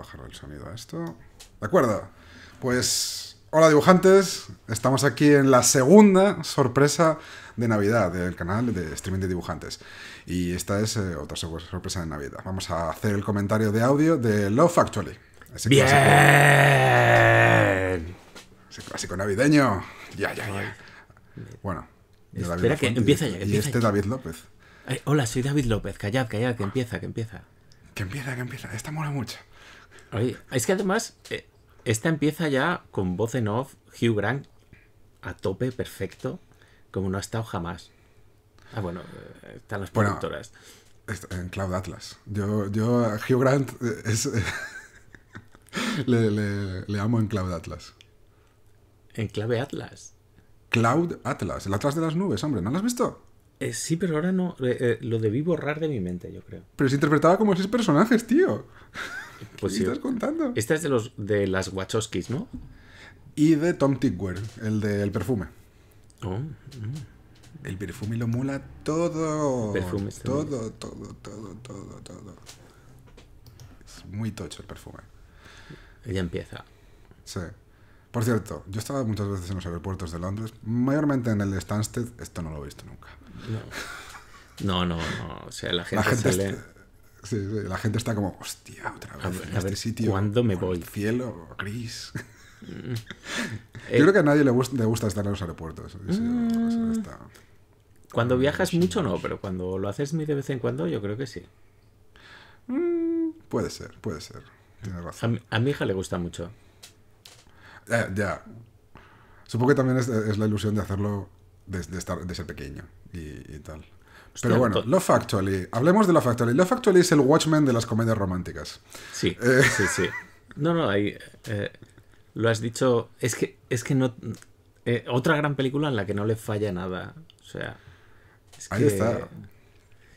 bajar el sonido a esto. De acuerdo. Pues hola dibujantes, estamos aquí en la segunda sorpresa de Navidad del canal de streaming de dibujantes. Y esta es eh, otra sorpresa de Navidad. Vamos a hacer el comentario de audio de Love Actually. Bien. Clásico, navideño. Ya, ya, ya. Bueno. Espera que este empieza ya. y este David López. Eh, hola, soy David López. Callad, callad, que empieza, que empieza. Que empieza, que empieza. Esta mola mucho es que además, eh, esta empieza ya con voz en off, Hugh Grant a tope, perfecto, como no ha estado jamás. Ah, bueno, eh, están las productoras. en Cloud Atlas. Yo, Hugh Grant es, le, amo en Cloud Atlas. ¿En clave Atlas? Cloud Atlas, el Atlas de las nubes, hombre, ¿no lo has visto? Eh, sí, pero ahora no. lo debí borrar de mi mente, yo creo. Pero se interpretaba como seis personajes, tío. Pues ¿Qué estás contando? Esta es de, los, de las Wachowskis, ¿no? Y de Tom Tickwell, el del perfume. Oh, mm. El perfume lo mula todo. Perfume todo, todo, todo, todo, todo. Es muy tocho el perfume. Ella empieza. Sí. Por cierto, yo he estado muchas veces en los aeropuertos de Londres, mayormente en el de Stansted, esto no lo he visto nunca. No, no, no, o sea, la gente, la la gente está como, hostia, otra vez en este sitio. ¿Cuándo me voy? Cielo, gris. Yo mm. creo eh, que a nadie le, gusta, estar en los aeropuertos. Mm. Cuando viajas mucho no, pero cuando lo haces muy de vez en cuando yo creo que sí. Mm, puede ser, puede ser. A, mi, hija le gusta mucho. Ya, Supongo que también es, la ilusión de hacerlo desde, de estar, de ser pequeño y tal. Pero bueno, Love Actually. Hablemos de Love Actually. Love Actually es el Watchmen de las comedias románticas. Sí, eh, sí, sí. No, no, ahí eh, lo has dicho. Es que, es que no. Eh, otra gran película en la que no le falla nada. O sea. ahí está.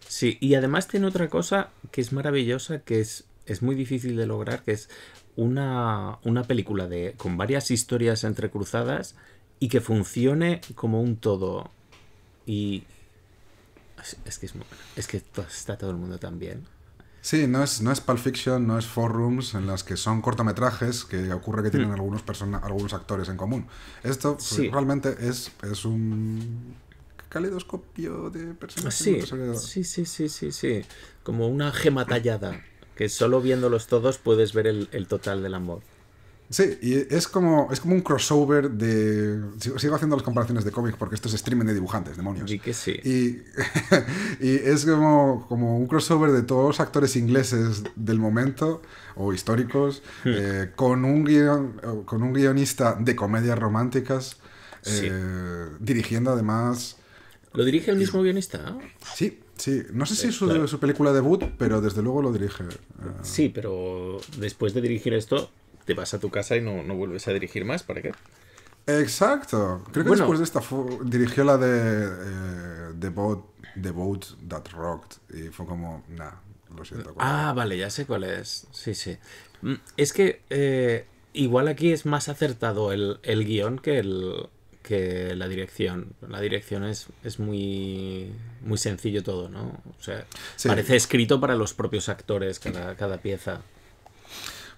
Sí, y además tiene otra cosa que es maravillosa, que es, es muy difícil de lograr, que es una, una película de, con varias historias entrecruzadas y que funcione como un todo. Y, es, que es Es que está todo el mundo también Sí, no es, no es Pulp Fiction, no es forums en las que son cortometrajes que ocurre que tienen mm. algunos, algunos actores en común. Esto pues, realmente es, es un caleidoscopio de personas. Ah, sí, sí, sí, sí, sí, sí. Como una gema tallada, que solo viéndolos todos puedes ver el, el total del amor. Sí, y es como, es como un crossover de... Sigo, haciendo las comparaciones de cómics porque esto es streaming de dibujantes, demonios. Y que sí. Y, es como, como un crossover de todos los actores ingleses del momento o históricos hmm. eh, con, un guion, con un guionista de comedias románticas eh, dirigiendo además... ¿Lo dirige el mismo guionista? Sí, Sí, no sé si es eh, su, su, película debut, pero desde luego lo dirige. Sí, pero después de dirigir esto, te vas a tu casa y no, vuelves a dirigir más, ¿para qué? Exacto. Creo que después de esta dirigió la de The, eh, Boat, The Boat That Rocked y fue como, nah, lo siento. Ah, vale, ya sé cuál es. Sí, sí. Mm, es que eh, igual aquí es más acertado el, guión que, el, que la dirección. La dirección es, es muy, muy sencillo todo, ¿no? O sea, parece escrito para los propios actores cada, cada pieza.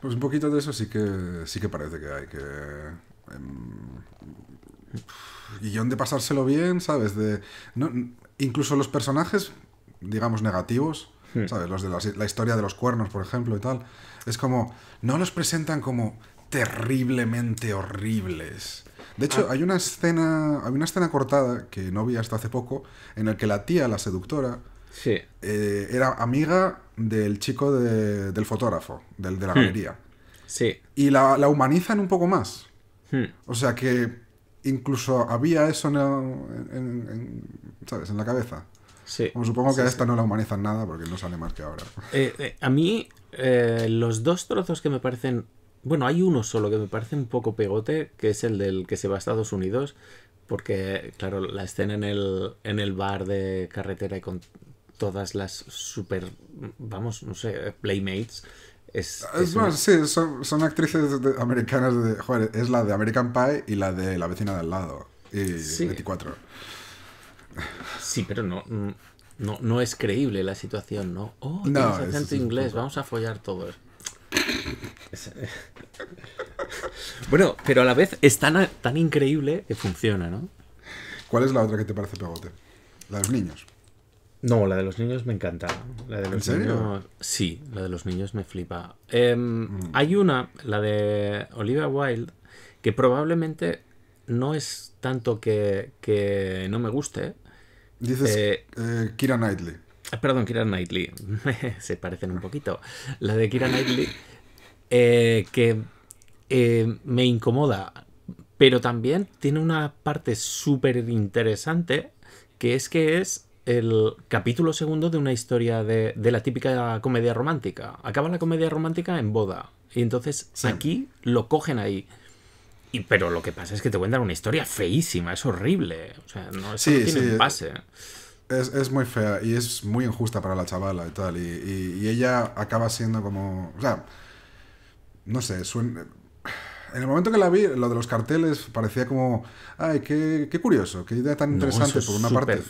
Pues un poquito de eso sí que, sí que parece que hay que... Eh, em, guión de pasárselo bien, ¿sabes? De, incluso los personajes, digamos, negativos, hmm. ¿sabes? Los de la, la historia de los cuernos, por ejemplo, y tal. Es como, no los presentan como terriblemente horribles. De hecho, ah. hay una escena, hay una escena cortada que no vi hasta hace poco, en el que la tía, la seductora, Sí. Eh, era amiga del chico del fotógrafo, del de la hmm. galería. Sí. Y la, humanizan un poco más. Hmm. O sea que incluso había eso en, ¿sabes? en la cabeza. Sí. supongo que a esta no la humanizan nada porque no sale más que ahora. Eh, eh, a mí, los dos trozos que me parecen. Bueno, hay uno solo que me parece un poco pegote, que es el del que se va a Estados Unidos, porque, claro, la escena en el, en el bar de carretera y con, todas las super, vamos, no sé, playmates. Es, sí, son, actrices americanas de... Joder, es la de American Pie y la de La vecina del lado. Y sí. 24. Sí, pero no, no, no es creíble la situación, ¿no? Oh, no, tienes acento inglés, vamos a follar todo bueno, pero a la vez es tan, tan increíble que funciona, ¿no? ¿Cuál es la otra que te parece pegote? La de los niños. No, la de los niños me encanta. La de los niños. Sí, la de los niños me flipa. Em, mm. Hay una, la de Olivia Wilde, que probablemente no es tanto que, no me guste. Dices eh, eh, Kira Knightley. Ah, perdón, Kira Knightley. Se parecen un poquito. La de Kira Knightley, eh, que me incomoda, pero también tiene una parte súper interesante, que es que es el capítulo segundo de una historia de, de, la típica comedia romántica. Acaba la comedia romántica en boda. Y entonces aquí lo cogen ahí. Y, pero lo que pasa es que te cuentan una historia feísima, es horrible. O sea, no, tiene un eh, pase. Es, muy fea y es muy injusta para la chavala y tal. Y, ella acaba siendo como. O sea, no sé, En el momento que la vi, lo de los carteles parecía como, ay, qué, qué curioso, qué idea tan interesante por una parte.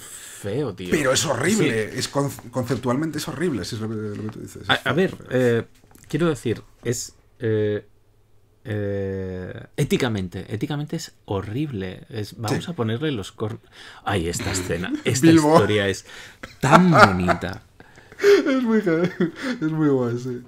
Pero es horrible, es conceptualmente es horrible, si es lo que, tú dices. A, ver, eh, quiero decir, es... Eh, eh, éticamente, éticamente es horrible. vamos a ponerle los cor... Ay, esta escena, esta historia es tan bonita. Es muy, guay, sí.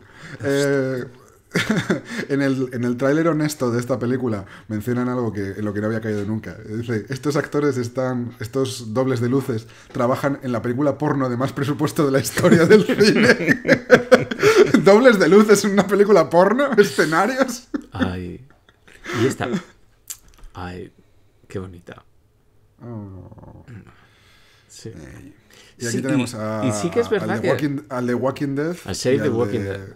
en el, en tráiler honesto de esta película mencionan algo que, en lo que no había caído nunca. Dice, estos actores están, estos dobles de luces, trabajan en la película porno de más presupuesto de la historia del cine. ¿Dobles de luces en una película porno? ¿Escenarios? Ay. Y esta. Ay, qué bonita. Oh. Sí. y aquí tenemos a, de Walking, Dead. Al Save the Walking Dead.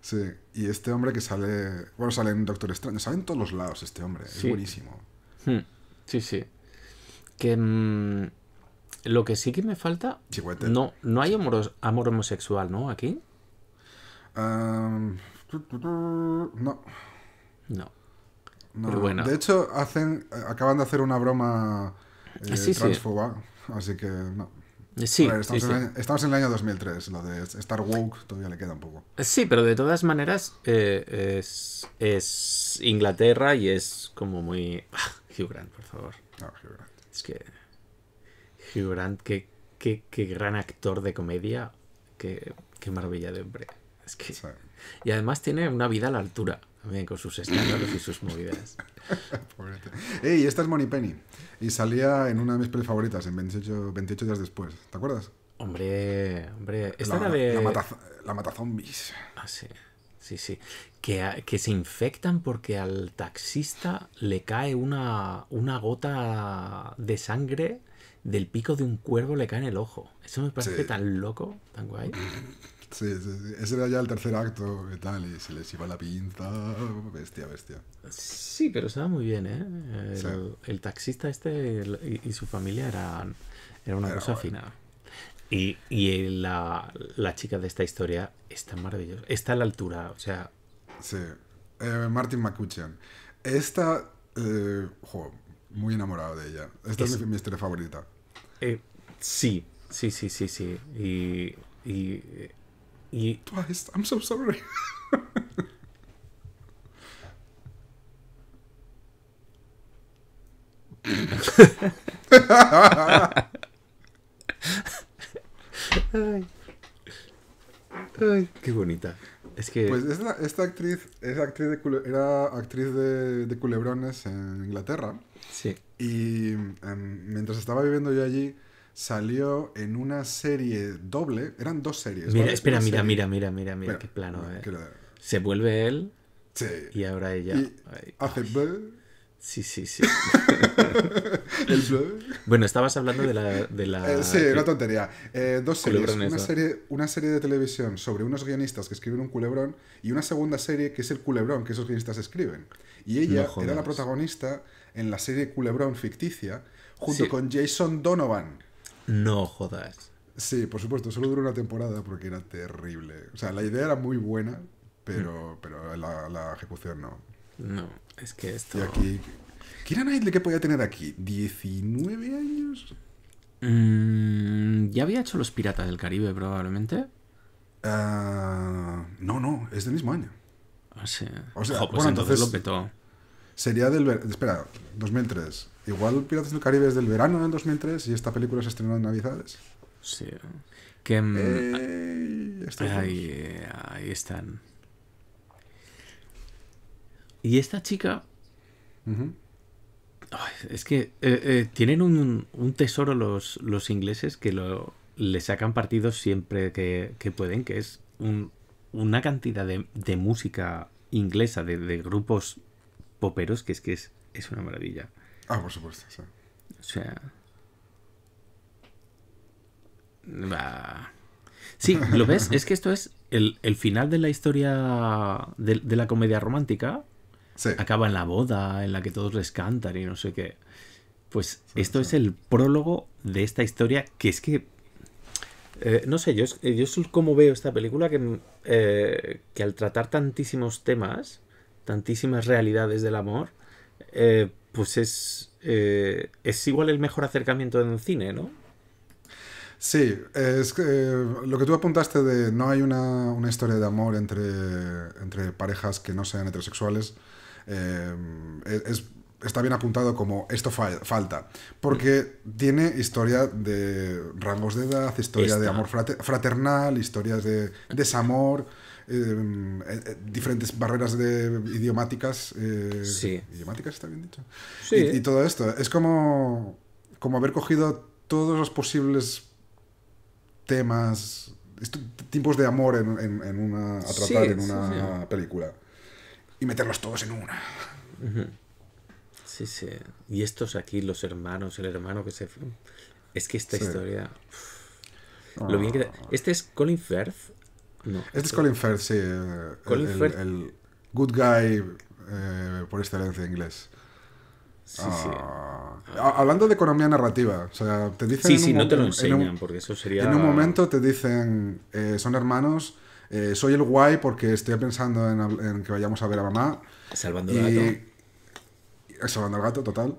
Sí. Y este hombre que sale. Bueno, sale en Doctor Strange. Sale en todos los lados este hombre. Es buenísimo. Hmm. Sí, sí. Que. Mm, lo que sí que me falta. No, no hay amor, homosexual, ¿no? Aquí. no. No. bueno. De hecho, hacen, acaban de hacer una broma ah, eh, así que no. Eh, estamos, en, el año 2003, lo de Star Woke todavía le queda un poco. Eh, sí, pero de todas maneras eh, es, Inglaterra y es como muy... Ah, Hugh Grant, por favor. Ah, es que... Hugh Grant, qué, gran actor de comedia, qué, qué, maravilla de hombre. Y además tiene una vida a la altura con sus escándalos y sus movidas. y esta es Money Penny. Y salía en una de mis pelis favoritas, en 28, días después. ¿Te acuerdas? Hombre, hombre. Esta la, era de. La, mata, la Ah, sí. Sí, sí. Que, se infectan porque al taxista le cae una, una gota de sangre del pico de un cuervo, le cae en el ojo. Eso me parece tan loco, tan guay. Sí, ese era ya el tercer acto y tal, y se les iba la pinza, bestia, bestia. Sí, pero estaba muy bien, ¿eh? El, taxista este y, su familia eran, era una cosa fina. Y, la, chica de esta historia está maravillosa, está a la altura, o sea... Sí, Martin McCutcheon. Esta, muy enamorado de ella. Esta es, mi, historia favorita. sí, sí, sí, sí, sí. y twice. I'm so sorry. qué bonita. Es que. Pues esta, actriz, actriz de era actriz de, culebrones en Inglaterra. Sí. Y em, mientras estaba viviendo yo allí, salió en una serie doble. Eran dos series. Mira, espera, mira, mira, mira, mira, mira, qué plano. Eh. Se vuelve él y ahora ella. hace Sí, sí, sí. ¿El Bueno, estabas hablando de la... Eh, sí, una tontería. Eh, dos series. una serie, una serie de televisión sobre unos guionistas que escriben un culebrón y una segunda serie que es el culebrón que esos guionistas escriben. Y ella era la protagonista en la serie culebrón ficticia junto con Jason Donovan no jodas. Sí, por supuesto, solo duró una temporada porque era terrible. O sea, la idea era muy buena, pero, mm. pero la, ejecución no. No, es que esto... Y aquí... Kira que ¿qué podía tener aquí? ¿19 años? Mm, ya había hecho Los Piratas del Caribe, probablemente. Ah, no, no, es del mismo año. Ah, o sea, pues entonces, entonces lo petó. Sería del... Espera, 2003. Igual Piratas del Caribe es del verano del 2003 y esta película se estrenó en Navidades. Sí. Que, mm, eh, eh, ahí, están. Y esta chica. es que eh, tienen un, tesoro los, los, ingleses que lo, le sacan partido siempre que, pueden, que es una cantidad de, música inglesa, de, grupos poperos, que es que es una maravilla. Ah, por supuesto, sí. O sea. Sí, ¿lo ves? es que esto es el, final de la historia de, la comedia romántica. Acaba en la boda, en la que todos les cantan y no sé qué. Pues esto es el prólogo de esta historia que es que... Eh, no sé, yo, eh, yo es como veo esta película que, eh, que al tratar tantísimos temas, tantísimas realidades del amor, eh, pues es, eh, es igual el mejor acercamiento en el cine, ¿no? Sí, es eh, lo que tú apuntaste de no hay una, historia de amor entre, entre, parejas que no sean heterosexuales, eh, está bien apuntado como esto falta, porque mm. tiene historia de rangos de edad, historia de amor fraternal, historias de desamor. Em, eh, eh, diferentes barreras de idiomáticas. Eh, ¿Idiomáticas está bien dicho? Y, todo esto. Es como, como haber cogido todos los posibles temas, tipos de amor en, una, a tratar en una película. Y meterlos todos en una. Sí, sí. Y estos aquí, los hermanos, el hermano que se... Es que esta historia... Ah. lo bien que... Este es Colin Firth, este es Colin Firth, sí. Eh, el, El, good guy eh, por excelencia inglés. Ah, hablando de economía narrativa, o sea, te dicen. no te lo enseñan, en un, eso sería. En un momento te dicen, eh, son hermanos, soy el guay porque estoy pensando en, que vayamos a ver a mamá. Salvando al gato. salvando al gato, total.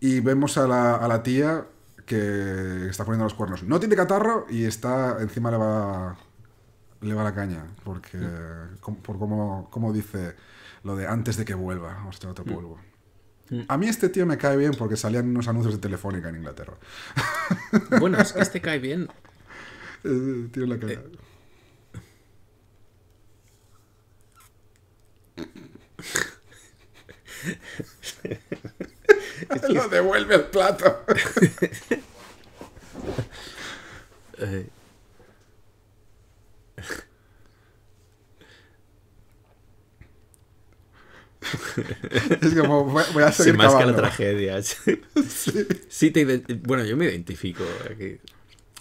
Y vemos a la, a la tía que está poniendo los cuernos. No tiene catarro y está encima le va le va la caña, porque mm. por como, como, dice lo de antes de que vuelva, hostia, otro mm. polvo. Mm. A mí este tío me cae bien porque salían unos anuncios de Telefónica en Inglaterra. Bueno, es que este cae bien. Eh, tiene la eh. Lo devuelve el plato. eh. es como, voy a seguir la tragedia. sí. bueno, yo me identifico aquí. Eh,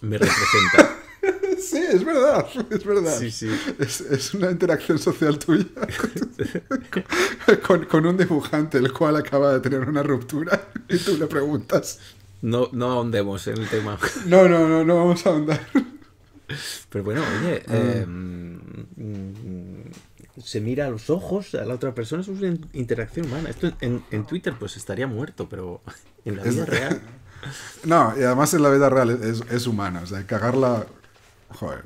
me representa. sí, es verdad, es verdad. Es, una interacción social tuya con, un dibujante el cual acaba de tener una ruptura y tú le preguntas. No, no ahondemos en el tema. No, no, no, no vamos a ahondar. Pero bueno, oye, ah. em, se mira a los ojos a la otra persona, es una interacción humana. Esto en, Twitter pues estaría muerto, pero en la vida real. no, y además en la vida real es, humana, o sea, cagarla... Joder.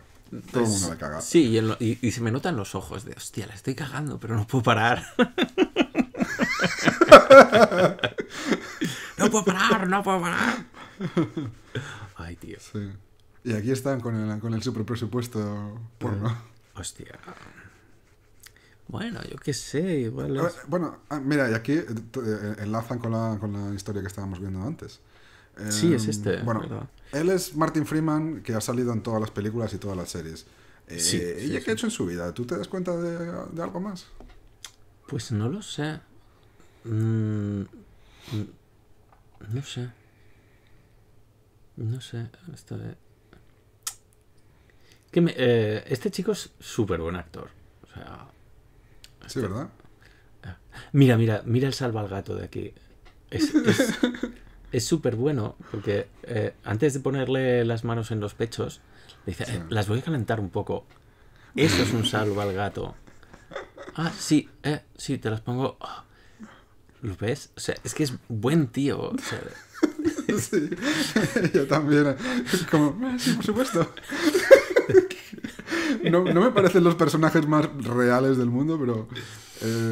Todo el pues, mundo la caga. Sí, y, y, se me notan los ojos de, hostia, la estoy cagando, pero no puedo parar. no puedo parar, no puedo parar. Ay, tío. Sí. Y aquí están con el, con el super presupuesto porno. Hostia. Bueno, yo qué sé, Bueno, ah, mira, y aquí eh, eh, enlazan con la, con la historia que estábamos viendo antes. sí, es em, este. Bueno, él es Martin Freeman, que ha salido en todas las películas y todas las series. Eh, sí, ¿Y qué ha hecho en su vida? ¿Tú te das cuenta de, algo más? Pues no lo sé. Mm, no sé. No sé. este chico es súper buen actor. O sea, Sí, ¿verdad? Ah, mira, mira, mira el salva al gato de aquí. Es súper bueno porque eh, antes de ponerle las manos en los pechos, dice, eh, las voy a calentar un poco. Eso es un salva al gato. Ah, sí, eh, sí, te las pongo. Oh, ¿Lo ves? O sea, es que es buen tío. Sí, yo también. Como, ah, sí, por supuesto no, me parecen los personajes más reales del mundo, pero. Eh,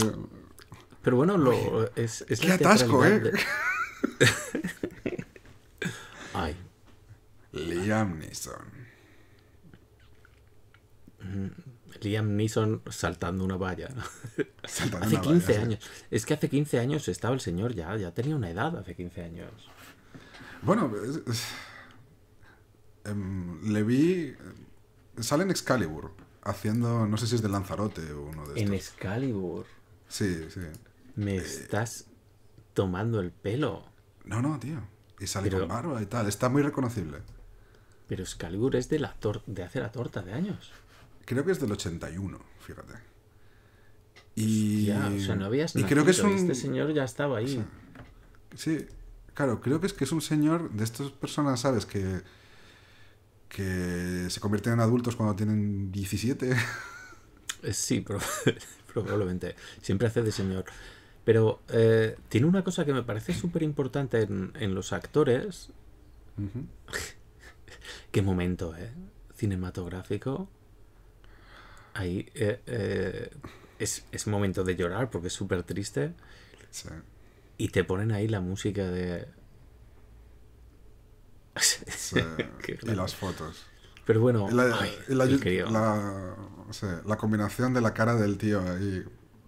pero bueno, lo, es, ¡Qué atasco, eh! Ay. Liam Neeson. Liam Neeson saltando una valla. hace 15 años. Es que hace 15 años estaba el señor ya, ya tenía una edad hace 15 años. Bueno, em, le vi Sale en Excalibur, haciendo, no sé si es de Lanzarote o uno de estos. En Excalibur. Sí, sí. Me eh, estás tomando el pelo. No, no, tío. Y sale con barba y tal. Está muy reconocible. Pero Excalibur es de, la de hace la torta de años. Creo que es del 81, fíjate. Y, Ya, o sea, no habías y creo que es un... Este señor ya estaba ahí. sí, claro, creo que es que es un señor de estas personas, ¿sabes? Que que se convierten en adultos cuando tienen 17. Eh, sí, probablemente. Siempre hace de señor. Pero eh, tiene una cosa que me parece súper importante en, los actores. Qué momento, ¿eh? Cinematográfico. Ahí eh, es, momento de llorar porque es súper triste. Y te ponen ahí la música de Ah, y las fotos. Pero bueno, la, combinación de la cara del tío ahí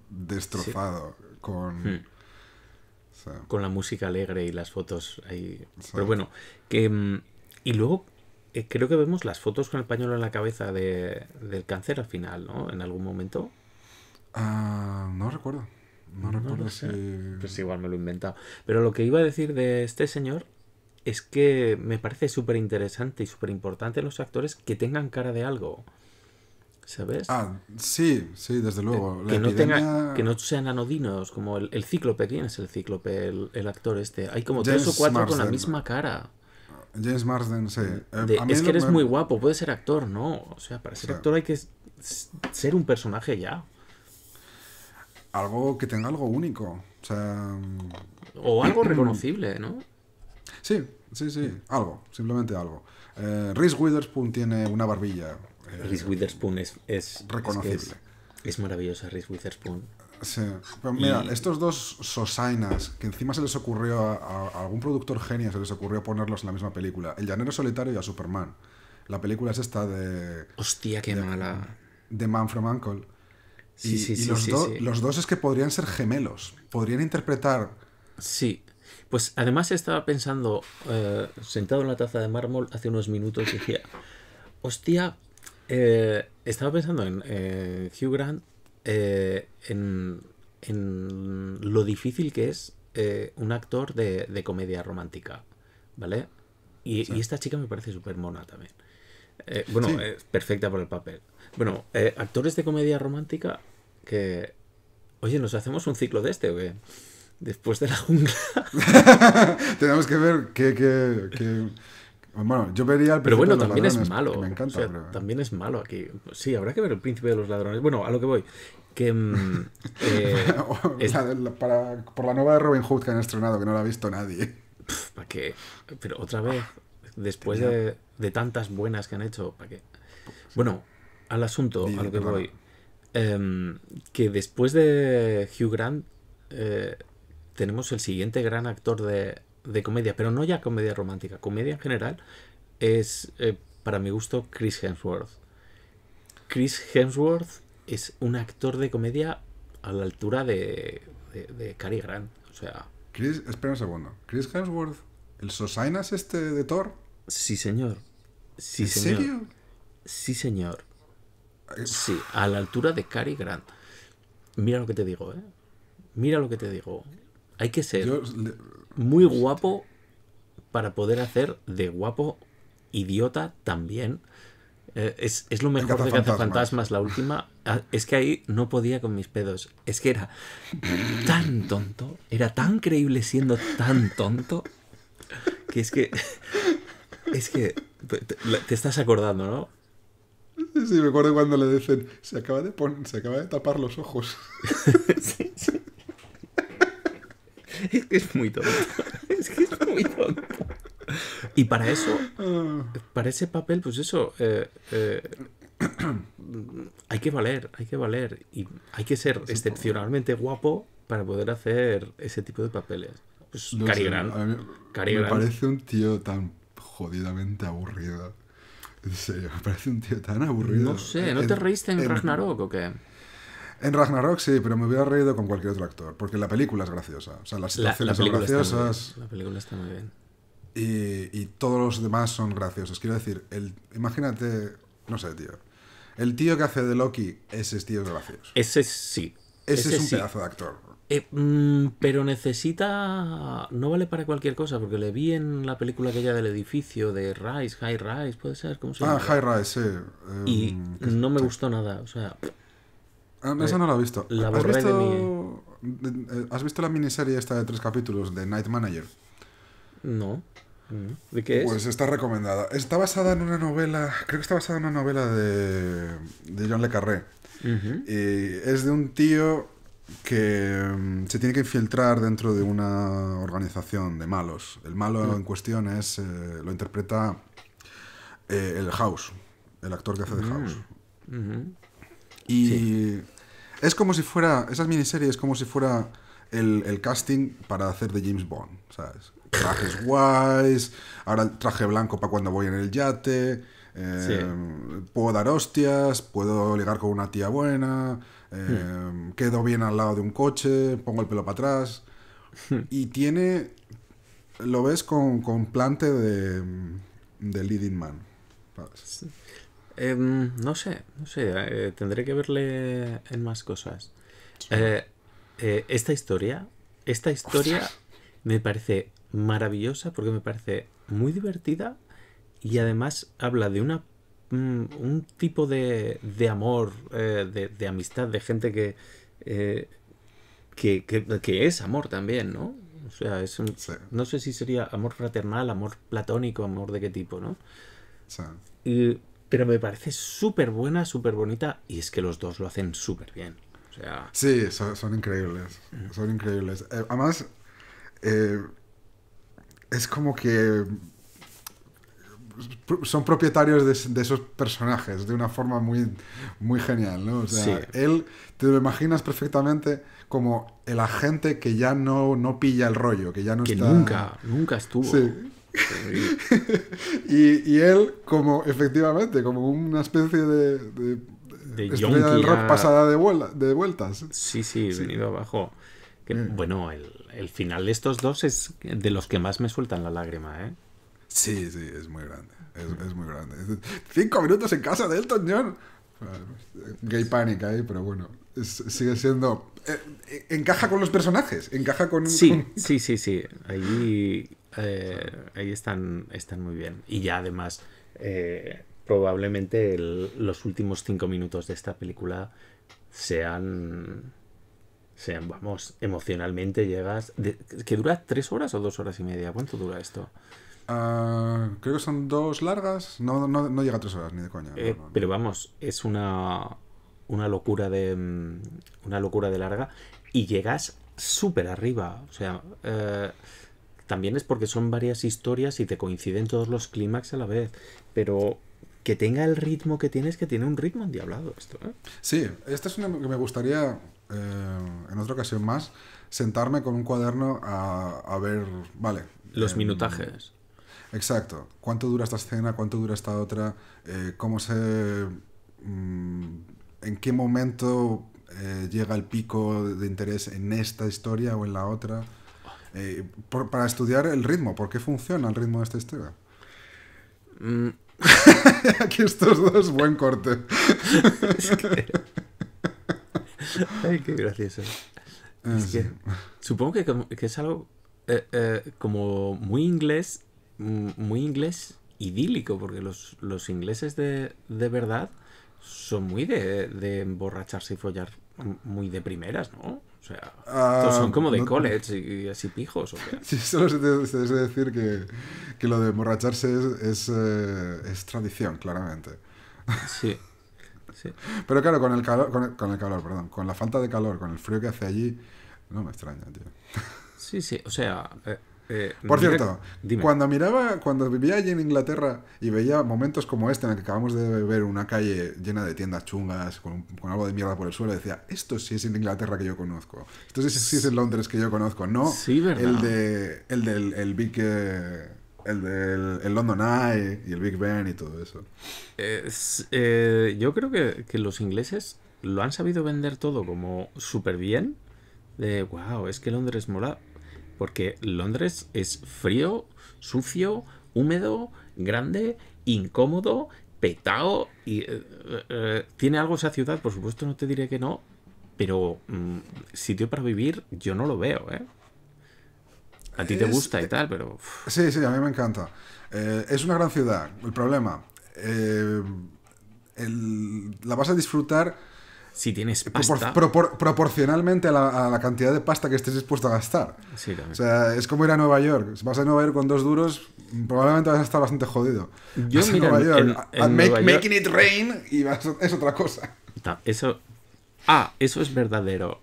destrozado con... Hmm. Con la música alegre y las fotos ahí. Pero bueno, que... Mm, y luego eh, creo que vemos las fotos con el pañuelo en la cabeza de, del cáncer al final, ¿no? En algún momento. Ah, no recuerdo. no recuerdo si... Pues igual me lo he inventado. Pero lo que iba a decir de este señor es que me parece súper interesante y súper importante los actores que tengan cara de algo. ¿Sabes? Ah, sí, sí, desde eh, luego. que, no, que no sean anodinos, como el, cíclope. ¿Quién es el cíclope? El, actor este. Hay como tres o cuatro con la misma cara. James Marsden, sí. Eh, es que eres muy guapo, puedes ser actor, ¿no? O sea, para ser actor hay que ser un personaje ya. Algo que tenga algo único. O mm, O algo reconocible, ¿no? Sí, Sí, sí, algo, simplemente algo. Eh, Reese Witherspoon tiene una barbilla. Rhys eh, Reese Witherspoon es, reconocible. Es, maravillosa Reese Witherspoon. Sí, pero mira, estos dos sosainas que encima se les ocurrió a, algún productor genio, se les ocurrió ponerlos en la misma película, El Llanero Solitario y a Superman. La película es esta de... Hostia, qué mala. De Man from Uncle. Sí, y, sí, y los, los dos es que podrían ser gemelos, podrían interpretar... Sí pues además estaba pensando, eh, sentado en la taza de mármol hace unos minutos, decía, hostia, eh, estaba pensando en Hugh Grant, eh, en, en, lo difícil que es un actor de, comedia romántica, ¿vale? Y, esta chica me parece súper mona también. bueno, perfecta por el papel. Bueno, actores de comedia romántica que... Oye, ¿nos hacemos un ciclo de este o qué? después de la jungla. Tenemos que ver qué, Bueno, yo vería el Pero bueno, también es malo. Me encanta, También es malo aquí. Sí, habrá que ver el Príncipe de los Ladrones. Bueno, a lo que voy. Que, mm, eh, por la nueva de Robin Hood que han estrenado, que no la ha visto nadie. ¿Para qué? Pero otra vez, ah, después de, tantas buenas que han hecho, ¿para Bueno, al asunto, a lo que voy. Em, que después de Hugh Grant, eh, tenemos el siguiente gran actor de, de comedia, pero no ya comedia romántica, comedia en general, es, eh, para mi gusto, Chris Hemsworth. Chris Hemsworth es un actor de comedia a la altura de, de, Cary Grant. O sea. Chris, espera un segundo. Chris Hemsworth, ¿el Sosainas este de Thor? Sí, señor. Sí, ¿En serio? Sí, señor. Sí, a la altura de Cary Grant. Mira lo que te digo, ¿eh? Mira lo que te digo. Hay que ser muy guapo para poder hacer de guapo idiota también. Eh, es, lo mejor de Fantasmas la última. Ah, es que ahí no podía con mis pedos. Es que era tan tonto, era tan creíble siendo tan tonto, que es que. Es que. Te, estás acordando, ¿no? Sí, me acuerdo cuando le dicen, se acaba de, se acaba de tapar los ojos. Es que es muy tonto. Es que es muy tonto. Y para eso, para ese papel, pues eso, eh, eh, hay que valer, hay que valer. Y hay que ser excepcionalmente guapo para poder hacer ese tipo de papeles. Pues me parece un tío tan jodidamente aburrido. En serio, me parece un tío tan aburrido. No sé, ¿no te reíste en, en Ragnarok o qué? En Ragnarok sí, pero me hubiera reído con cualquier otro actor, porque la película es graciosa. O sea, las situaciones son graciosas. La película está muy bien. Y, todos los demás son graciosos. Quiero decir, el, imagínate, no sé, tío. El tío que hace de Loki, ese tío es gracioso. Ese sí. Ese, es un pedazo de actor. Eh, mm, pero necesita. No vale para cualquier cosa, porque le vi en la película aquella del edificio de Rise, High Rise, puede ser, ¿cómo se ah, llama? Ah, High Rise, sí. y em, no me gustó nada, o sea. Ah, eh, esa no la he visto. Eh, ¿Has visto... la miniserie esta de tres capítulos de Night Manager? No. Mm. ¿De qué es? Pues está recomendada. Está basada en una novela, creo que está basada en una novela de, de John Le Carré. Y es de un tío que mm, se tiene que infiltrar dentro de una organización de malos. El malo mm. en cuestión es, eh, lo interpreta el House, el actor que hace de House. Y es como si fuera, esas miniseries es como si fuera el, casting para hacer de James Bond, Trajes guays, ahora el traje blanco para cuando voy en el yate, em, puedo dar hostias, puedo ligar con una tía buena, em, hmm. quedo bien al lado de un coche, pongo el pelo para atrás. Hmm. Y tiene, lo ves con, con plante de, leading man. Sí. Em, no sé, no sé. Eh, tendré que verle en más cosas. Eh, eh, esta historia, esta historia me parece maravillosa porque me parece muy divertida y además habla de una mm, un tipo de, amor, de, de, amistad, de gente que que, es amor también, ¿no? O sea, es un, no sé si sería amor fraternal, amor platónico, amor de qué tipo, ¿no? Y, pero me parece súper buena, súper bonita, y es que los dos lo hacen súper bien. O sea... Sí, son, increíbles, son increíbles. Eh, además, eh, es como que eh, son propietarios de, esos personajes de una forma muy, muy genial, ¿no? O sea, él te lo imaginas perfectamente como el agente que ya no, no pilla el rollo, que ya no que nunca, nunca estuvo. y, y, él, como efectivamente, como una especie de, de, de rock pasada de, vueltas. Sí, sí, venido abajo. Mm. Bueno, el, final de estos dos es de los que más me sueltan la lágrima, ¿eh? Sí, sí, es muy grande. Es, muy grande. Cinco minutos en casa de Elton John. Gay panic ahí, pero bueno. sigue siendo. Eh, eh, encaja con los personajes. Encaja con. Sí, sí, sí, sí. Ahí eh, ahí están, están muy bien. Y ya además, eh, probablemente los últimos cinco minutos de esta película sean... vamos, emocionalmente llegas... ¿Que dura tres horas o dos horas y media? ¿Cuánto dura esto? Ah, creo que son dos largas. No, no, llega a tres horas, ni de coña. Eh, pero vamos, es una, una locura de. Una locura de larga. Y llegas súper arriba. O sea. También es porque son varias historias y te coinciden todos los clímax a la vez. Pero que tenga el ritmo que tienes, que tiene un ritmo endiablado esto. ¿eh? Sí, esta es una que me gustaría eh, en otra ocasión más sentarme con un cuaderno a, ver, vale. Los em, minutajes. Exacto. ¿Cuánto dura esta escena? ¿Cuánto dura esta otra? Eh, ¿Cómo se... Mm, ¿En qué momento llega el pico de interés en esta historia o en la otra? Eh, para estudiar el ritmo. ¿Por qué funciona el ritmo de esta historia? Mm. Aquí estos dos, buen corte. que... Ay, qué gracioso. Es ah, que, supongo que, es algo eh, eh, como muy inglés, mm, muy inglés idílico, porque los, ingleses de, verdad son muy de, de emborracharse y follar muy de primeras, ¿no? O sea, ah, son como de college y, así pijos. ¿o qué? Sí, solo se debe decir que, lo de emborracharse eh, es, tradición, claramente. Sí. sí. Pero claro, con el, calor, con el, calor, perdón, con la falta de calor, con el frío que hace allí, no me extraña, tío. Sí, sí, o sea, eh, eh, por cierto, cuando miraba, cuando vivía allí en Inglaterra y veía momentos como este en el que acabamos de ver una calle llena de tiendas chungas, con, algo de mierda por el suelo, decía, esto sí es en Inglaterra que yo conozco. Esto sí, es en Londres que yo conozco, no el de el del el Big eh, el del London Eye y el Big Ben y todo eso. Eh, yo creo que, que los ingleses lo han sabido vender todo como súper bien. De wow, es que Londres mola porque Londres es frío, sucio, húmedo, grande, incómodo, petado y eh, eh, tiene algo esa ciudad, por supuesto no te diré que no, pero mm, sitio para vivir yo no lo veo, ¿eh? A ti te gusta y tal, pero... Sí, sí, a mí me encanta. Eh, es una gran ciudad. El problema, la vas a disfrutar si tienes eh, pasta. proporcionalmente a la, cantidad de pasta que estés dispuesto a gastar. o sea, es como ir a Nueva York. Si vas a Nueva York con dos duros, probablemente vas a estar bastante jodido. Yo, making it rain y es otra cosa. eso. Ah, eso es verdadero.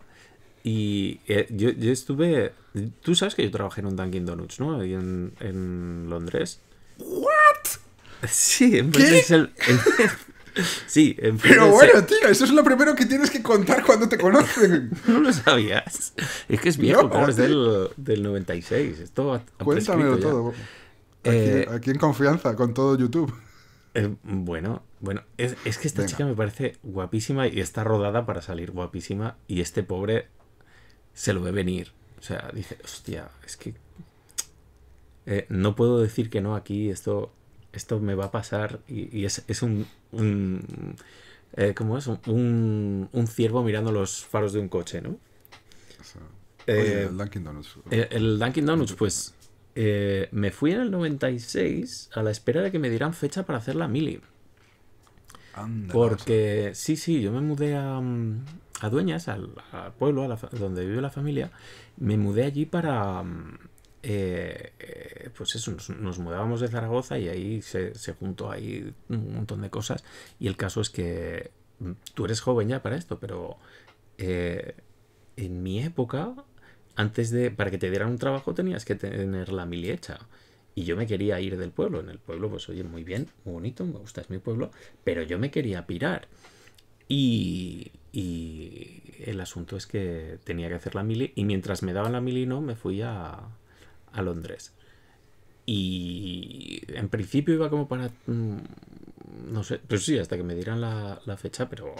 Y eh, yo, yo, estuve. Tú sabes que yo trabajé en un Dunkin' Donuts, ¿no? Ahí en, en Londres. ¿What? Sí, en, ¿Qué? El, Sí, Pero bueno, tío, eso es lo primero que tienes que contar cuando te conocen. no lo sabías. Es que es viejo, claro, es del, 96. Esto Cuéntamelo todo. Eh, aquí, en confianza, con todo YouTube. Eh, bueno, bueno, es, que esta chica me parece guapísima y está rodada para salir guapísima. Y este pobre se lo ve venir. O sea, dice, hostia, es que eh, no puedo decir que no aquí, esto esto me va a pasar y, es, un, un eh, ¿cómo es? Un, ciervo mirando los faros de un coche, ¿no? Eh, el Dunkin' Donuts. Eh, el, Dunkin' Donuts, pues me fui en el 96 a la espera de que me dieran fecha para hacer la mili. Porque sí, sí, yo me mudé a, mm, a Dueñas, al, pueblo a donde vive la familia, me mudé allí para, mm, eh, eh, pues eso, nos, mudábamos de Zaragoza y ahí se, juntó ahí un montón de cosas. Y el caso es que mm, tú eres joven ya para esto, pero eh, en mi época, antes de, para que te dieran un trabajo tenías que tener la mili hecha. Y yo me quería ir del pueblo. En el pueblo, pues oye, muy bien, bonito, me gusta, es mi pueblo, pero yo me quería pirar. Y, y el asunto es que tenía que hacer la mili y mientras me daban la mili no, me fui a, a Londres. Y en principio iba como para. Mm, no sé, pues sí, hasta que me dieran la, fecha, pero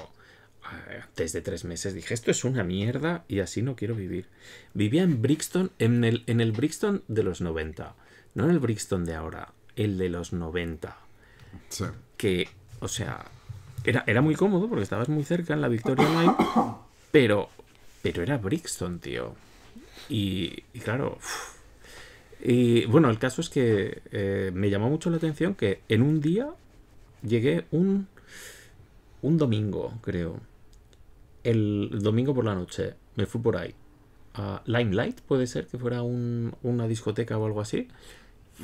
ah, antes de tres meses dije: Esto es una mierda y así no quiero vivir. Vivía en Brixton, en el, en el Brixton de los 90, no en el Brixton de ahora, el de los 90. Sí. Que, o sea, era, era muy cómodo porque estabas muy cerca en la Victoria Line, pero, pero era Brixton, tío. Y, claro. Y bueno, el caso es que eh, me llamó mucho la atención que en un día llegué un, un domingo, creo. El, domingo por la noche. Me fui por ahí. A Limelight, puede ser que fuera una discoteca o algo así.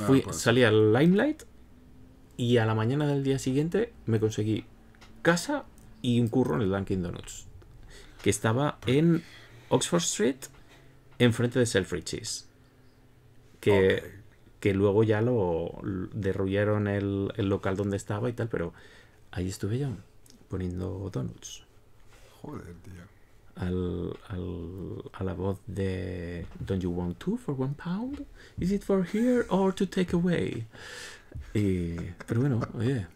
Ah, fui, pues. Salí al Limelight y a la mañana del día siguiente me conseguí casa y un curro en el Dunkin' Donuts. Que estaba en Oxford Street, enfrente de Selfridges que, que luego ya lo, derruyeron el, el, local donde estaba y tal, pero ahí estuve yo poniendo donuts. Joder, tío. Al, al, a la voz de Don't you want two for one pound? Is it for here or to take away? pero bueno, oye,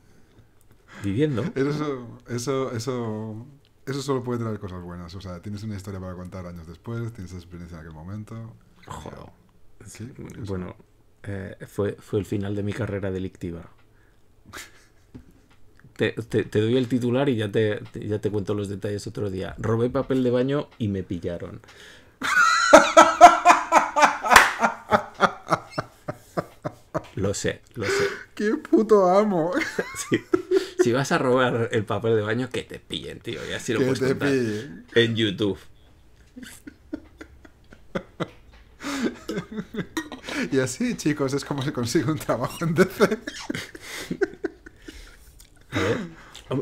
viviendo. Eso, eso, eso, eso solo puede traer cosas buenas. O sea, tienes una historia para contar años después, tienes experiencia en aquel momento. Joder bueno, eh, fue, fue el final de mi carrera delictiva. Te, doy el titular y ya te, ya te cuento los detalles otro día. Robé papel de baño y me pillaron. Lo sé, lo sé. ¡Qué puto amo! Si vas a robar el papel de baño, que te pillen, tío. Ya si lo puedes te en YouTube. Y así, chicos, es como se consigue un trabajo en DC.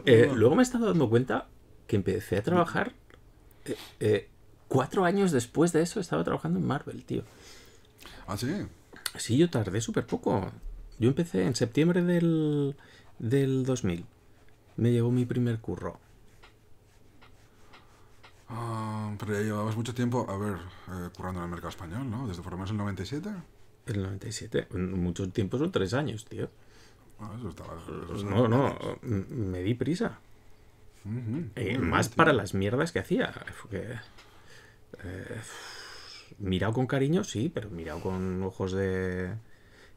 Eh, luego me he estado dando cuenta que empecé a trabajar eh, eh, cuatro años después de eso, estaba trabajando en Marvel, tío. ¿Ah, sí? Sí, yo tardé súper poco. Yo empecé en septiembre del, del 2000. Me llevó mi primer curro. Ah, pero ya llevabas mucho tiempo, a ver, eh, currando en el mercado español, ¿no? Desde por lo el 97. El 97, mucho tiempo son tres años, tío. Ah, no, no, me di prisa. Eh, más para las mierdas que hacía. Eh, mirado con cariño, sí, pero mirado con ojos de...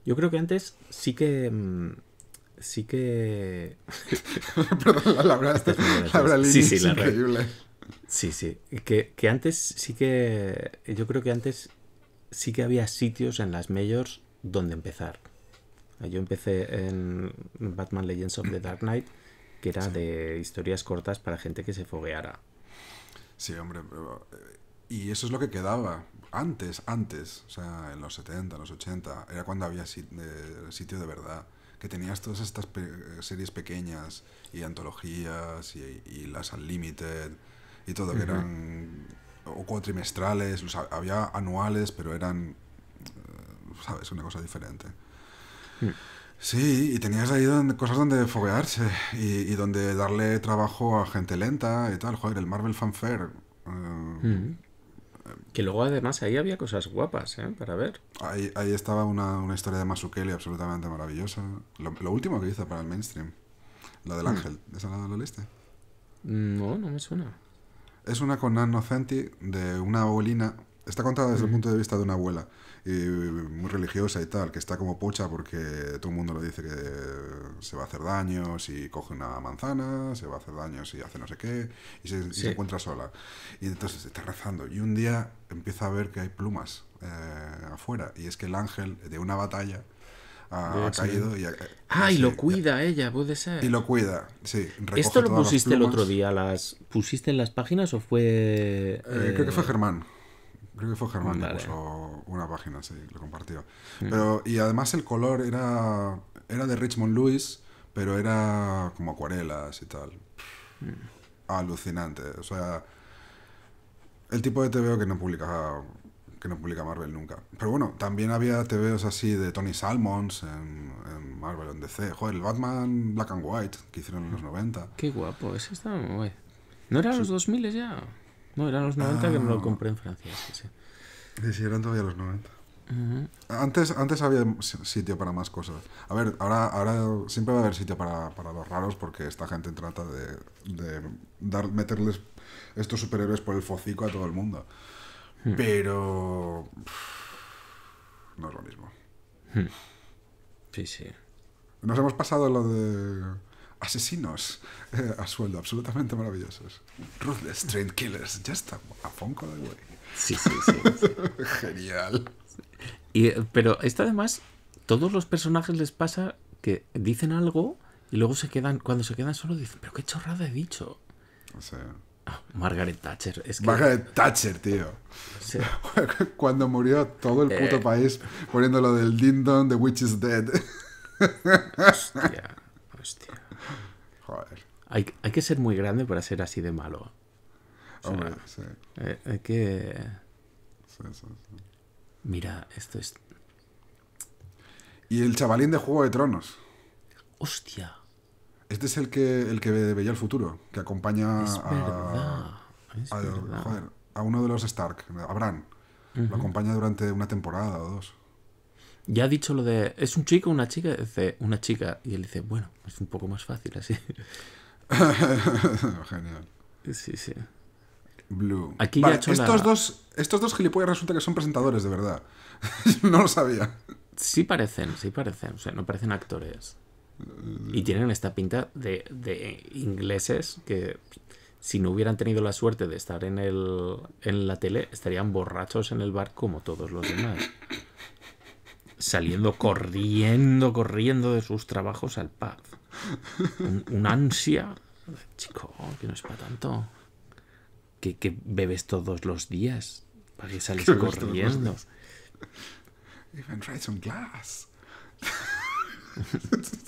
Yo creo que antes sí que... Mm, sí que... Perdón, la palabra, sí, sí, es increíble. Sí, sí. Que, que, antes sí que. Yo creo que antes sí que había sitios en las majors donde empezar. Yo empecé en Batman Legends of the Dark Knight, que era de historias cortas para gente que se fogueara. Sí, hombre, eh, y eso es lo que quedaba antes, antes, o sea, en los 70, en los 80, era cuando había eh, sitio de verdad que tenías todas estas eh, series pequeñas y antologías y las Unlimited y todo, que eran o cuatrimestrales, había anuales, pero eran, eh, ¿sabes? Una cosa diferente. Mm. Sí, y tenías ahí cosas donde foguearse y, donde darle trabajo a gente lenta y tal. Joder, el Marvel Fanfare. Eh, que luego además ahí había cosas guapas, ¿eh? Para ver. Ahí, estaba una, historia de Masukeli absolutamente maravillosa. Lo, último que hizo para el mainstream. La del mm. ángel. ¿Esa la, la lista? No, no me suena. Es una con de una abuelina. Está contada desde el punto de vista de una abuela. muy religiosa y tal, que está como pocha porque todo el mundo le dice que se va a hacer daño si coge una manzana, se va a hacer daño si hace no sé qué, y se, encuentra sola. Y entonces está rezando. Y un día empieza a ver que hay plumas eh, afuera. Y es que el ángel de una batalla ha, caído y Ah, y lo cuida ella, puede ser. Y lo cuida, sí. ¿Esto lo pusiste el otro día? ¿Las pusiste en las páginas o fue...? Eh, creo que fue eh, Germán. Creo que fue Germán que puso una página, sí, lo compartió. Mm. Pero, y además el color era, era de Richmond Lewis, pero era como acuarelas y tal. Mm. Alucinante. O sea, el tipo de TVO que no publica que no publica Marvel nunca. Pero bueno, también había TVs así de Tony Salmons en, Marvel, en DC. Joder, el Batman Black and White que hicieron en los 90. Mm. Qué guapo, ese estaba muy ¿No eran los 2000 ya? No, eran los 90 que me lo ah. compré en Francia. Sí, sí. eran todavía los 90. Antes, antes había sitio para más cosas. A ver, ahora, ahora siempre va a haber sitio para, los raros porque esta gente trata de, de dar, meterles estos superhéroes por el focico a todo el mundo. Hmm. Pero. no es lo mismo. Hmm. Sí, sí. Nos hemos pasado lo de asesinos eh, a sueldo, absolutamente maravillosos. Ruthless Train Killers, ya está, a ponco de güey. Sí, sí, sí. Genial. pero esto además, todos los personajes les pasa que dicen algo y luego se quedan, cuando se quedan solo dicen, pero qué chorrada he dicho. O sea. Margaret Thatcher. Es Margaret Thatcher, tío. Cuando murió todo el puto eh. país poniendo lo del Dindon, The Witch is Dead. Hostia, hostia. Joder. Hay, que ser muy grande para ser así de malo. Eh, hay que. Mira, esto es. Y el chavalín de Juego de Tronos. Hostia. Este es el que, el que veía el futuro, que acompaña a, uno de los Stark, a Bran. Lo acompaña durante una temporada o dos. Ya ha dicho lo de, ¿es un chico o una chica? Dice, una chica. Y él dice, bueno, es un poco más fácil así. Genial. Sí, sí. Blue. Aquí estos, dos, estos dos gilipollas resulta que son presentadores, de verdad. no lo sabía. Sí parecen, sí parecen. O sea, no parecen actores. Y tienen esta pinta de, ingleses que si no hubieran tenido la suerte de estar en, el, en la tele, estarían borrachos en el bar como todos los demás. Saliendo corriendo, corriendo de sus trabajos al pub. Un, ansia. Chico, que no es para tanto. Que, bebes todos los días. Para que sales corriendo. glass.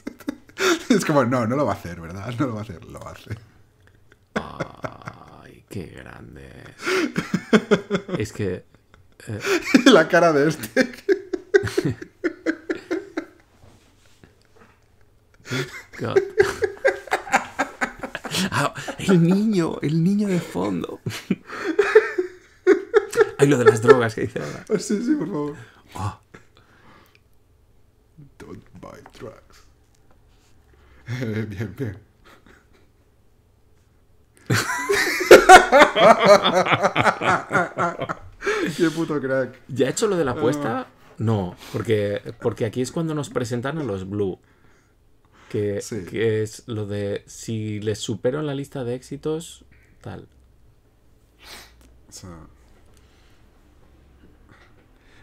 es como, no, no lo va a hacer, ¿verdad? No lo va a hacer, lo hace. Ay, qué grande. Es que. Eh, La cara de este. God. Ah, el niño, el niño de fondo. Hay lo de las drogas que dice ahora. Sí, sí, por favor. Ah. Don't buy drugs. bien, bien. Qué puto crack. ¿Ya he hecho lo de la apuesta? No, porque, porque aquí es cuando nos presentan a los Blue. Que, que es lo de si les supero en la lista de éxitos, tal. O sea,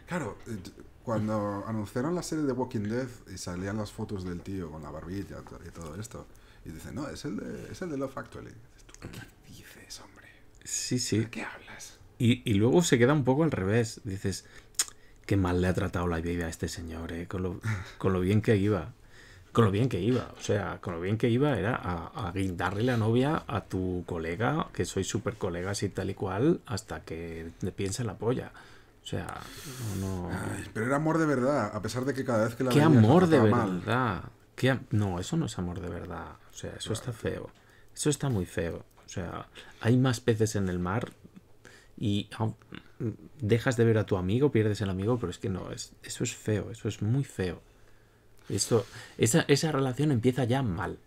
claro, eh, cuando anunciaron la serie de Walking Dead y salían las fotos del tío con la barbilla y todo esto, y dicen, no, es el de, es el de Love Actually. ¿Tú qué dices, hombre? Sí, sí. ¿De qué hablas? Y, y, luego se queda un poco al revés. Dices, qué mal le ha tratado la vida a este señor, eh, con, lo, con lo bien que iba. Con lo bien que iba, o sea, con lo bien que iba era a, a guindarle la novia a tu colega, que soy súper colegas y tal y cual, hasta que le piensa la polla sea, no... pero era amor de verdad, a pesar de que cada vez que la ¿Qué amor de verdad? no, eso no es amor de verdad. O sea, eso está feo. Eso está muy feo. O sea, hay más peces en el mar y ah, dejas de ver a tu amigo, pierdes el amigo, pero es que no, eso es feo, eso es muy feo. Esto, esa, esa relación empieza ya mal,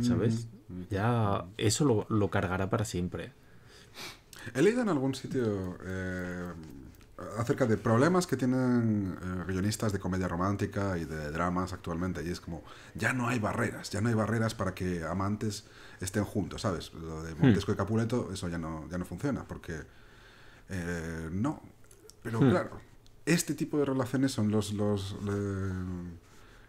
¿sabes? Ya eso lo, cargará para siempre. He leído en algún sitio... Eh, acerca de problemas que tienen eh, guionistas de comedia romántica y de dramas actualmente. Y es como, ya no hay barreras, ya no hay barreras para que amantes estén juntos, ¿sabes? Lo de hmm. Montesco y Capuleto, eso ya no, ya no funciona, porque eh, no. Pero hmm. claro, este tipo de relaciones son los... los eh,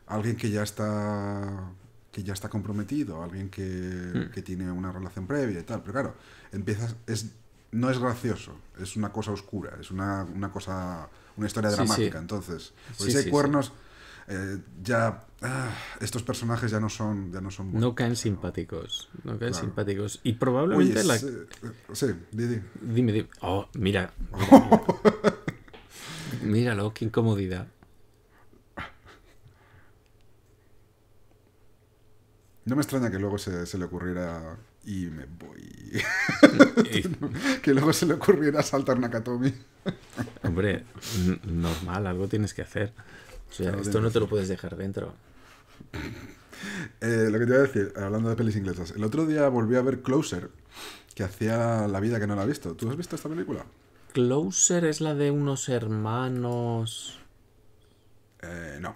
alguien que ya está que ya está comprometido, alguien que, hmm. que tiene una relación previa y tal. Pero claro, empiezas, no es gracioso, es una cosa oscura, es una, cosa, una historia dramática. Entonces, pues si hay cuernos, eh, ya ah, estos personajes ya no son, ya no son caen simpáticos, no, caen simpáticos. Y probablemente la... Sí, sí Dime, dime. Oh, mira. mira Míralo, qué incomodidad. No me extraña que luego se le ocurriera y me voy. que luego se le ocurriera saltar Nakatomi. Hombre, normal, algo tienes que hacer. O sea, esto no te lo puedes dejar dentro. Eh, lo que te iba a decir, hablando de pelis inglesas, el otro día volví a ver Closer, que hacía la vida que no la he visto. ¿Tú has visto esta película? Closer es la de unos hermanos. Eh, no.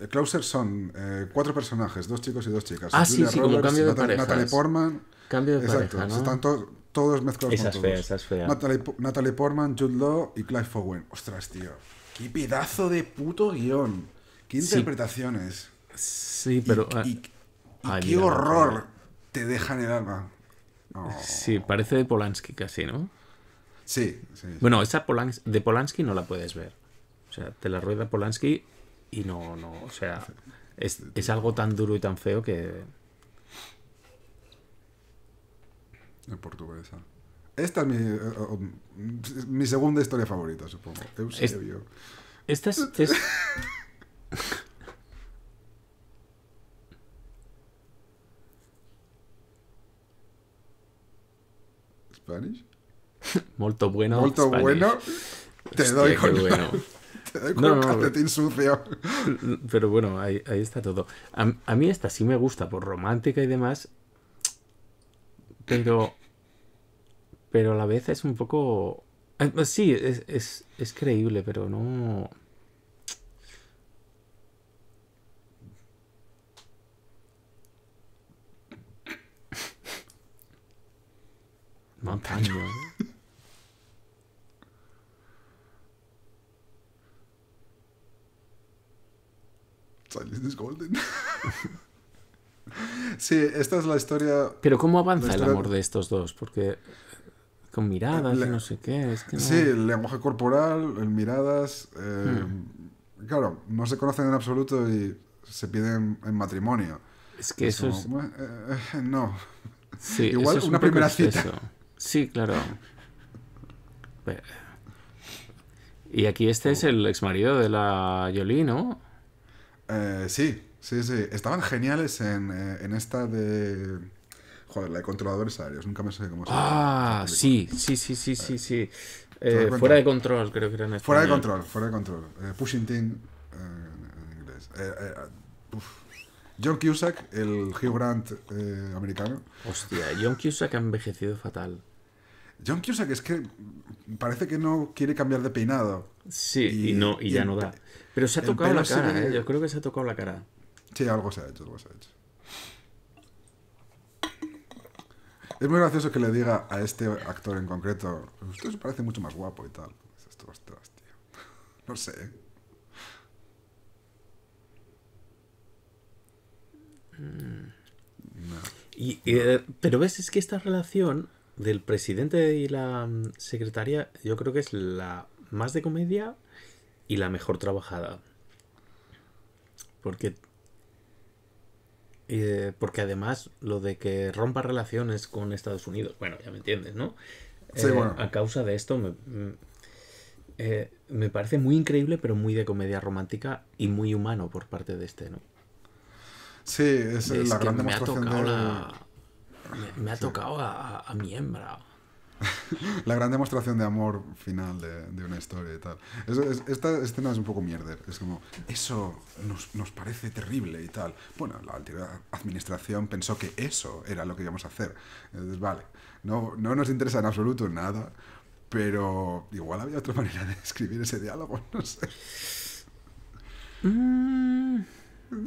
Eh, Closer son eh, cuatro personajes, dos chicos y dos chicas. Ah, sí, sí, cambio de pareja. Natalie Portman. Cambio de Exacto, pareja, ¿no? están todos mezclados esa es fea, Esa es fea. Natalie, Portman, Jude Law y Clive Owen. Ostras, tío. Qué pedazo de puto guión. Qué interpretaciones. Sí, pero... Y, ah, ah, qué horror te deja en el alma. Sí, parece de Polanski casi, ¿no? Sí, sí. Bueno, esa de Polanski no la puedes ver. O sea, te la rueda Polanski y no, no, o sea, es, es algo tan duro y tan feo que... En portugués Esta es mi, eh, oh, oh, mi segunda historia favorita, supongo. Eusebio. Es, esta es... Spanish? Molto bueno. Molto bueno. Te doy con... Bueno. con no, calcetín sucio. Pero bueno, ahí, está todo. A, mí esta sí me gusta por romántica y demás. Pero. Pero a la vez es un poco. Eh, pues sí, es, creíble, pero no. Montaña. ¿eh? sí, esta es la historia. Pero ¿cómo avanza el amor de estos dos? Porque con miradas, no sé qué. Sí, el lenguaje corporal, miradas. Eh, hmm. Claro, no se conocen en absoluto y se piden en matrimonio. Es que eso es. no. Sí, Igual es una primera cita. Sí, claro. Y aquí este es el ex marido de la Jolie, ¿no? Eh, sí, sí, sí. Estaban geniales en, eh, en esta de... Joder, la de controladores aéreos, nunca me sé cómo se llama. Ah, sí, sí, sí, sí, sí, eh, fuera de control, creo que era en español. Fuera de control, fuera de control. pushing team en inglés. John Cusack, el Hugh Grant americano. Hostia, John Cusack ha envejecido fatal. John Cusack es que parece que no quiere cambiar de peinado. Sí, y, no, y, ya no da. Pero se ha tocado la cara, ¿eh? yo creo que se ha tocado la cara. Sí, algo se ha hecho, algo se ha hecho. Es muy gracioso que le diga a este actor en concreto, usted se parece mucho más guapo y tal. No sé. Mm. Eh, pero ves, es que esta relación del presidente y la mm, secretaria, yo creo que es la más de comedia y la mejor trabajada. Porque. Eh, porque además lo de que rompa relaciones con Estados Unidos, bueno, ya me entiendes, ¿no? Eh, a causa de esto mm, eh, me, parece muy increíble, pero muy de comedia romántica y muy humano por parte de este, ¿no? Sí, es, la este, gran me ha tocado, de... me, ha tocado a, a, mi hembra. la gran demostración de amor final de, de una historia y tal. esta escena es un poco mierder. Es como, eso nos, nos, parece terrible y tal. Bueno, la anterior administración pensó que eso era lo que íbamos a hacer. Entonces, vale, no, no nos interesa en absoluto nada, pero igual había otra manera de escribir ese diálogo, no sé. Mm.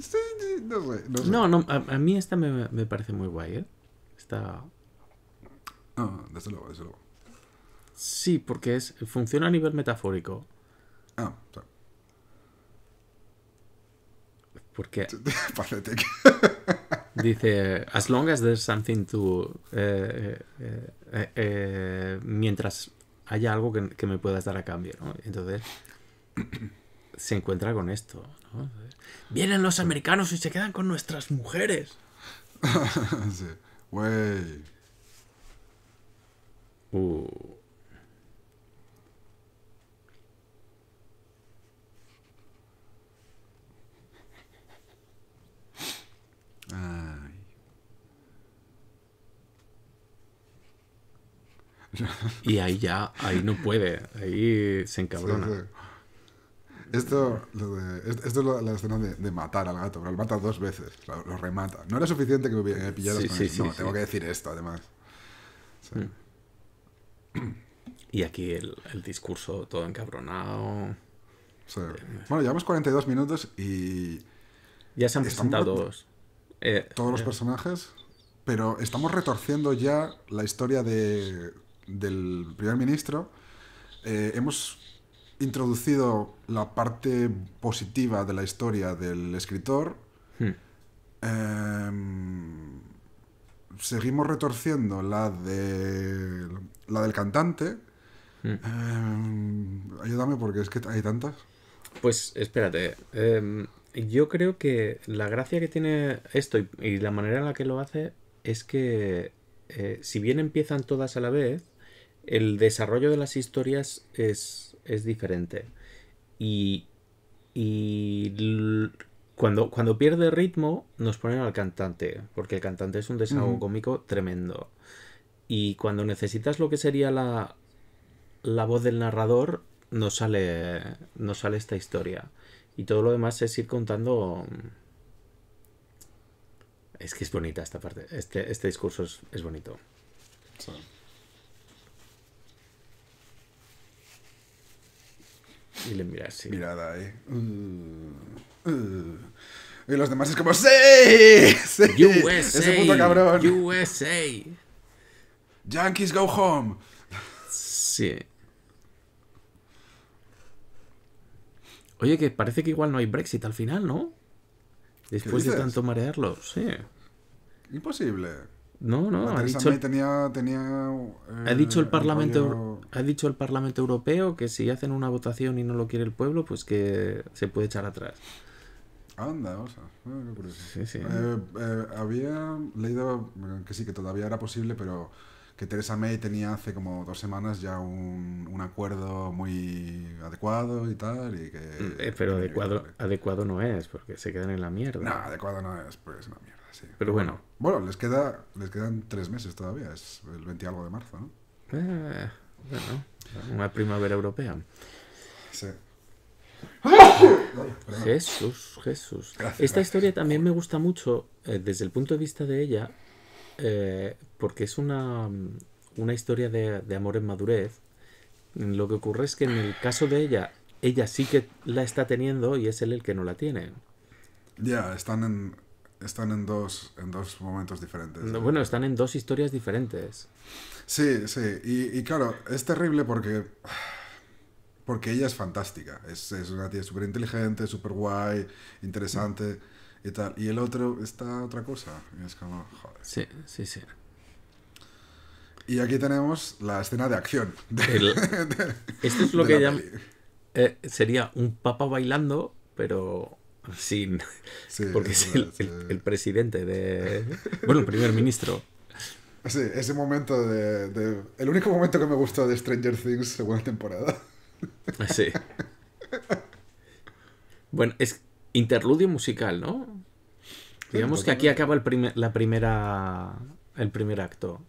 Sí, no, sé, no, no, no, a, mí esta me, me parece muy guay, ¿eh? Esta no, desde luego, desde luego. Sí, porque es, funciona a nivel metafórico. Ah, Porque. dice, as long as there's something to. Eh, eh, eh, mientras haya algo que, me puedas dar a cambio, Entonces. se encuentra con esto. Vienen los americanos y se quedan con nuestras mujeres. sí. Uh. Y ahí ya, ahí no puede, ahí se encabrona. Esto, de, esto es la escena de, matar al gato, pero lo mata dos veces, lo, remata. No era suficiente que me pillaras sí, con tengo que decir esto, además. Sí. Mm. Y aquí el, discurso todo encabronado. Eh, bueno, llevamos 42 minutos y... Ya se han presentado eh, todos. los eh. personajes, pero estamos retorciendo ya la historia del primer ministro. hemos introducido la parte positiva de la historia del escritor. eh seguimos retorciendo la, de, la del cantante. Mm. Eh, ayúdame porque es que hay tantas. Pues espérate. Eh, yo creo que la gracia que tiene esto y, la manera en la que lo hace es que eh, si bien empiezan todas a la vez, el desarrollo de las historias es, es diferente. Y, y cuando, cuando pierde ritmo, nos ponen al cantante, porque el cantante es un desahogo cómico tremendo. Y cuando necesitas lo que sería la, la voz del narrador, no sale, no sale esta historia. Y todo lo demás es ir contando. Mm, es que es bonita esta parte. Este, este discurso es, es bonito. Sí. Y le mira así. Mirada, eh. Mm. Mm. Y los demás es como, ¡Sí! USA, ¡Ese puto cabrón! ¡USA! ¡Yankees go home! Sí. Oye, que parece que igual no hay Brexit al final, ¿no? Después de tanto marearlo, sí. Imposible. No, no, ha dicho, el, tenía, tenía, ha dicho, el, eh, Parlamento, ha dicho el Parlamento Europeo que si hacen una votación y no lo quiere el pueblo, pues que se puede echar atrás. Anda, ah, o sea, Sí, sí. Eh, eh, había leído que sí, que todavía era posible, pero que Teresa May tenía hace como dos semanas ya un, un acuerdo muy adecuado y tal. Y que, pero adecuado, adecuado no es, porque se quedan en la mierda. No, adecuado no es, pues es una mierda. Pero bueno. Bueno, les, queda, les quedan tres meses todavía, es el 20 algo de marzo, ¿no? Eh, bueno, una primavera europea. Sí. Jesús, Jesús. Esta historia también me gusta mucho eh, desde el punto de vista de ella, eh, porque es una, historia de, amor en madurez. Lo que ocurre es que en el caso de ella, ella sí que la está teniendo y es él el que no la tiene. Ya, están en, están en dos, en dos momentos diferentes. bueno, están en dos historias diferentes. Sí, sí. Y, claro, es terrible porque. Porque ella es fantástica. Es, es una tía súper inteligente, súper guay, interesante y tal. Y el otro está otra cosa. Y es como, joder. Sí, sí, sí. Y aquí tenemos la escena de acción. esto es lo que llaman. Eh, sería un papa bailando, pero porque es, el, presidente de... Bueno, el primer ministro. Sí, ese momento de, El único momento que me gustó de Stranger Things segunda temporada. Ah, sí. Bueno, es interludio musical, ¿no? Digamos que aquí acaba el la primera, el primer acto.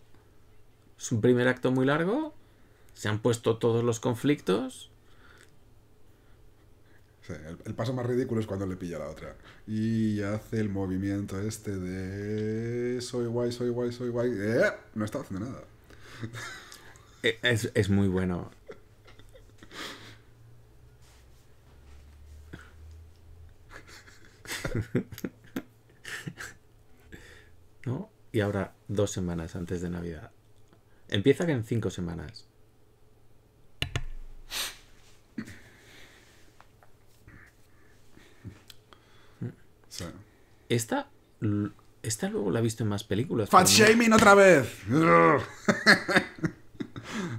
Es un primer acto muy largo. Se han puesto todos los conflictos Sí, el, paso más ridículo es cuando le pilla la otra. Y hace el movimiento este de soy guay, soy guay, soy guay. ¡Eh! No está haciendo nada. E, es, es muy bueno. ¿No? Y ahora dos semanas antes de Navidad. Empieza en cinco semanas. Esta, esta luego la he visto en más películas. ¡Fat shaming otra vez!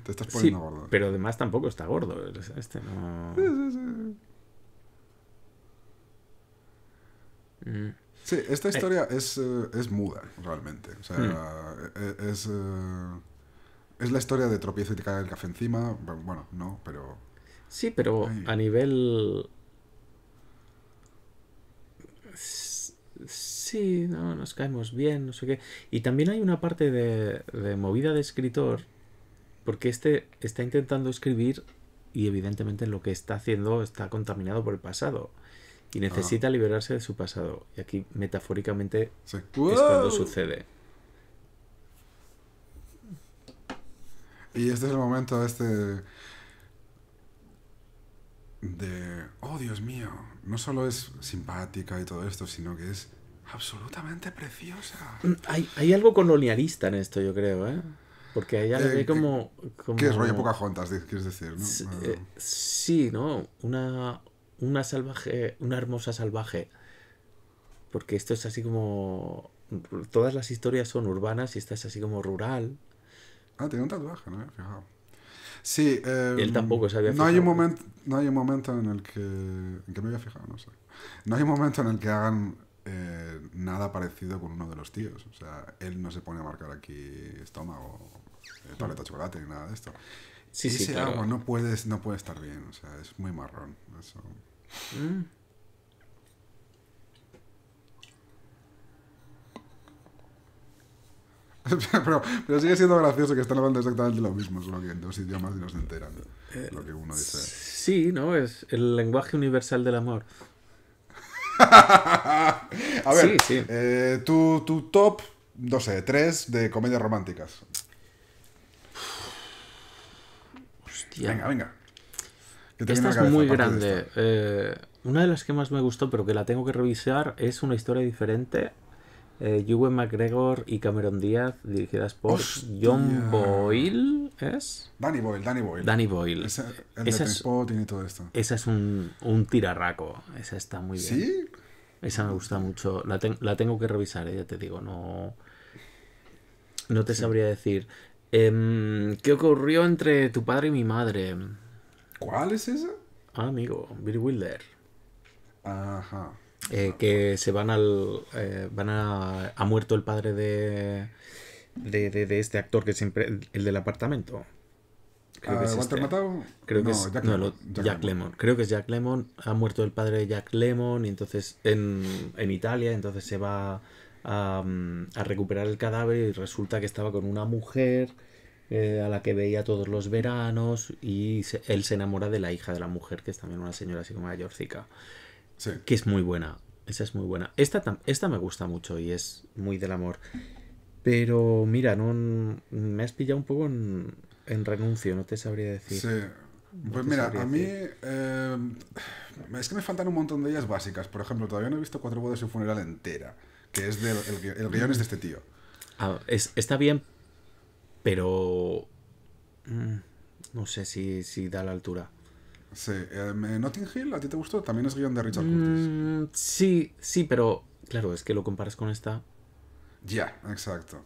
Te estás poniendo sí, gordo. Pero además tampoco está gordo. Este no. Sí, Sí, mm. esta eh. historia eh, es, muda, realmente. O sea, hmm. e, es, eh, es, la historia de tropiezo y te cae el café encima. Bueno, no, pero. Sí, pero a nivel sí, no, nos caemos bien, no sé qué. Y también hay una parte de, movida de escritor, porque este está intentando escribir y evidentemente lo que está haciendo está contaminado por el pasado y necesita liberarse de su pasado. Y aquí metafóricamente es cuando sucede. Y este es el momento este de... Oh, Dios mío no solo es simpática y todo esto, sino que es absolutamente preciosa. Mm, hay, algo colonialista en esto, yo creo, ¿eh? Porque ella le ve como, como... es rollo Pocahontas, quieres decir? ¿no? Ah. Eh, sí, ¿no? Una, una salvaje, una hermosa salvaje. Porque esto es así como... Todas las historias son urbanas y esta es así como rural. Ah, tiene un tatuaje, ¿no? Fijaos. Sí. Eh, él tampoco No hay un momento, no hay un momento en el que, en que me había fijado, no sé. No hay un momento en el que hagan eh, nada parecido con uno de los tíos. O sea, él no se pone a marcar aquí estómago, eh, paleta de chocolate ni nada de esto. Sí, y sí, ese ah, claro. agua no puede, no puede estar bien. O sea, es muy marrón. Eso. Mm. pero, sigue siendo gracioso que están hablando exactamente lo mismo, solo que en dos idiomas y no se enteran lo que uno dice. Sí, ¿no? Es el lenguaje universal del amor. A ver, eh, tu, top, no sé, tres de comedias románticas. Hostia. Venga, venga. Esta es muy grande. Eh, una de las que más me gustó, pero que la tengo que revisar, es una historia diferente eh, McGregor y Cameron Díaz, dirigidas por John Boyle. ¿Es? Danny Boyle, Danny Boyle. Danny Boyle. esa es, un, un, tirarraco. Esa está muy bien. ¿Sí? Esa me gusta mucho. La, tengo que revisar, eh, ya te digo. No, no te sabría decir. Em, ¿Qué ocurrió entre tu padre y mi madre? ¿Cuál es esa? Ah, amigo, Bill Wilder. Ajá. Eh, que se van al. Eh, van a. Ha muerto el padre de, de, de, este actor que siempre. El del apartamento. Creo que ah, es este. Matado? Creo que es, Jack, Lemon. Creo que es Jack Lemon. Ha muerto el padre de Jack Lemon. Y entonces. En, en Italia. Entonces se va a, mm, a, recuperar el cadáver. Y resulta que estaba con una mujer. Eh, a la que veía todos los veranos. Y él se enamora de la hija de la mujer. Que es también una señora así como mayorcica que es muy buena. Esa es muy buena. Esta, esta me gusta mucho y es muy del amor. Pero mira, no, me has pillado un poco en, renuncio, no te sabría decir. Sí. pues mira, a mí eh, es que me faltan un montón de ellas básicas. Por ejemplo, todavía no he visto Cuatro bodas y funeral entera, que es del el, guion es de este tío. está bien, pero mm, no sé si, si da la altura. Sí. Em, eh, Notting Hill, ¿a ti te gustó? También es guión de Richard Curtis. Mm, sí, sí, pero claro, es que lo comparas con esta. Ya, exacto.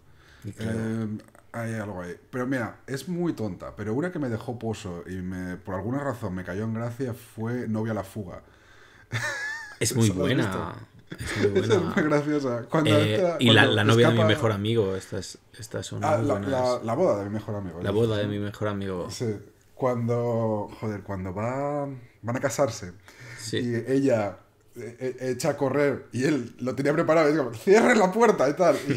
Em, hay algo ahí. Pero mira, es muy tonta, pero una que me dejó pozo y me, por alguna razón me cayó en gracia fue Novia la Fuga. Es muy buena. Es muy, graciosa. Eh, y la, novia de mi mejor amigo. esta estas son. Ah, la, la, boda de mi mejor amigo. La ¿eh? boda de mi mejor amigo. Sí cuando, joder, cuando va, van a casarse y ella eh, eh, echa a correr y él lo tenía preparado y cierre la puerta y tal.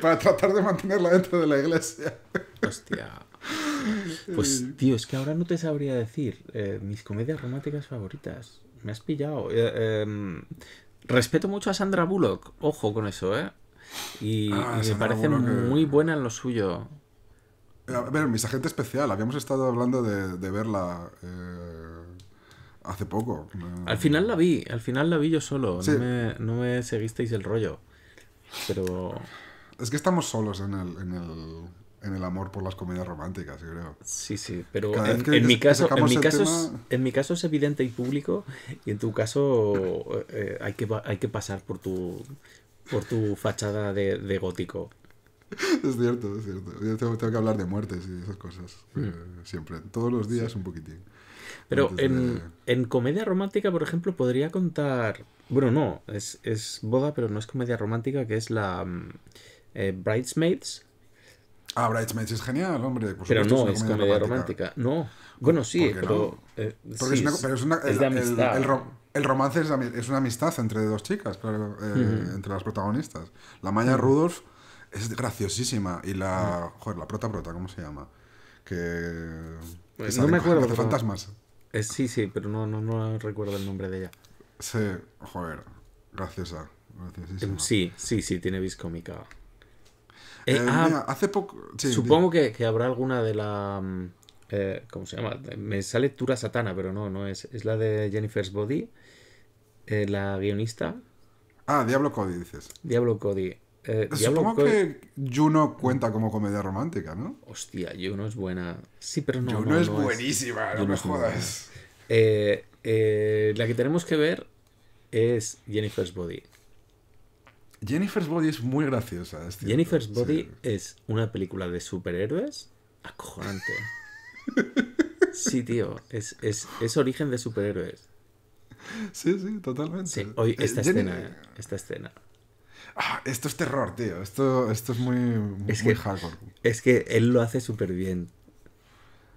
para tratar de mantenerla dentro de la iglesia. Hostia. Pues tío, es que ahora no te sabría decir eh, mis comedias románticas favoritas. Me has pillado. Em, respeto mucho a Sandra Bullock, ojo con eso, ¿eh? Y, ah, me parece muy buena en lo suyo. A ver, mis agentes especial, habíamos estado hablando de, verla eh, hace poco. Al final la vi, al final la vi yo solo, no, me, no, seguisteis el rollo. Pero... Es que estamos solos en el, en el, en el amor por las comedias románticas, yo creo. Sí, sí, pero en, mi caso, en, mi caso es, evidente y público, y en tu caso eh, hay, que, hay que pasar por tu, por tu fachada de, de gótico. Es cierto, es cierto. Yo tengo, que hablar de muertes y esas cosas. Mm. Eh, siempre, todos los días un poquitín. Pero en, en, comedia romántica, por ejemplo, podría contar. Bueno, no, es, es boda, pero no es comedia romántica, que es la mm, eh, Bridesmaids. Ah, Bridesmaids es genial, hombre. pero no es, comedia, romántica. No. Bueno, sí, pero. El romance es, es, una amistad entre dos chicas, eh, entre las protagonistas. La Maya Rudolf es graciosísima. Y la. Mm. Joder, la prota prota, ¿cómo se llama? Que. Pues, no me acuerdo. fantasmas. Eh, sí, sí, pero no, no, no recuerdo el nombre de ella. Sí, joder. Graciosa. Graciosísima. Em, sí, sí, sí, tiene vis cómica. Eh, eh, ah, hace poco. supongo que, habrá alguna de la. Mm, ¿Cómo se llama? Me sale Tura Satana, pero no, no es. Es la de Jennifer's Body, la guionista. Ah, Diablo Cody, dices. Diablo Cody. Eh, pues supongo que Juno cuenta como comedia romántica, ¿no? Hostia, Juno es buena. Sí, pero no. Juno es buenísima, no me jodas. Eh, eh, la que tenemos que ver es Jennifer's Body. Jennifer's Body es muy graciosa. Jennifer's Body es una película de superhéroes acojonante. sí, tío. Es, origen de superhéroes. Sí, sí, totalmente. Sí, hoy esta escena. Esta escena ah, esto es terror, tío. Esto, esto es muy, es que, Es que él lo hace súper bien.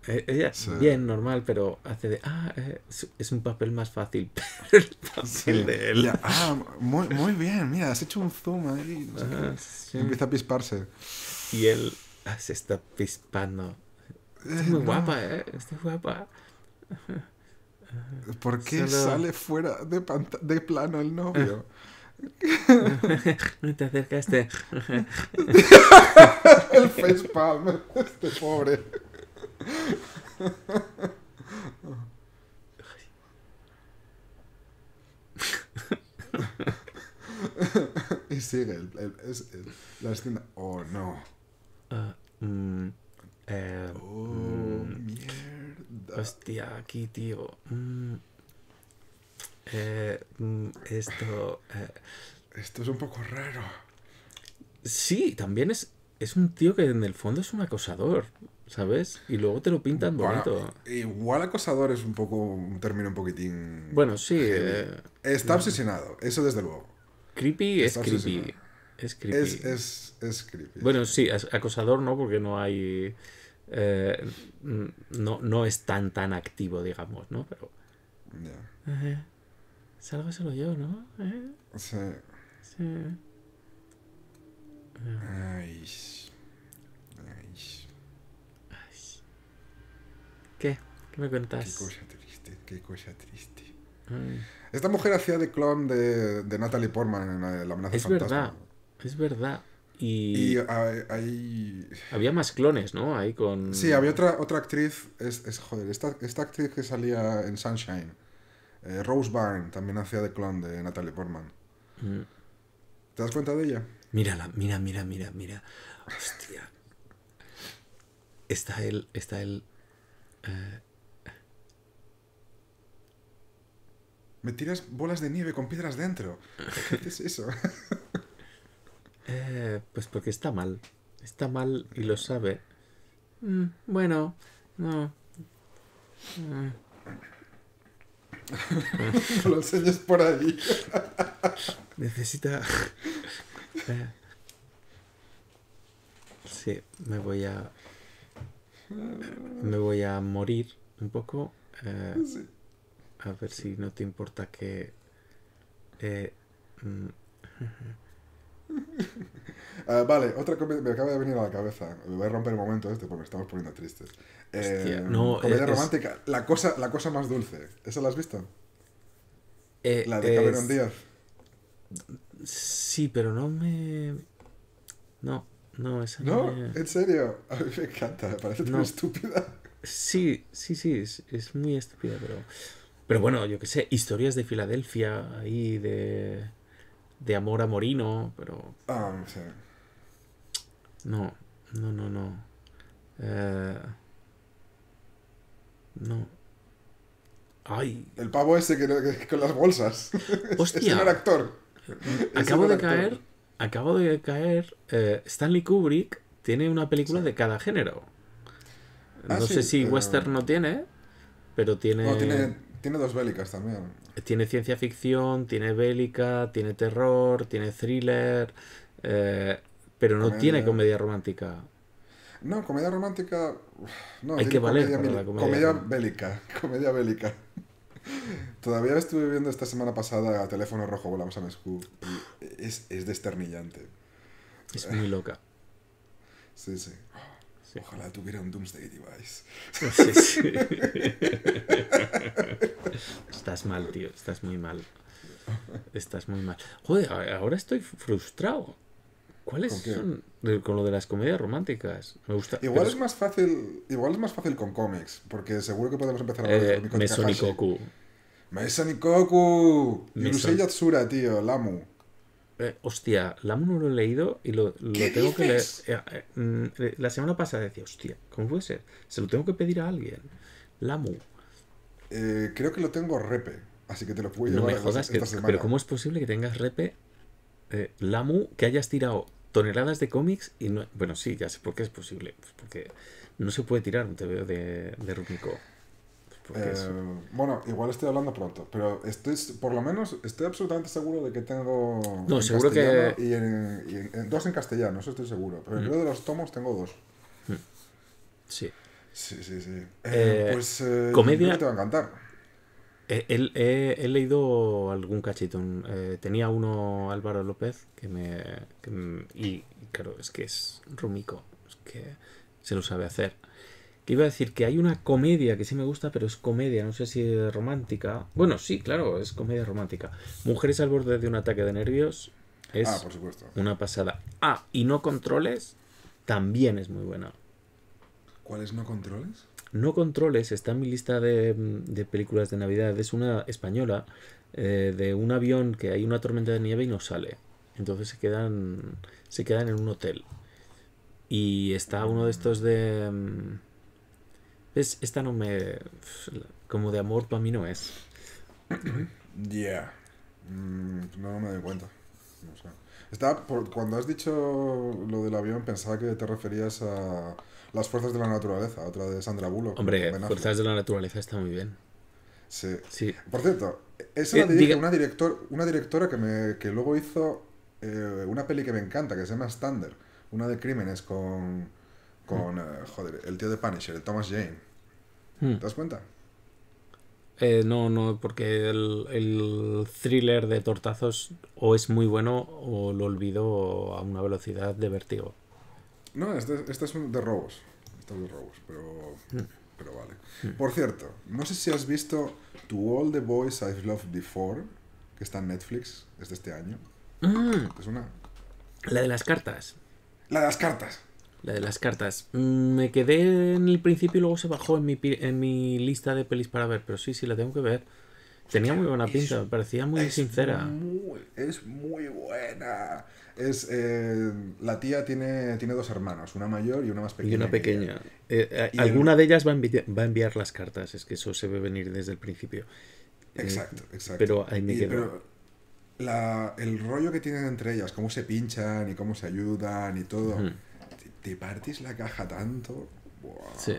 Eh, ella, bien, normal, pero hace de. Ah, eh, es un papel más fácil. el de él. ah, muy, muy, bien, mira, has hecho un zoom ahí. Empieza a pisparse. Y él ah, se está pispando. Es eh, muy guapa, ¿eh? muy guapa. ¿Por qué sale fuera de, de plano el novio? Ah no te acercaste. el palm este pobre. y sigue la escena. Oh no. Ah, mm, eh, oh, mm, mierda. Hostia, aquí, tío. Mm, eh, mm, esto... Eh, esto es un poco raro. Sí, también es, es un tío que en el fondo es un acosador, ¿sabes? Y luego te lo pintan bonito. Igual acosador es un poco un término un poquitín... Bueno, sí. Eh, está obsesionado, eso desde luego. Creepy es creepy. Es creepy. Es, creepy. Bueno, sí, acosador no, porque no hay... Eh, no, no es tan tan activo, digamos, ¿no? Pero. Salgo solo yo, ¿no? ¿Eh? Sí. Sí. Ay. Ay. Ay. ¿Qué? ¿Qué me cuentas? Qué cosa triste, qué cosa triste. Esta mujer hacía de clon de, de Natalie Portman en La, la amenaza es Verdad, es verdad. Y, y Había más clones, ¿no? Ahí con... Sí, había otra, otra actriz, es, es joder, esta, esta actriz que salía en Sunshine. Eh, Rose Byrne también hacía de clon de Natalie Portman. Mm. ¿Te das cuenta de ella? Mírala, mira, mira, mira, mira. Hostia. Está él, está él. Eh. Me tiras bolas de nieve con piedras dentro. ¿Qué es eso? Eh, pues porque está mal. Está mal y lo sabe. Mm, bueno, no. Mm. Lo enseñes por ahí. Necesita. Sí, me voy a. Me voy a morir un poco. Eh, a ver si no te importa que. Eh... Mm, Ah, vale, otra comedia me acaba de venir a la cabeza. Me voy a romper el momento este porque estamos poniendo tristes. Hostia, eh, comedia romántica, La, cosa, la cosa más dulce. ¿Esa la has visto? Eh, la de Cameron Díaz. Sí, pero no me. No, no, esa no. No, en serio. A mí me encanta, me parece tan estúpida. Sí, sí, sí, es, muy estúpida, pero. Pero bueno, yo qué sé, historias de Filadelfia y de de amor a Morino, pero... Ah, no No, no, no, no. Eh, no. Ay. El pavo ese que, con las bolsas. Este Hostia. Es un actor. Acabo de caer. Acabo de caer. Eh, Stanley Kubrick tiene una película de cada género. Ah, no sé si western no tiene, pero tiene. No, tiene tiene dos bélicas también. Tiene ciencia ficción, tiene bélica, tiene terror, tiene thriller, eh, pero no tiene comedia romántica. No, comedia romántica. No, Hay que valer comedia, la comedia. comedia bélica. Comedia bélica. Todavía estuve viendo esta semana pasada a Teléfono Rojo Volamos a Moscú. Es, es desternillante. Es muy loca. Sí, sí. Ojalá tuviera un Doomsday Device. estás mal, tío. Estás muy mal. Estás muy mal. Joder, ahora estoy frustrado. ¿Cuáles es son? Con lo de las comedias románticas. Me gusta. Igual es más fácil. Igual es más fácil con cómics, porque seguro que podemos empezar a hablar eh, de Mesonikoku. Mesonikoku. Yurusei Yatsura, tío, Lamu. Eh, hostia, Lamu no lo he leído y lo, tengo que leer. Eh, eh, mm, la semana pasada decía, hostia, ¿cómo puede ser? Se lo tengo que pedir a alguien. Lamu. creo que lo tengo repe, así que te lo puedo llevar Pero ¿cómo es posible que tengas repe Lamu que hayas tirado toneladas de cómics y no... Bueno, sí, ya sé por qué es posible. Pues porque no se puede tirar un TV de, de eh, bueno, igual estoy hablando pronto, pero estoy, por lo menos, estoy absolutamente seguro de que tengo. seguro que. Y, en, dos en castellano, eso estoy seguro. Pero en mm. de los tomos tengo dos. Mm. Sí. Sí, sí, sí. Eh, eh, pues, comedia. Te va a encantar. He, leído algún cachito tenía uno Álvaro López que Y claro, es que es rumico. Es que se lo sabe hacer iba a decir que hay una comedia que sí me gusta, pero es comedia, no sé si es romántica. Bueno, sí, claro, es comedia romántica. Mujeres al borde de un ataque de nervios es ah, una pasada. Ah, y No Controles también es muy buena. ¿Cuál es No Controles? No Controles está en mi lista de, mm, películas de Navidad. Es una española eh, de un avión que hay una tormenta de nieve y no sale. Entonces se quedan, se quedan en un hotel. Y está uno de estos de mm, es, esta no me. Como de amor, para mí no es. Ya. Yeah. Mm, no, me doy cuenta. No por, cuando has dicho lo del avión, pensaba que te referías a Las Fuerzas de la Naturaleza, otra de Sandra Bullock. Hombre, Fuerzas de la Naturaleza está muy bien. Sí. Por cierto, es una, eh, una, director, una directora que, me, que luego hizo eh, una peli que me encanta, que se llama Standard, una de crímenes con con, eh, joder, el tío de Punisher, el Thomas Jane. Hmm. ¿Te das cuenta? Eh, no, no, porque el, thriller de tortazos o es muy bueno o lo olvido a una velocidad de vertigo. No, este, este es de robos. Este es de robos, pero, hmm. pero vale. Hmm. Por cierto, no sé si has visto To All the Boys I've Loved Before, que está en Netflix, es de este año. Ah. La de las cartas. La de las cartas. La de las cartas. Mm, me quedé en el principio y luego se bajó en mi, en mi lista de pelis para ver, pero sí, sí, la tengo que ver. Tenía muy buena pinta, parecía muy sincera. es muy buena. Es, eh, la tía tiene, tiene dos hermanos, una mayor y una más pequeña. Eh, eh, y una pequeña. alguna de ellas va a, enviar, las cartas, es que eso se ve venir desde el principio. Exacto, exacto. Pero ahí me la, el rollo que tienen entre ellas, cómo se pinchan y cómo se ayudan y todo te partes la caja tanto. Sí.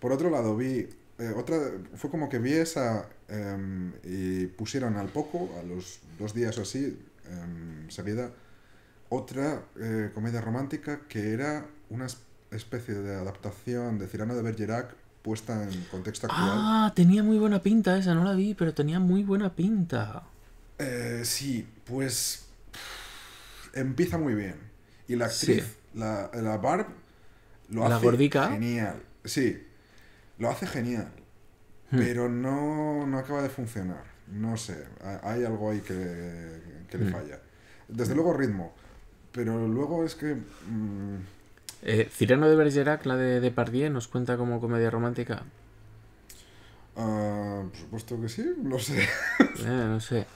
Por otro lado, vi. Eh, otra, fue como que vi esa em, y pusieron al poco, a los dos días o así, em, eh, otra comedia romántica que era una especie de adaptación de Cirano de Bergerac puesta en contexto actual. Ah, tenía muy buena pinta esa, no la vi, pero tenía muy buena pinta. Eh, sí, pues empieza muy bien. Y la actriz la, la Barb lo la hace gordica. genial. Sí, lo hace genial. Hmm. Pero no, no, acaba de funcionar. No sé, hay algo ahí que, le hmm. falla. Desde luego ritmo. Pero luego es que... Mm, eh, Cirano de Bergerac, la de Depardieu, nos cuenta como comedia romántica. Ah, por supuesto que sí, eh, no sé. no sé.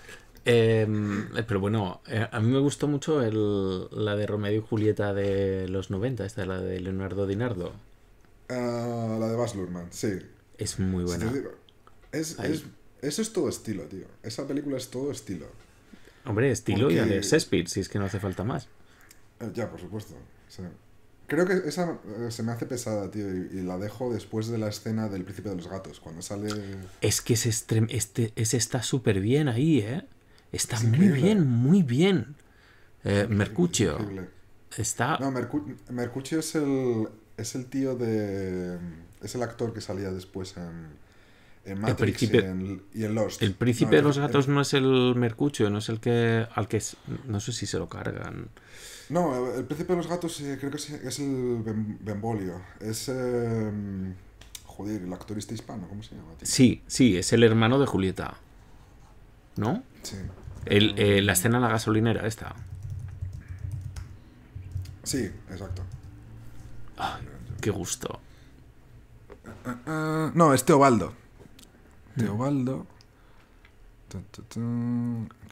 Em, eh, pero bueno, eh, a mí me gustó mucho la de Romeo y Julieta de los 90, esta la de Leonardo Dinardo. Ah, la de Baz Luhrmann, sí. Es muy buena. es, eso es todo estilo, tío. Esa película es todo estilo. Hombre, estilo y la de Shakespeare si es que no hace falta más. Eh, ya, por supuesto. Creo que esa se me hace pesada, tío, y, la dejo después de la escena del Príncipe de los Gatos, cuando sale... Es que es ese este, está súper bien ahí, ¿eh? Está muy bien, muy bien. Eh, Está... No, es el, es el tío de... Mm, es el actor que salía después en, Matrix y, en, Lost. El príncipe de los gatos no es el Mercucio, no es el que... Al que... No sé si se lo cargan. No, el príncipe de los gatos eh, creo que es, el Bembolio Es... Eh, mm, joder, el actorista este hispano, ¿cómo se llama? Sí, sí, es el hermano de Julieta. ¿no? Sí. Eh, la mm. escena en la gasolinera, esta. Sí, exacto. qué gusto. no, es Teobaldo. Mm. Teobaldo.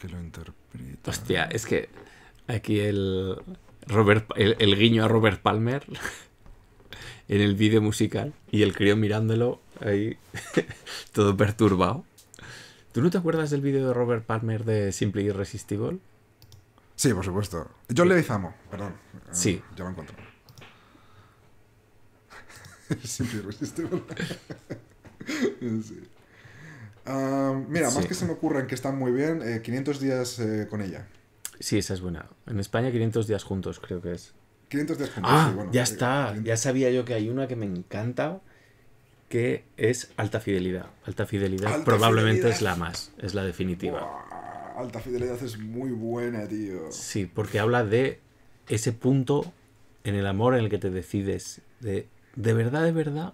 que lo interpreta. Hostia, es que aquí el, Robert, el, guiño a Robert Palmer en el vídeo musical y el crío mirándolo ahí todo perturbado. ¿Tú no te acuerdas del vídeo de Robert Palmer de Simple Irresistible? Sí, por supuesto. Yo le avisamos, perdón. Sí. Ya lo encuentro. Simple Irresistible. mira, más que se me ocurran que están muy bien, 500 eh, días eh, con ella. Sí, esa es buena. En España 500 días juntos, creo que es. 500 días juntos, ah, Ya está, ya sabía yo que hay una que me encanta, que es alta fidelidad. Alta fidelidad probablemente es la más, es la definitiva. alta fidelidad es muy buena, tío. Sí, porque habla de ese punto en el amor en el que te decides de de verdad, de verdad,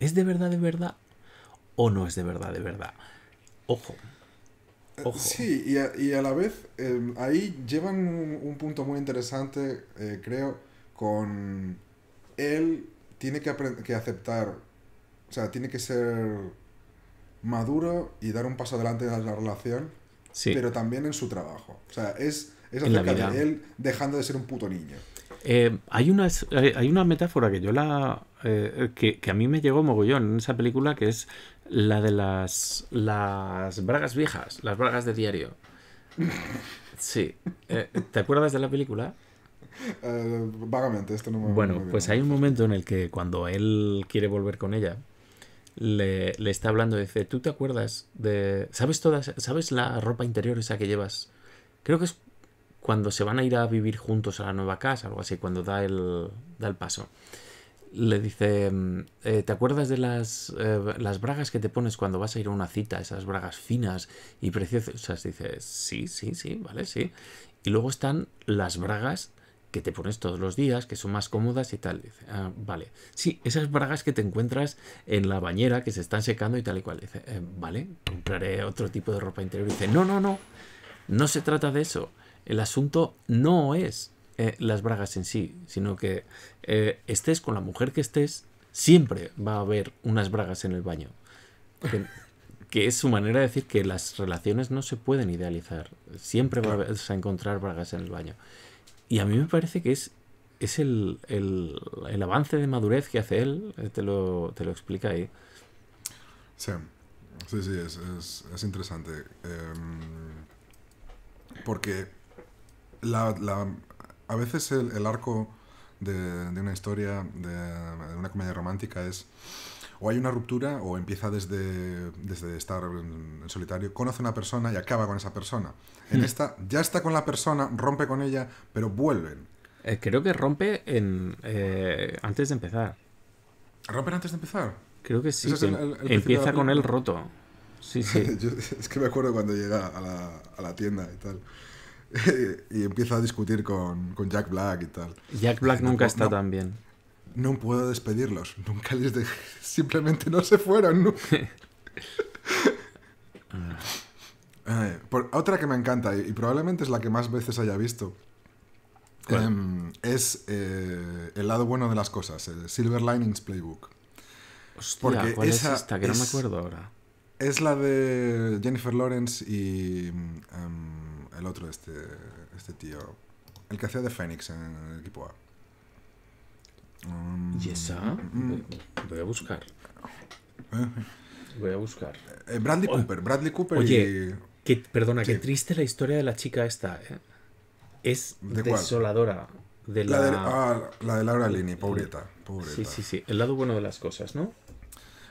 ¿es de verdad, de verdad o no es de verdad, de verdad? Ojo. Eh, ojo. Sí, y a, la vez em, ahí llevan un, punto muy interesante, eh, creo, con él tiene que, que aceptar o sea, tiene que ser maduro y dar un paso adelante en la relación, sí. pero también en su trabajo. O sea, es, es acerca de él dejando de ser un puto niño. Eh, hay, una, hay una metáfora que yo la. Eh, que, a mí me llegó mogollón en esa película, que es la de las. las bragas viejas, las bragas de diario. Sí. Eh, ¿Te acuerdas de la película? vagamente, esto no me Bueno, pues hay un momento en el que cuando él quiere volver con ella, le, está hablando, dice, ¿tú te acuerdas de... ¿Sabes todas? ¿Sabes la ropa interior esa que llevas? Creo que es cuando se van a ir a vivir juntos a la nueva casa, algo así, cuando da el, paso. Le dice, mm, eh, ¿te acuerdas de las, eh, las bragas que te pones cuando vas a ir a una cita? Esas bragas finas y preciosas. Dice, sí, sí, sí, vale, sí. Y luego están las bragas que te pones todos los días, que son más cómodas y tal. Dice, ah, vale. Sí, esas bragas que te encuentras en la bañera, que se están secando y tal y cual. Dice, eh, vale, compraré otro tipo de ropa interior. Dice, no, no, no. No se trata de eso. El asunto no es eh, las bragas en sí, sino que eh, estés con la mujer que estés, siempre va a haber unas bragas en el baño. Que, que es su manera de decir que las relaciones no se pueden idealizar. Siempre vas a encontrar bragas en el baño. Y a mí me parece que es, es el, avance de madurez que hace él, eh, te lo, explica ahí. Sí, sí, sí, es, interesante. Em, porque la, la, a veces el, arco de, una historia, de una comedia romántica, es o hay una ruptura o empieza desde, estar en, solitario, conoce a una persona y acaba con esa persona. En hmm. esta ya está con la persona, rompe con ella, pero vuelven. Eh, creo que rompe en, eh, antes de empezar. ¿Rompen antes de empezar? Creo que sí. empieza con él roto. Sí, sí. es que me acuerdo cuando llega a la, tienda y tal. y empieza a discutir con, Jack Black y tal. Jack Black nunca está tan bien no puedo despedirlos. Nunca les dejé. Simplemente no se fueron. otra que me encanta y, probablemente es la que más veces haya visto. Em, es eh, el lado bueno de las cosas, el Silver Linings Playbook. Porque ¿cuál es esta? Que no me acuerdo ahora. Es la de Jennifer Lawrence y em, el otro, este, este tío. El que hacía de Phoenix en el equipo A. Um, ¿Y esa? Mm, voy a buscar. Eh. Voy a buscar. Eh, Bradley oh. Cooper, Bradley Cooper. Oye, y... que, perdona, qué triste la historia de la chica esta. ¿eh? Es desoladora. De la... La, ah, de, Laura Lini, pobreta, pobreta. Sí, sí, sí. El lado bueno de las cosas, ¿no?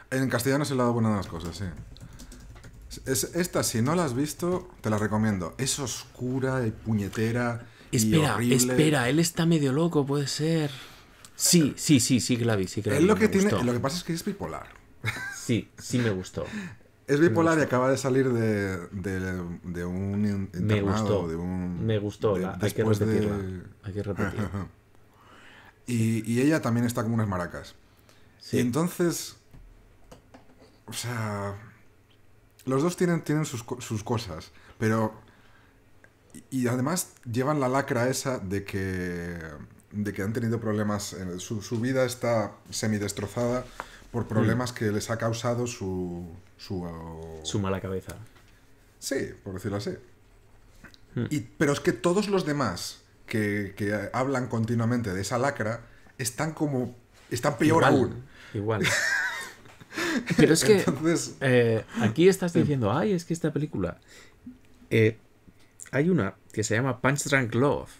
En castellano es el lado bueno de las cosas, sí. Es, esta, si no la has visto, te la recomiendo. Es oscura, y puñetera. Espera, y horrible. espera, él está medio loco, puede ser. Sí, sí, sí, sí que sí Lo que, lo que pasa es que es bipolar. Sí, sí me gustó. Es bipolar y acaba de salir de, un me gustó, me gustó, hay que repetirla. Hay que repetirla. Y, ella también está como unas maracas. Sí. entonces, o sea, los dos tienen, tienen sus cosas, pero... Y además llevan la lacra esa de que de que han tenido problemas, su, vida está semidestrozada por mm. problemas que les ha causado su, su... Uh, mala cabeza. Sí, por decirlo así. Mm. pero es que todos los demás que, hablan continuamente de esa lacra están como... están peor aún. Igual. pero es que Entonces... Eh, aquí estás diciendo, ay, es que esta película... Eh, hay una que se llama Punch Drunk Love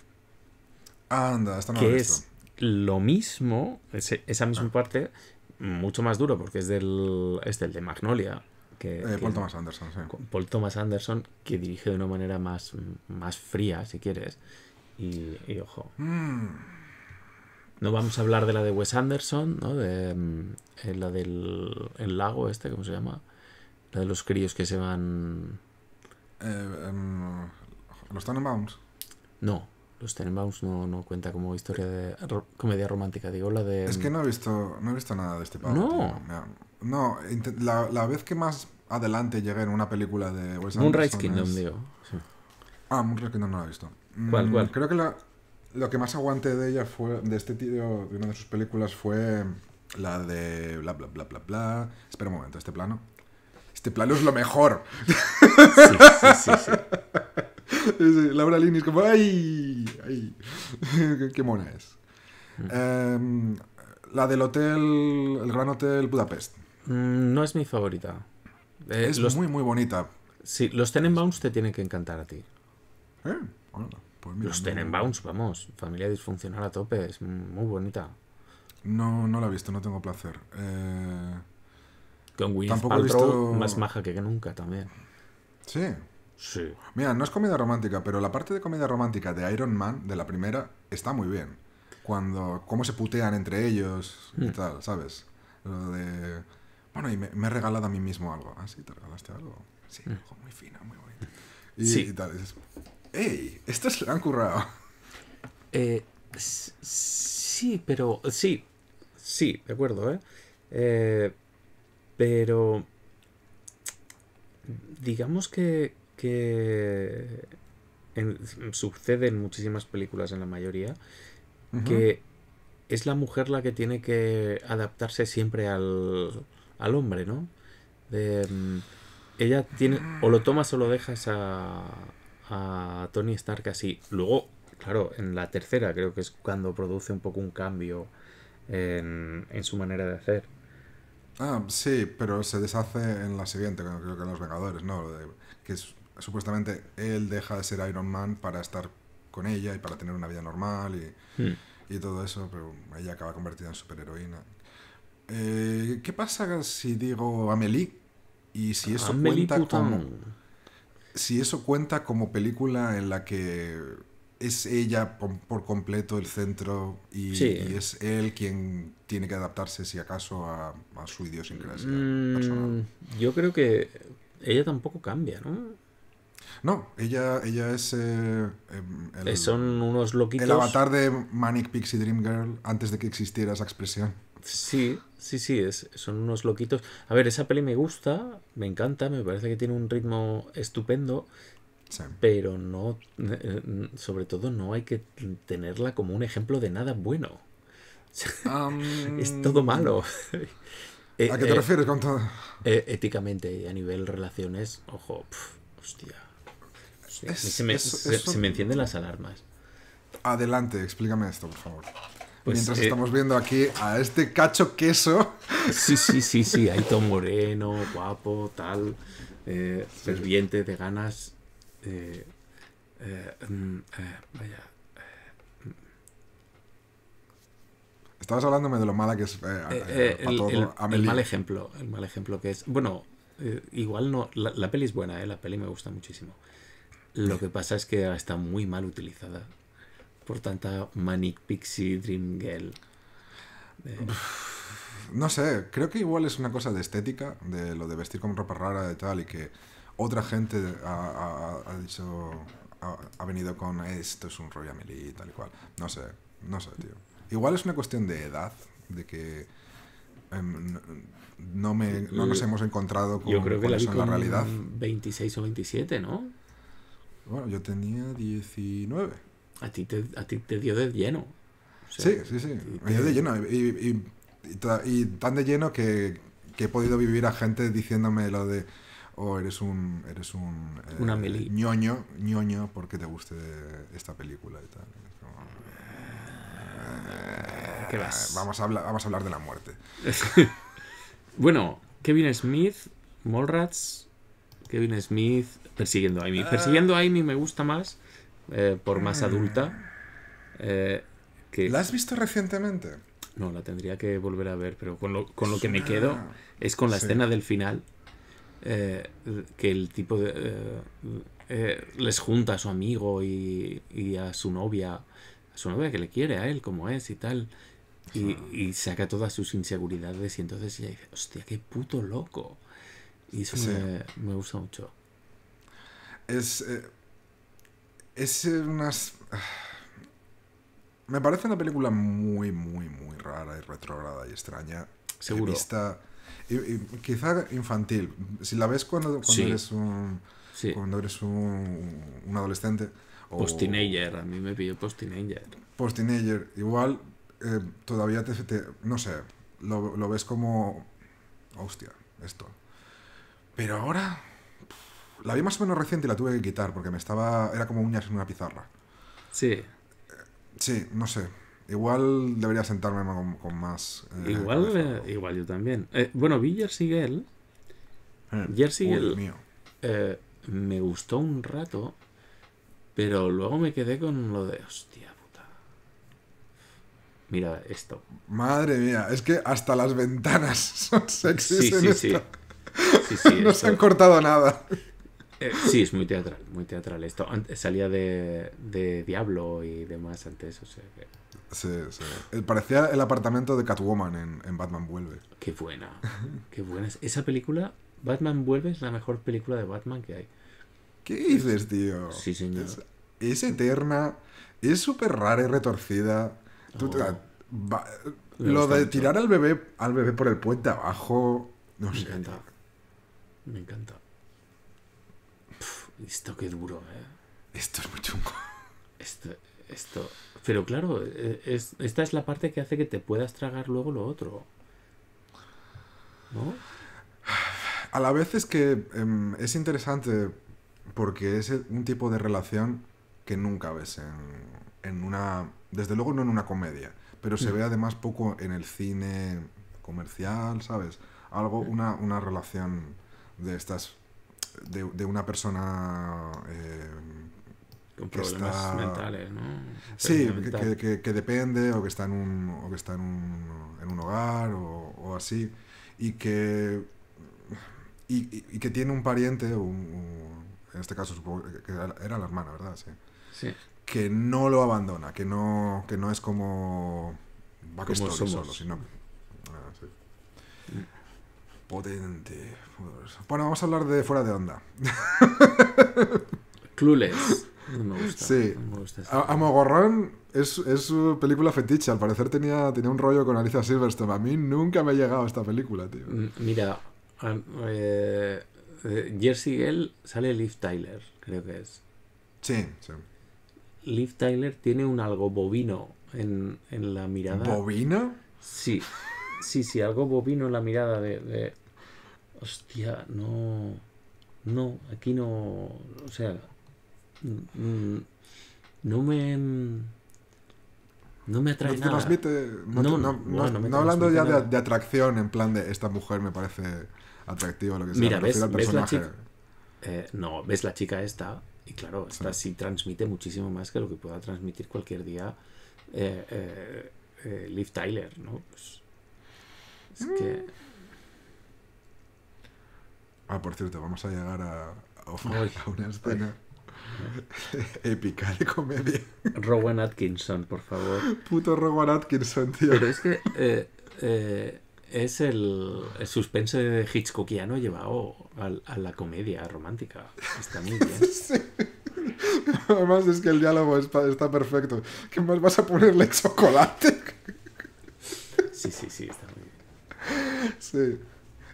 Anda, esta no que es lo mismo, esa misma ah. parte, mucho más duro porque es del, es del de Magnolia. Que, eh, Paul Thomas Anderson, Paul Thomas Anderson, que dirige de una manera más, más fría, si quieres. Y, ojo. Mm. No vamos a hablar de la de Wes Anderson, ¿no? De, mm, eh, la del el lago este, ¿cómo se llama? La de los críos que se van... Eh, em, están ¿Los Bounds? No, los Tenenbaums no, no cuenta como historia de comedia romántica, digo la de... Es que mm, no he visto, no he visto nada de este palo. No. No, la, la, vez que más adelante llegué en una película de un Moonrise Kingdom, digo. Sí. Ah, Moonrise Kingdom no la he visto. ¿Cuál, mm, cuál? Creo que lo que más aguante de ella fue, de este tío, de una de sus películas fue la de bla bla bla bla bla. Espera un momento, este plano. Este plano es lo mejor. Sí, sí, sí. sí. Laura Linney es como, ¡ay! ay! ¡Qué mona es! Mm. Em, la del hotel, el Gran Hotel Budapest. Mm, no es mi favorita. Eh, es muy, muy bonita. Sí, los Tenenbaums te tienen que encantar a ti. Eh, pues los Tenenbaums, vamos, familia disfuncional a tope, es muy bonita. No, no la he visto, no tengo placer. Eh, Con visto... más maja que nunca también. Sí, Mira, no es comida romántica, pero la parte de comida romántica de Iron Man, de la primera, está muy bien. Cuando, cómo se putean entre ellos y hmm. tal, ¿sabes? Lo de... Bueno, y me, he regalado a mí mismo algo. Ah, sí, te regalaste algo. Sí, hmm. muy fino, muy bonito. Y, tal. ¡Ey! Esto se lo han currado. Eh, sí, pero... Sí, sí, de acuerdo, ¿eh? eh pero... Digamos que, que sucede en muchísimas películas, en la mayoría, que es la mujer la que tiene que adaptarse siempre al, al hombre, ¿no? Mm, ella tiene, o lo tomas o lo dejas a, a Tony Stark así. Luego, claro, en la tercera creo que es cuando produce un poco un cambio en, en su manera de hacer. Ah, sí, pero se deshace en la siguiente, creo que en Los Vengadores, ¿no? que es supuestamente él deja de ser Iron Man para estar con ella y para tener una vida normal y, hmm. todo eso, pero ella acaba convertida en superheroína. Eh, ¿Qué pasa si digo Amelie? Y si eso cuenta como. Si eso cuenta como película en la que es ella por, completo el centro y, es él quien tiene que adaptarse, si acaso, a, su idiosincrasia mm, personal. Yo creo que ella tampoco cambia, ¿no? No, ella, ella es. Eh, em, el, eh, Son unos loquitos. El avatar de Manic Pixie Dream Girl antes de que existiera esa expresión. Sí, sí, sí, es, son unos loquitos. A ver, esa peli me gusta, me encanta, me parece que tiene un ritmo estupendo, pero no, eh, sobre todo no hay que tenerla como un ejemplo de nada bueno. es todo malo. ¿A qué te refieres con todo? éticamente y a nivel relaciones, ojo, hostia se, me, encienden las alarmas. Adelante, explícame esto, por favor. Pues, Mientras eh, estamos viendo aquí a este cacho queso. Sí, sí, sí, sí. Hay todo moreno, guapo, tal. Eh, de ganas. Eh, eh, mm, eh vaya. Estabas hablándome de lo mala que es el, mal ejemplo, el mal ejemplo que es. Bueno, igual no. La, la, peli es buena, la peli me gusta muchísimo. Lo que pasa es que está muy mal utilizada por tanta Manic Pixie Dream Girl. Eh, no sé, creo que igual es una cosa de estética, de lo de vestir con ropa rara y tal, y que otra gente ha, dicho, ha, venido con esto es un rollo y tal y cual. No sé, no sé, tío. Igual es una cuestión de edad, de que em, no, me, nos hemos encontrado con, Yo creo que la, vi con 26 o 27, ¿no? Bueno, yo tenía 19. A ti te, a ti te dio de lleno. sí, sí, sí. Me dio de lleno. Y, tan de lleno que, he podido vivir a gente diciéndome lo de. Oh, eres un. Eres un. Eh, ñoño, ñoño, porque te guste esta película y tal. Eh, vamos a, hablar, vamos a hablar de la muerte. bueno, Kevin Smith, Molrats, Kevin Smith, Persiguiendo a Amy. Ah. Persiguiendo a Amy me gusta más eh, por más mm. adulta. Eh, que... ¿La has visto recientemente? No, la tendría que volver a ver, pero con lo, con lo que me ah, quedo es con la escena del final. Eh, que el tipo les junta a su amigo y, a su novia, a su novia que le quiere a él como es y tal, y, ah. saca todas sus inseguridades y entonces ella dice, hostia, qué puto loco. Y eso me, me gusta mucho. Es. Eh, es unas. Me parece una película muy, muy, muy rara y retrograda y extraña. Seguro. y, quizá infantil. Si la ves cuando, eres un. Sí. Cuando eres un, un adolescente. post-teenager, a mí me pilló post-teenager. Post-teenager, igual eh, todavía te, No sé, lo, lo ves como. Hostia, esto. Pero ahora, la vi más o menos reciente y la tuve que quitar porque me estaba. Era como uñas en una pizarra. Sí. Eh, sí, no sé. Igual debería sentarme con, más. Eh, igual, eh, igual yo también. bueno, vi Jersey Girl. Jersey Girl. me gustó un rato, pero luego me quedé con lo de. Hostia puta. Mira esto. Madre mía, es que hasta las ventanas son sexys Sí. Sí, sí, no se han cortado nada. Eh, sí, es muy teatral, muy teatral esto. Antes salía de, Diablo y demás antes, o sea Sí, sí. Eh, parecía el apartamento de Catwoman en, Batman Vuelve. Qué buena, qué buena. Esa película, Batman Vuelve, es la mejor película de Batman que hay. ¿Qué dices, tío? Sí, señor. Es, eterna, es súper rara y retorcida. Oh. lo de tirar al bebé, al bebé por el puente abajo, no me Encanta. Me encanta. Esto qué duro, ¿eh? Esto es muy chungo. Esto, esto. Pero claro, e, esta es la parte que hace que te puedas tragar luego lo otro. ¿No? A la vez es que em, es interesante porque es un tipo de relación que nunca ves en, en una. Desde luego no en una comedia, pero se mm. ve además poco en el cine comercial, ¿sabes? Algo, mm. una relación de estas de, una persona... Eh, con problemas mentales, Sí, que, depende o que está en un, en un, hogar o, así, y que, y, que tiene un pariente, en este caso era la hermana, ¿verdad? Sí. Que no lo abandona, que no, que no es como... Va solo, ah, mm potente. Bueno, vamos a hablar de fuera de onda. Clueless. No me gusta. Sí. Amogorrón es, es, su película fetiche. Al parecer tenía, tenía un rollo con Alicia Silverstone. A mí nunca me ha llegado esta película, tío. Mira, eh, eh, Jersey Girl sale Liv Tyler, creo que es. Sí, sí. Liv Tyler tiene un algo bovino en, en la mirada. ¿Bovino? Sí. Sí, sí, algo bovino en la mirada de, Hostia, no... No, aquí no... O sea... Mm, no me... No me atrae nada. no, no, no, no hablando ya de, atracción, en plan de esta mujer me parece atractiva, lo que sea. Mira, ves, la chica. Eh, no, ves la chica esta, y claro, esta sí. transmite muchísimo más que lo que pueda transmitir cualquier día eh, eh, Liv Tyler, ¿no? Pues, es que. Mm. Ah, por cierto, vamos a llegar a, una, escena épica de comedia. Rowan Atkinson, por favor. Puto Rowan Atkinson, tío. Pero es que eh, eh, es el, el suspense de hitchcockiano llevado a, la comedia romántica. Está muy bien. Además es que el diálogo está, está perfecto. ¿Qué más vas a ponerle chocolate? sí, sí, sí, está muy bien sí.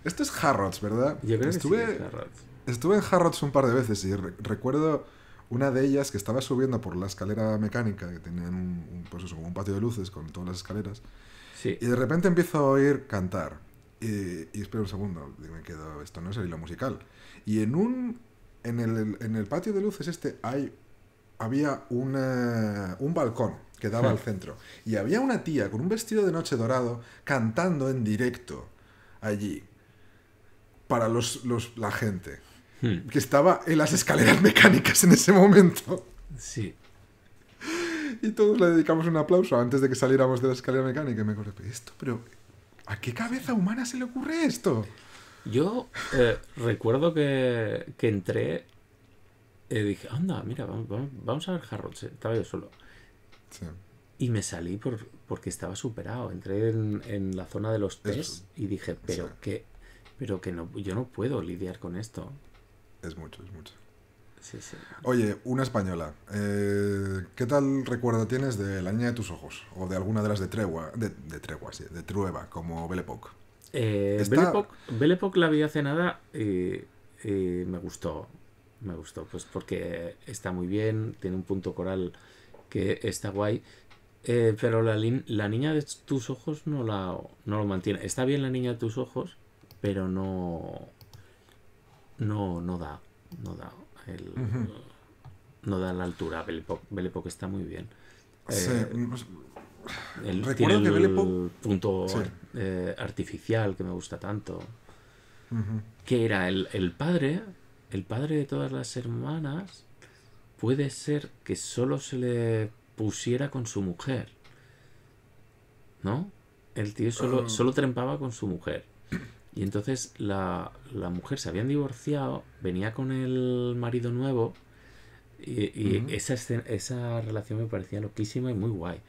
Esto es Harrods, ¿verdad? estuve, en Harrods un par de veces y recuerdo una de ellas que estaba subiendo por la escalera mecánica, que tenía un, un pues patio de luces con todas las escaleras. Y de repente empiezo a oír cantar. Y, espero un segundo, me esto no es el hilo musical. Y en un en el, patio de luces este hay había un balcón Quedaba daba al centro. Y había una tía con un vestido de noche dorado cantando en directo allí para los, la gente. Hmm. Que estaba en las escaleras mecánicas en ese momento. Sí. Y todos le dedicamos un aplauso antes de que saliéramos de la escalera mecánica. Y me acordé, esto, pero ¿a qué cabeza humana se le ocurre esto? Yo eh, recuerdo que, que entré y eh, dije, anda, mira, vamos, vamos, a ver Harrods. Estaba yo solo. Y me salí por, porque estaba superado. Entré en, la zona de los tres y dije, pero que pero que no, yo no puedo lidiar con esto. Es mucho, es mucho. Oye, una española. Eh, ¿Qué tal recuerdo tienes de La Niña de tus Ojos? O de alguna de las de Tregua, de, Tregua, sí, de Trueba, como Belle Époque. Eh, Belle, la vi hace nada y, me gustó. Me gustó, pues porque está muy bien, tiene un punto coral que está guay. Eh, pero la, niña de tus ojos no, la, no lo mantiene. Está bien la niña de tus ojos, pero no. No, no da. No da. No da la altura. Belepoque está muy bien. Eh, pues, el, tiene punto eh, artificial que me gusta tanto. Que era el, el padre. El padre de todas las hermanas puede ser que solo se le pusiera con su mujer. ¿No? El tío solo, ah. solo trempaba con su mujer. Y entonces la, la, mujer se habían divorciado, venía con el marido nuevo. Y, esa, esa relación me parecía loquísima y muy guay.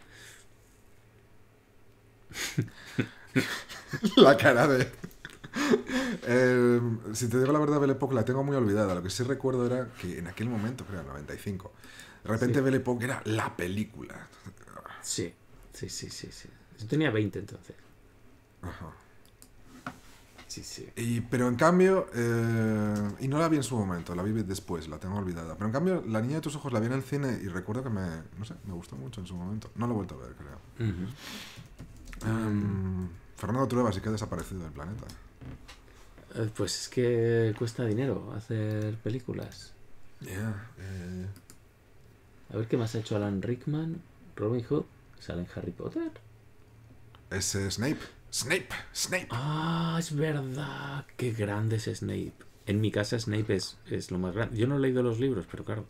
la cara de. Eh, si te digo la verdad, Belle Époque la tengo muy olvidada. Lo que sí recuerdo era que en aquel momento, creo, en 95, de repente Belle Époque era la película. sí, sí, sí, sí, sí. Yo tenía 20 entonces. Ajá. Sí, sí. Y, pero en cambio, eh, y no la vi en su momento, la vi después, la tengo olvidada. Pero en cambio, La Niña de tus Ojos la vi en el cine y recuerdo que me, no sé, me gustó mucho en su momento. No lo he vuelto a ver, creo. Em, Fernando Trueba sí que ha desaparecido del planeta. Eh, pues es que cuesta dinero hacer películas. Eh. A ver qué más ha hecho Alan Rickman, Robin Hood, sale en Harry Potter. Es eh, Snape. Snape, Snape. Ah, es verdad. Qué grande es Snape. En mi casa Snape es, lo más grande. Yo no he leído los libros, pero claro.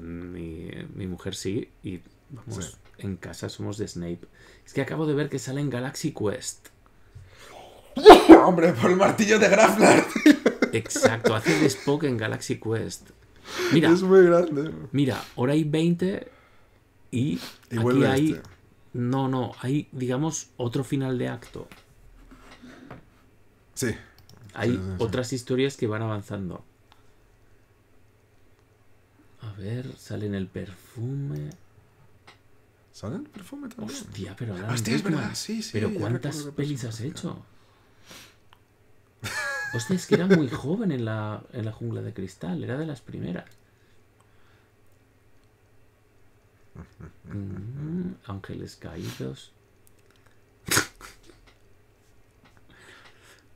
mi, mujer sí. Y vamos, en casa somos de Snape. Es que acabo de ver que sale en Galaxy Quest. Hombre, por el martillo de Graflar. Exacto, hace de Spock en Galaxy Quest. Mira, es muy grande. Mira, ahora hay 20 y, aquí hay. Este. No, no, hay, digamos, otro final de acto. Sí. Hay otras historias que van avanzando. A ver, sale en el perfume. ¿Sale en el perfume también? Hostia, pero sí, sí. Pero ¿cuántas pelis has hecho? Hostia, es que era muy joven en la, jungla de cristal, era de las primeras. Mm, ángeles caídos.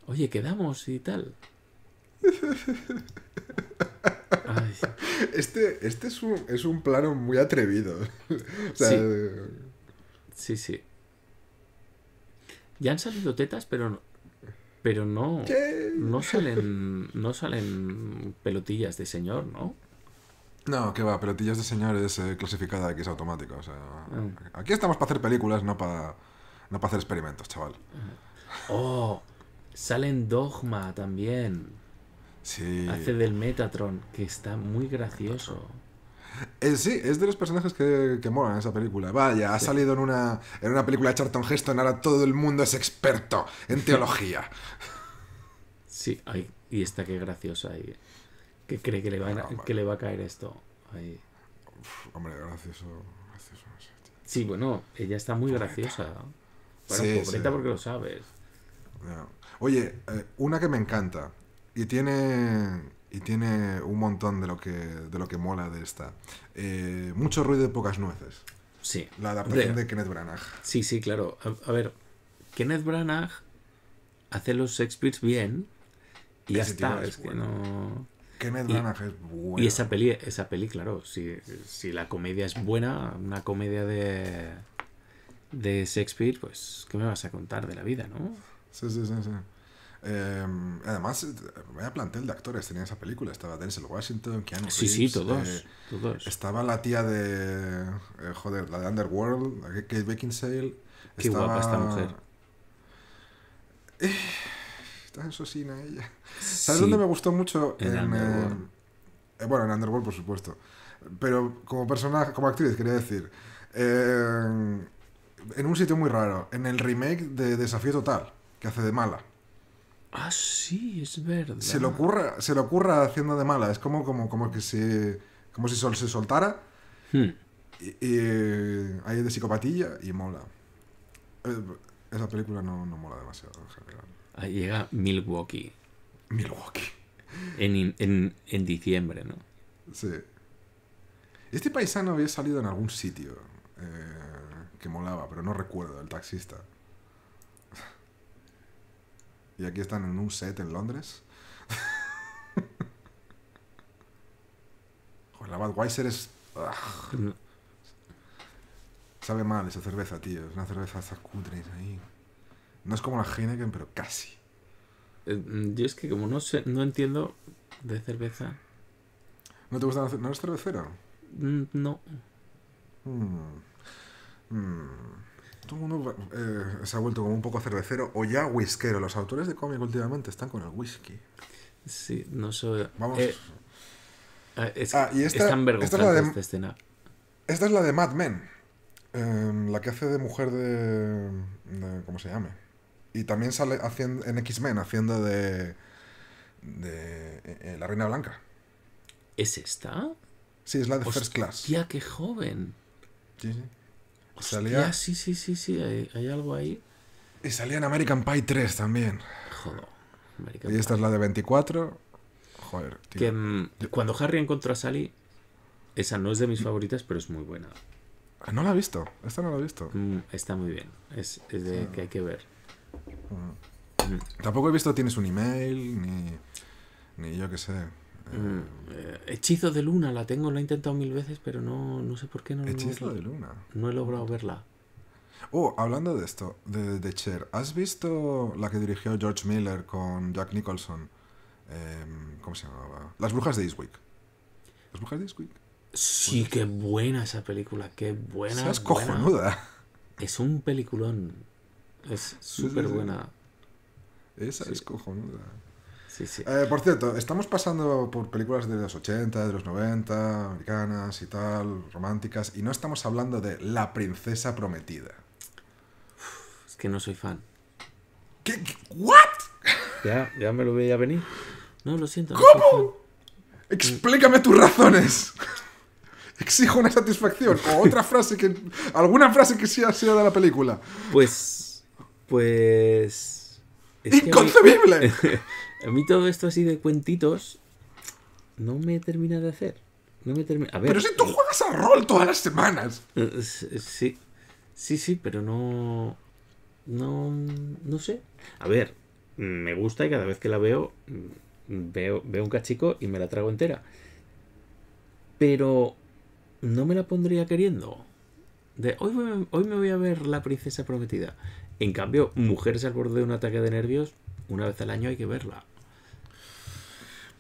Oye, quedamos y tal. Este, este es, un, plano muy atrevido. sí. Eh, sí, sí. Ya han salido tetas, pero no, pero no, no salen, no salen pelotillas de señor, ¿no? No, que va, pelotillas de señor es eh, clasificada X automática. O sea, ah. aquí estamos para hacer películas, no para no para hacer experimentos, chaval. Ah. Oh, salen Dogma también. Sí. Hace del Metatron, que está muy gracioso. Eh, sí, es de los personajes que, que en esa película. Vaya, ha salido en una, en una película de Charlton Heston, ahora todo el mundo es experto en teología. Sí, ay, y está que graciosa ahí. Que cree que le va, a, ah, le va a caer esto. hombre, gracioso, gracioso Sí, bueno, ella está muy graciosa. porque lo sabes. Oye, eh, una que me encanta y tiene y tiene un montón de lo que, de lo que mola de esta. Eh, mucho ruido y pocas nueces. Sí. La adaptación de, Kenneth Branagh. Sí, sí, claro. A, ver, Kenneth Branagh hace los Shakespeare bien y está. Es, bueno. no. Kenneth Branagh es bueno. Y esa peli, esa peli claro, si, la comedia es buena, una comedia de, de Shakespeare, pues, ¿qué me vas a contar de la vida, no? Sí, sí, sí, sí. Em, eh, además, vaya plantel de actores tenía esa película. Estaba Denzel Washington, Keanu Reeves. Sí, sí, eh, todos. Estaba la tía de. Eh, joder, la de Underworld, Kate Beckinsale. Qué estaba... guapa esta mujer. estaba eh, en sosina ella. ¿Sabes dónde me gustó mucho? En, bueno, en Underworld, por supuesto. Pero como personaje, como actriz, quería decir. en un sitio muy raro. En el remake de Desafío Total, que hace de mala. Ah, sí, es verdad. Se le ocurra, se le ocurra haciendo de mala. Es como, como, como que se. como si se soltara. Hmm. Y, hay eh, de psicopatilla y mola. Eh, esa película no, mola demasiado en general. Ahí llega Milwaukee. Milwaukee. En, en diciembre, ¿no? Sí. Este paisano había salido en algún sitio eh, que molaba, pero no recuerdo, el taxista. Y aquí están en un set en Londres. Joder, la Budweiser es... Sabe mal esa cerveza, tío. Es una cerveza sacudre. ahí. No es como la Heineken, pero casi. Eh, mm, yo es que como no sé, no entiendo de cerveza. ¿No te gusta? ¿No eres cervecero? Mm, no. Mmm todo el mundo eh, se ha vuelto como un poco cervecero o ya whiskero. Los autores de cómic últimamente están con el whisky. Sí, no sé. Vamos. Eh, ah, es, ah, y esta, es escena. Este esta es la de Mad Men. Em, la que hace de mujer de, ¿Cómo se llame? Y también sale haciendo, en X-Men haciendo de. de eh, la Reina Blanca. ¿Es esta? Sí, es la de First Class. ¡Ya, qué joven! Sí, sí. Salía. sí, sí, sí, sí, hay, algo ahí. Y salía en American Pie 3 también. Joder. y esta es la de 24. Joder, tío. Que, mm, cuando Harry encontró a Sally, esa no es de mis favoritas, pero es muy buena. Ah, no la he visto. Esta no la he visto. Mm, está muy bien. Es, de ah. que hay que ver. Ah. Tampoco he visto Tienes un email, ni yo qué sé. Eh, Hechizo de Luna, la tengo, la he intentado mil veces, pero no, no sé por qué no Hechizo de Luna. No he logrado verla. Oh, hablando de esto, de, de Cher, ¿has visto la que dirigió George Miller con Jack Nicholson? Em, ¿Cómo se llamaba? Las Brujas de Eastwick. ¿Las Brujas de Eastwick? Sí, pues qué buena esa película, qué buena. Es cojonuda. Es un peliculón. Es súper buena. Esa es cojonuda. Eh, por cierto, estamos pasando por películas de los 80, de los 90, americanas y tal, románticas, y no estamos hablando de La princesa prometida. Es que no soy fan. ¿Qué? qué ¿What? Ya, ya me lo veía venir. No, lo siento. ¿Cómo? Explícame tus razones. Exijo una satisfacción. O otra frase que. Alguna frase que sea, de la película. Pues. Pues. ¡Inconcebible! A mí todo esto así de cuentitos no me termina de hacer. No me termina... A ver, pero si tú eh, juegas a rol todas las semanas. Eh, eh, sí, sí, sí, pero no... No, no sé. A ver, me gusta y cada vez que la veo, mm, veo, veo un cachico y me la trago entera. Pero no me la pondría queriendo. De hoy hoy me voy a ver la princesa prometida. En cambio, mujeres al borde de un ataque de nervios, una vez al año hay que verla.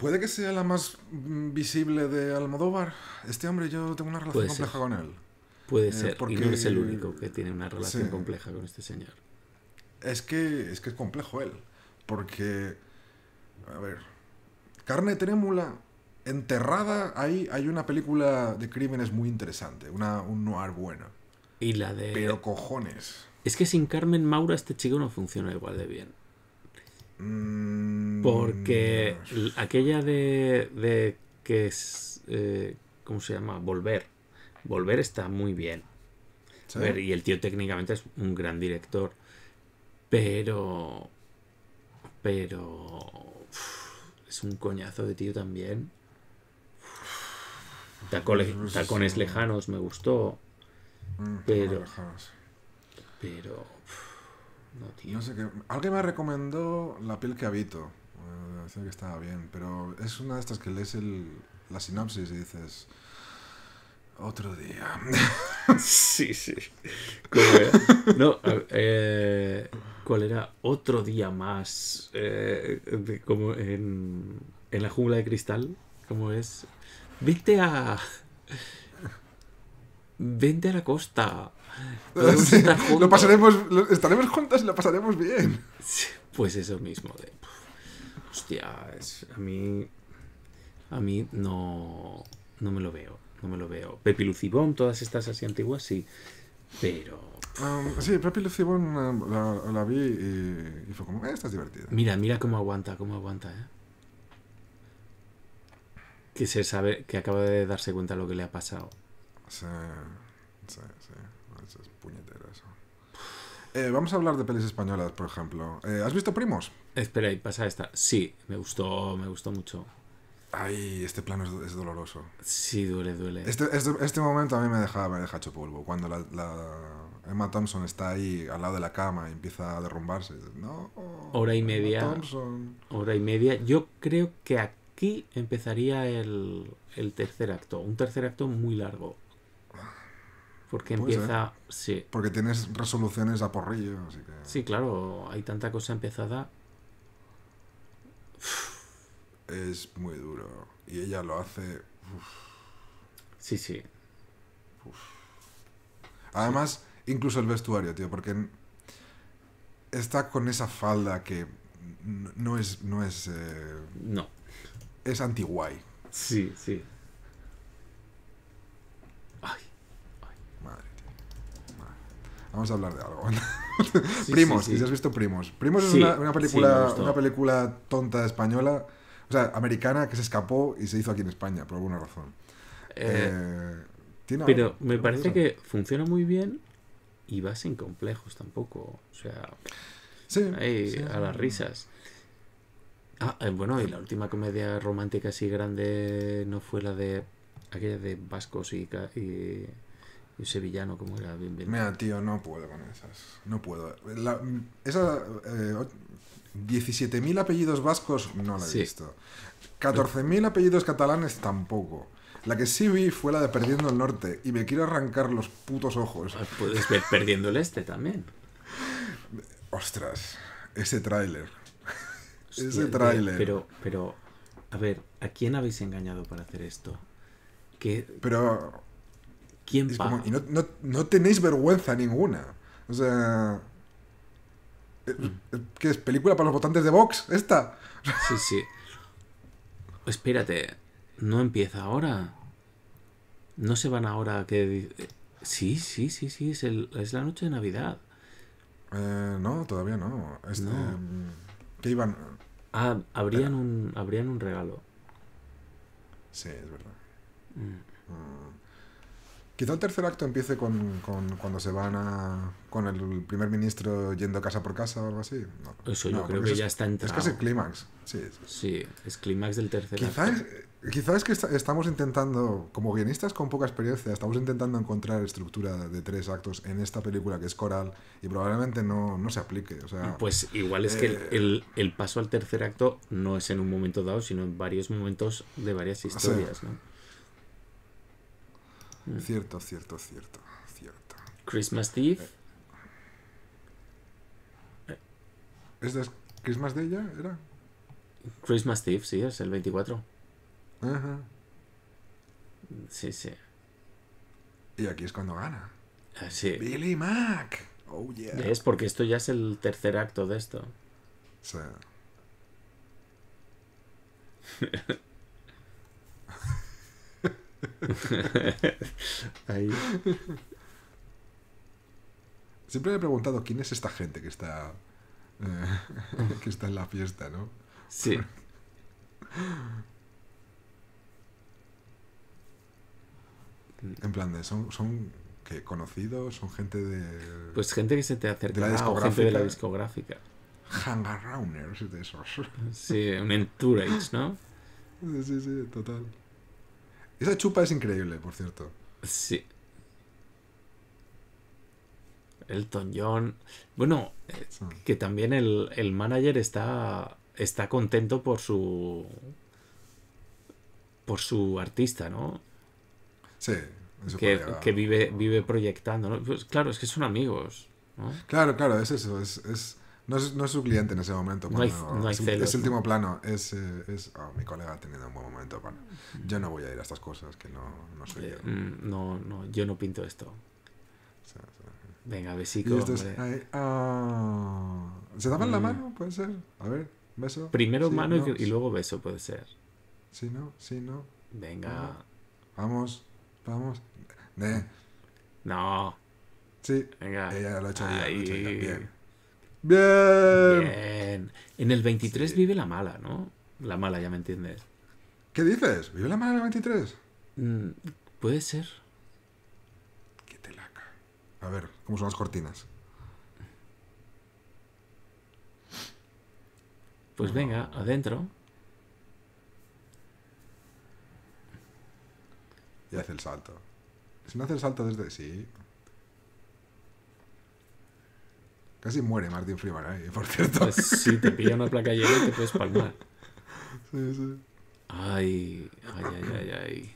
Puede que sea la más mm, visible de Almodóvar. Este hombre, yo tengo una relación compleja con él. Puede eh, ser, porque... y no es el único que tiene una relación compleja con este señor. Es que, es que es complejo él, porque, a ver, Carne Trémula, enterrada, ahí hay una película de crímenes muy interesante, una, un noir bueno. Y la de... Pero cojones. Es que sin Carmen Maura este chico no funciona igual de bien. Mm. Porque aquella de, de que es. Eh, ¿Cómo se llama? Volver. Volver está muy bien. Ver, y el tío técnicamente es un gran director. Pero. Pero. es un coñazo de tío también. tacones lejanos me gustó. Mm, pero. Pero. No, sé qué. Alguien me recomendó La piel que habito. Eh, que estaba bien, pero es una de estas que lees el, la sinopsis y dices. Otro día. sí, sí. No, eh, ¿Cuál era? Otro día más. Eh, como en, en la jungla de cristal. ¿Cómo es? viste a. Vente a la costa lo pasaremos, estaremos juntas y lo pasaremos bien. pues eso mismo Hostia, a mí... A mí no... No me lo veo, no me lo veo. Pepi Lucibón, todas estas así antiguas, sí. Pero... sí, Pepi Lucibón la, vi y, fue como, eh, esta es divertida. Mira, mira cómo aguanta, cómo aguanta, ¿eh? Que se sabe, que acaba de darse cuenta de lo que le ha pasado. Sí, sí, sí puñetera. eso. Eh, vamos a hablar de pelis españolas, por ejemplo. Eh, ¿Has visto Primos? Espera, y pasa esta. Sí, me gustó, me gustó mucho. Ay, este plano es, doloroso. Sí, duele, duele. Este, este, este momento a mí me deja, me hecho polvo. Cuando la, Emma Thompson está ahí al lado de la cama y empieza a derrumbarse. No. hora y media. Thompson. Hora y media. Yo creo que aquí empezaría el, el tercer acto. Un tercer acto muy largo. Porque empieza. Sí. Porque tienes resoluciones a porrillo. Sí, claro, hay tanta cosa empezada. Es muy duro. Y ella lo hace. Sí, sí. Además, incluso el vestuario, tío, porque está con esa falda que no es. No es. Eh... No. Es antiguay. Sí, sí. Vamos a hablar de algo. primos, si has visto Primos. Primos es una, película, una película tonta española, o sea, americana, que se escapó y se hizo aquí en España, por alguna razón. Eh, eh, pero me parece que funciona muy bien y va sin complejos tampoco. O sea, a las risas. Ah, eh, bueno, y la última comedia romántica así grande no fue la de aquella de vascos y, y y sevillano, como era bienvenido. Mira, tío, no puedo con esas. No puedo. esa, 17.000 eh, apellidos vascos no la he visto. 14.000 apellidos catalanes tampoco. La que sí vi fue la de Perdiendo el Norte y me quiero arrancar los putos ojos. Ah, puedes ver Perdiendo el Este también. Ostras, ese tráiler. ese tráiler. Pero, pero, a ver, ¿a quién habéis engañado para hacer esto? Que, pero y no, tenéis vergüenza ninguna. O sea. Eh, mm. eh, ¿Qué es? ¿Película para los votantes de Vox? ¿Esta? Sí, sí. Espérate, no empieza ahora. No se van ahora que. Sí, sí, sí, sí, es, la noche de Navidad. Eh, no, todavía no. Este, mm, ¿Qué iban? Ah, habrían un, habrían un regalo. Sí, es verdad. Mm. Quizá el tercer acto empiece con, cuando se van a. con el primer ministro yendo casa por casa o algo así. eso yo creo que ya está Es casi clímax. Sí, sí. es clímax del tercer acto. Es, es que estamos intentando, como guionistas con poca experiencia, estamos intentando encontrar estructura de tres actos en esta película que es coral y probablemente no, no se aplique. O sea, pues igual es que el, eh, el, paso al tercer acto no es en un momento dado, sino en varios momentos de varias historias. ¿no? Cierto, cierto, cierto, cierto. Christmas Eve. Eh. Eh. es Christmas de ella ¿Era? Christmas Eve, sí, es el 24. Ajá. Sí, sí. Y aquí es cuando gana. Ah, sí. Billy Mac. Oh, Es porque esto ya es el tercer acto de esto. Ahí. Siempre me he preguntado quién es esta gente que está. Eh, que está en la fiesta, ¿no? Sí. En plan de, son, son que conocidos, son gente de. Pues gente que se te acerca de la discográfica. de la discográfica. de esos. Sí, un entourage, ¿no? sí, sí, total. Esa chupa es increíble, por cierto. Sí. Elton John. Bueno, eh, que también el, manager está, está contento por su. por su artista, ¿no? Sí. Eso que, que vive, vive proyectando, ¿no? Pues claro, es que son amigos. Claro, claro, es eso. es, no es, no es su cliente en ese momento. no es, el último plano. Es, eh, es oh, mi colega ha tenido un buen momento. yo no voy a ir a estas cosas que no, no soy eh, yo. Mm, no, no, yo no pinto esto. Eh. Venga, besico. Ah, ¿Se daban la mm. mano? Puede ser. A ver, beso. Primero mano y, luego beso, puede ser. si no, si no. Venga. Ah, vamos, vamos. No. Sí. Venga. Ella lo ha hecho, Bien. Bien. En el 23 vive la mala, ¿no? La mala, ya me entiendes. ¿Qué dices? ¿Vive la mala en el 23? Mm, puede ser. Qué telaca. A ver, ¿cómo son las cortinas? Pues venga, adentro. Y hace el salto. Si no hace el salto desde. Sí, Casi muere Martín Freeman ¿eh? ahí, por cierto. Si pues te pilla una placa llena y te puedes palmar. Sí, sí. Ay, ay, ay, ay,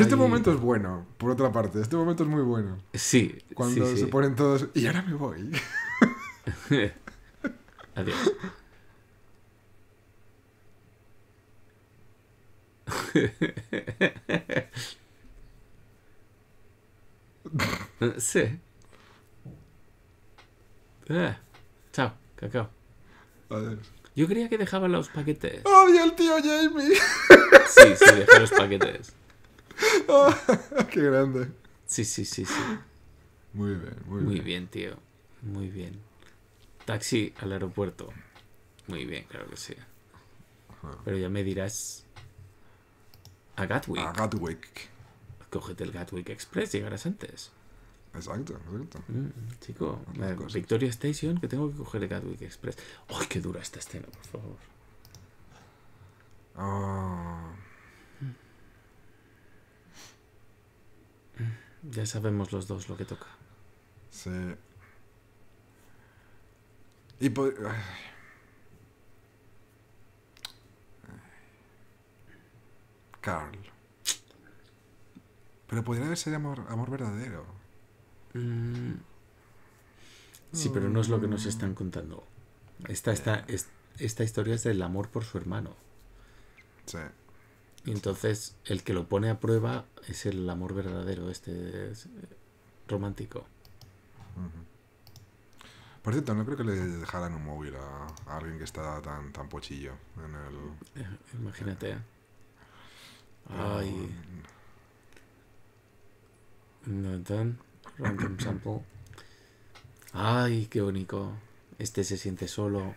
Este momento es bueno, por otra parte. Este momento es muy bueno. Sí. Cuando se ponen todos. Y ahora me voy. Adiós. sí. Eh, chao, cacao. Yo creía que dejaba los paquetes. ¡Odio el tío Jamie! Sí, sí, dejé los paquetes. Ah, ¡Qué grande! Sí, sí, sí, sí. Muy bien, muy, muy bien. tío. Muy bien. Taxi al aeropuerto. Muy bien, claro que sí. Pero ya me dirás. A Gatwick. A Gatwick. Cógete el Gatwick Express, llegarás antes. Exacto, exacto. Mm, chico, eh, Victoria Station, que tengo que coger el Gatwick Express. ¡Ay, qué dura esta escena, por favor! Ah. Mm. Ya sabemos los dos lo que toca. Sí. Y por... Carl. Pero podría ser amor, amor verdadero. Mm. Sí, pero no es lo que nos están contando. Esta, eh. esta, historia es del amor por su hermano. Sí. Y entonces el que lo pone a prueba es el amor verdadero, este eh, romántico. Por cierto, no creo que le dejaran un móvil a, alguien que está tan, tan pochillo en el... Eh, imagínate. Ay. No Random sample. Ay, qué único Este se siente solo.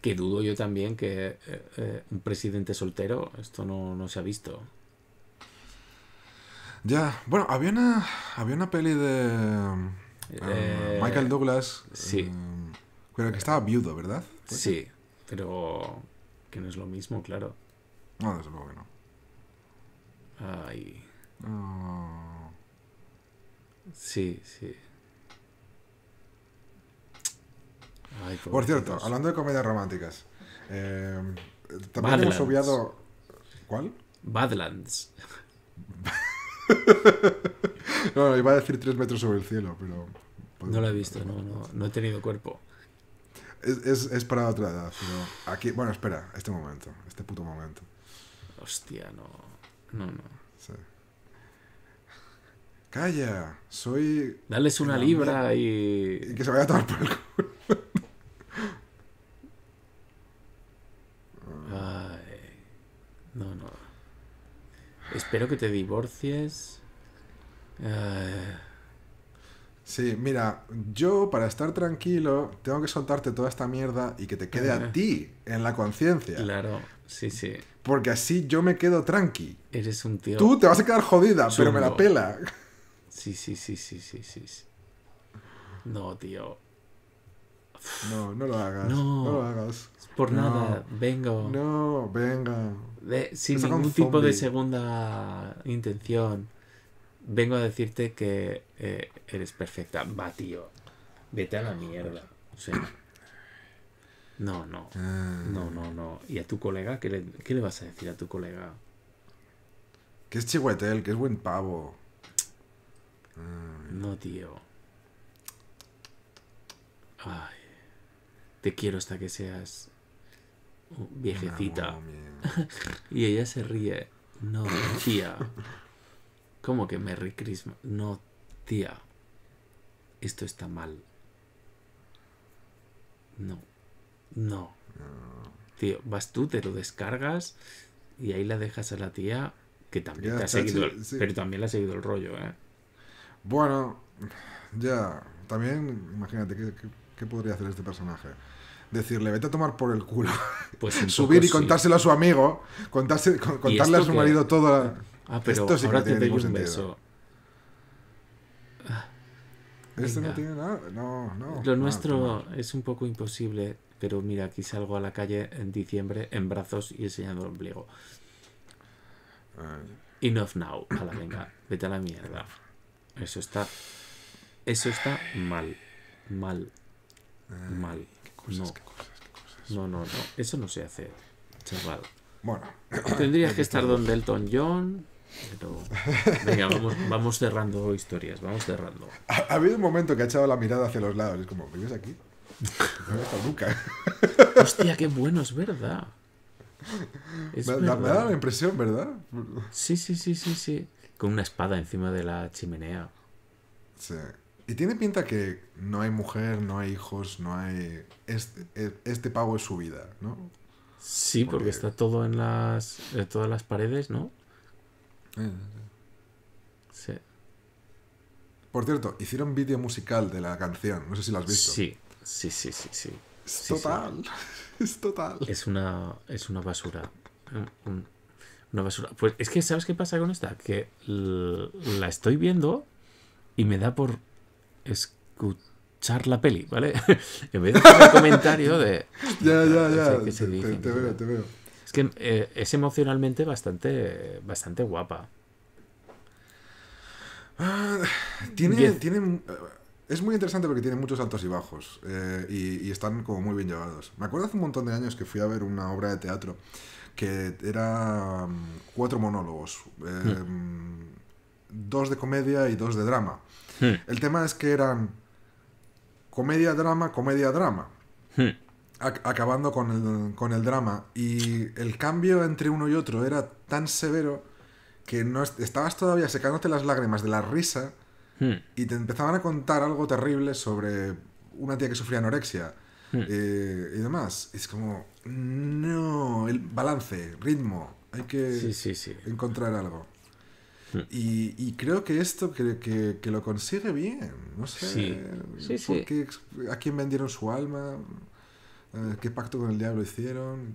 Que dudo yo también que eh, eh, un presidente soltero, esto no, se ha visto. Ya, bueno, había una, había una peli de um, eh, Michael Douglas. Sí. creo um, pero que estaba viudo, ¿verdad? sí, pero que no es lo mismo, claro. No, desde luego que no. Ay. Sí, sí. Por cierto, hablando de comedias románticas, em, también hemos obviado. ¿Cuál? Badlands. no, iba a decir tres metros sobre el cielo, pero. No lo he visto, no, no, he tenido cuerpo. Es, es, es, para otra edad, pero aquí. Bueno, espera, este momento, este puto momento. Hostia, no. No, no calla, soy... Dales una libra y... y... que se vaya a tomar por el culo. Ay, no, no. Espero que te divorcies. Sí, mira, yo para estar tranquilo tengo que soltarte toda esta mierda y que te quede a ti en la conciencia. Claro, sí, sí. Porque así yo me quedo tranqui. Eres un tío. Tú te vas a quedar jodida, pero me la pela. Sí, sí, sí, sí, sí, sí. No, tío. No, no lo hagas. No, lo hagas. Por nada, vengo. No, venga. sin ningún tipo de segunda intención. Vengo a decirte que eh, eres perfecta. Va, tío. Vete a la mierda. no, no. Ah. No, no, no. ¿Y a tu colega? ¿Qué le, le vas a decir a tu colega? Que es chihuetel, que es buen pavo. No, tío. Ay, te quiero hasta que seas viejecita. y ella se ríe. No, tía. ¿Cómo que Merry Christmas? No, tía. Esto está mal. No. No. Tío, vas tú, te lo descargas y ahí la dejas a la tía que también te ha seguido, pero también le ha seguido el rollo, ¿eh? Bueno, ya, también imagínate qué, podría hacer este personaje decirle, vete a tomar por el culo. Pues Subir y contárselo a su amigo, contarle a su marido todo. Ah, pero esto sí que ah, este no tiene nada. No, no. Lo nuestro es un poco imposible, pero mira, aquí salgo a la calle en diciembre en brazos y enseñando el ombligo. Enough now. A la venga, vete a la mierda. Eso está. Eso está mal. Mal. Mal. no. no, no, Eso no se hace, chaval. Bueno. Tendrías que estar donde Elton John. Pero. Venga, vamos, cerrando historias. Vamos cerrando. Ha, habido un momento que ha echado la mirada hacia los lados. Es como, ¿vives aquí? No he nunca. Hostia, qué bueno, es verdad. me, Da, la impresión, ¿verdad? Sí, sí, sí, sí, sí con una espada encima de la chimenea. Sí. Y tiene pinta que no hay mujer, no hay hijos, no hay... E, este, este es su vida, ¿no? Sí, porque, está todo en las... En eh, todas las paredes, ¿no? Sí. Por cierto, hicieron vídeo musical de la canción, no sé si lo has visto. Sí, sí, sí, sí, sí. total, es total. Es una, es una basura basura. Pues es que, ¿sabes qué pasa con esta? Que la estoy viendo y me da por escuchar la peli, ¿vale? en vez de hacer comentario de. ya, ya, ya. te, veo, te veo. Es que eh, es emocionalmente bastante, bastante guapa. Ah, tiene, eh, es muy interesante porque tiene muchos altos y bajos eh, y, están como muy bien llevados. Me acuerdo hace un montón de años que fui a ver una obra de teatro que era mm, cuatro monólogos, em, dos de comedia y dos de drama. Hmm. El tema es que eran comedia, drama, comedia, drama. Hmm. Acabando con el, con el drama. Y el cambio entre uno y otro era tan severo que no estabas todavía secándote las lágrimas de la risa hmm. y te empezaban a contar algo terrible sobre una tía que sufría anorexia Hmm. Eh, y demás. Es como, no, el balance, ritmo, hay que encontrar algo. Hmm. Y, y, creo que esto que, que, que, lo consigue bien, no sé, a quién vendieron su alma, eh, qué pacto con el diablo hicieron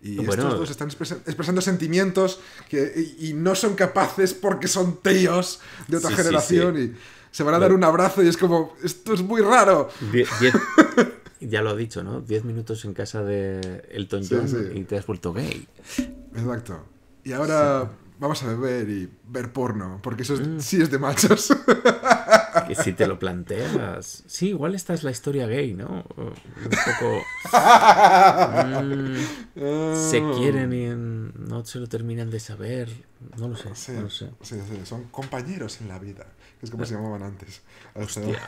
y estos dos están expresando sentimientos que, y, no son capaces porque son tíos de otra generación y se van a dar un abrazo y es como, esto es muy raro ya lo ha dicho, ¿no? Diez minutos en casa de Elton John y te has vuelto gay. Exacto. Y ahora vamos a beber y ver porno, porque eso mm. sí es de machos. Que si te lo planteas. Sí, igual esta es la historia gay, ¿no? Un poco. Mm, se quieren y no se lo terminan de saber. No lo sé. No lo sé. son compañeros en la vida. Es como se llamaban antes. Hostia.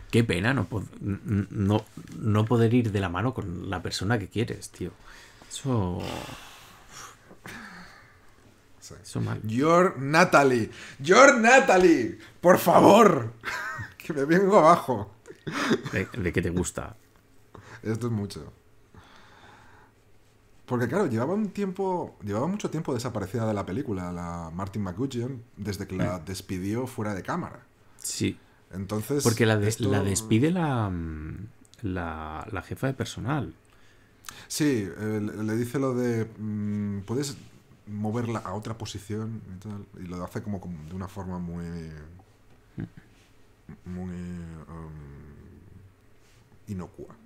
qué, pena no, no, no poder ir de la mano con la persona que quieres, tío. Eso. Eso mal. Your Natalie. Your Natalie. Por favor. que me vengo abajo. ¿De, de qué te gusta? Esto es mucho. Porque claro, llevaba un tiempo, llevaba mucho tiempo desaparecida de la película, la Martin McGuggen desde que la mm. despidió fuera de cámara. Sí. Entonces. Porque la, despide mm, la, la, jefa de personal. Sí, le dice lo de. Mm, puedes moverla a otra posición y, tal? y lo hace como, de una forma muy. Muy. Um, inocua.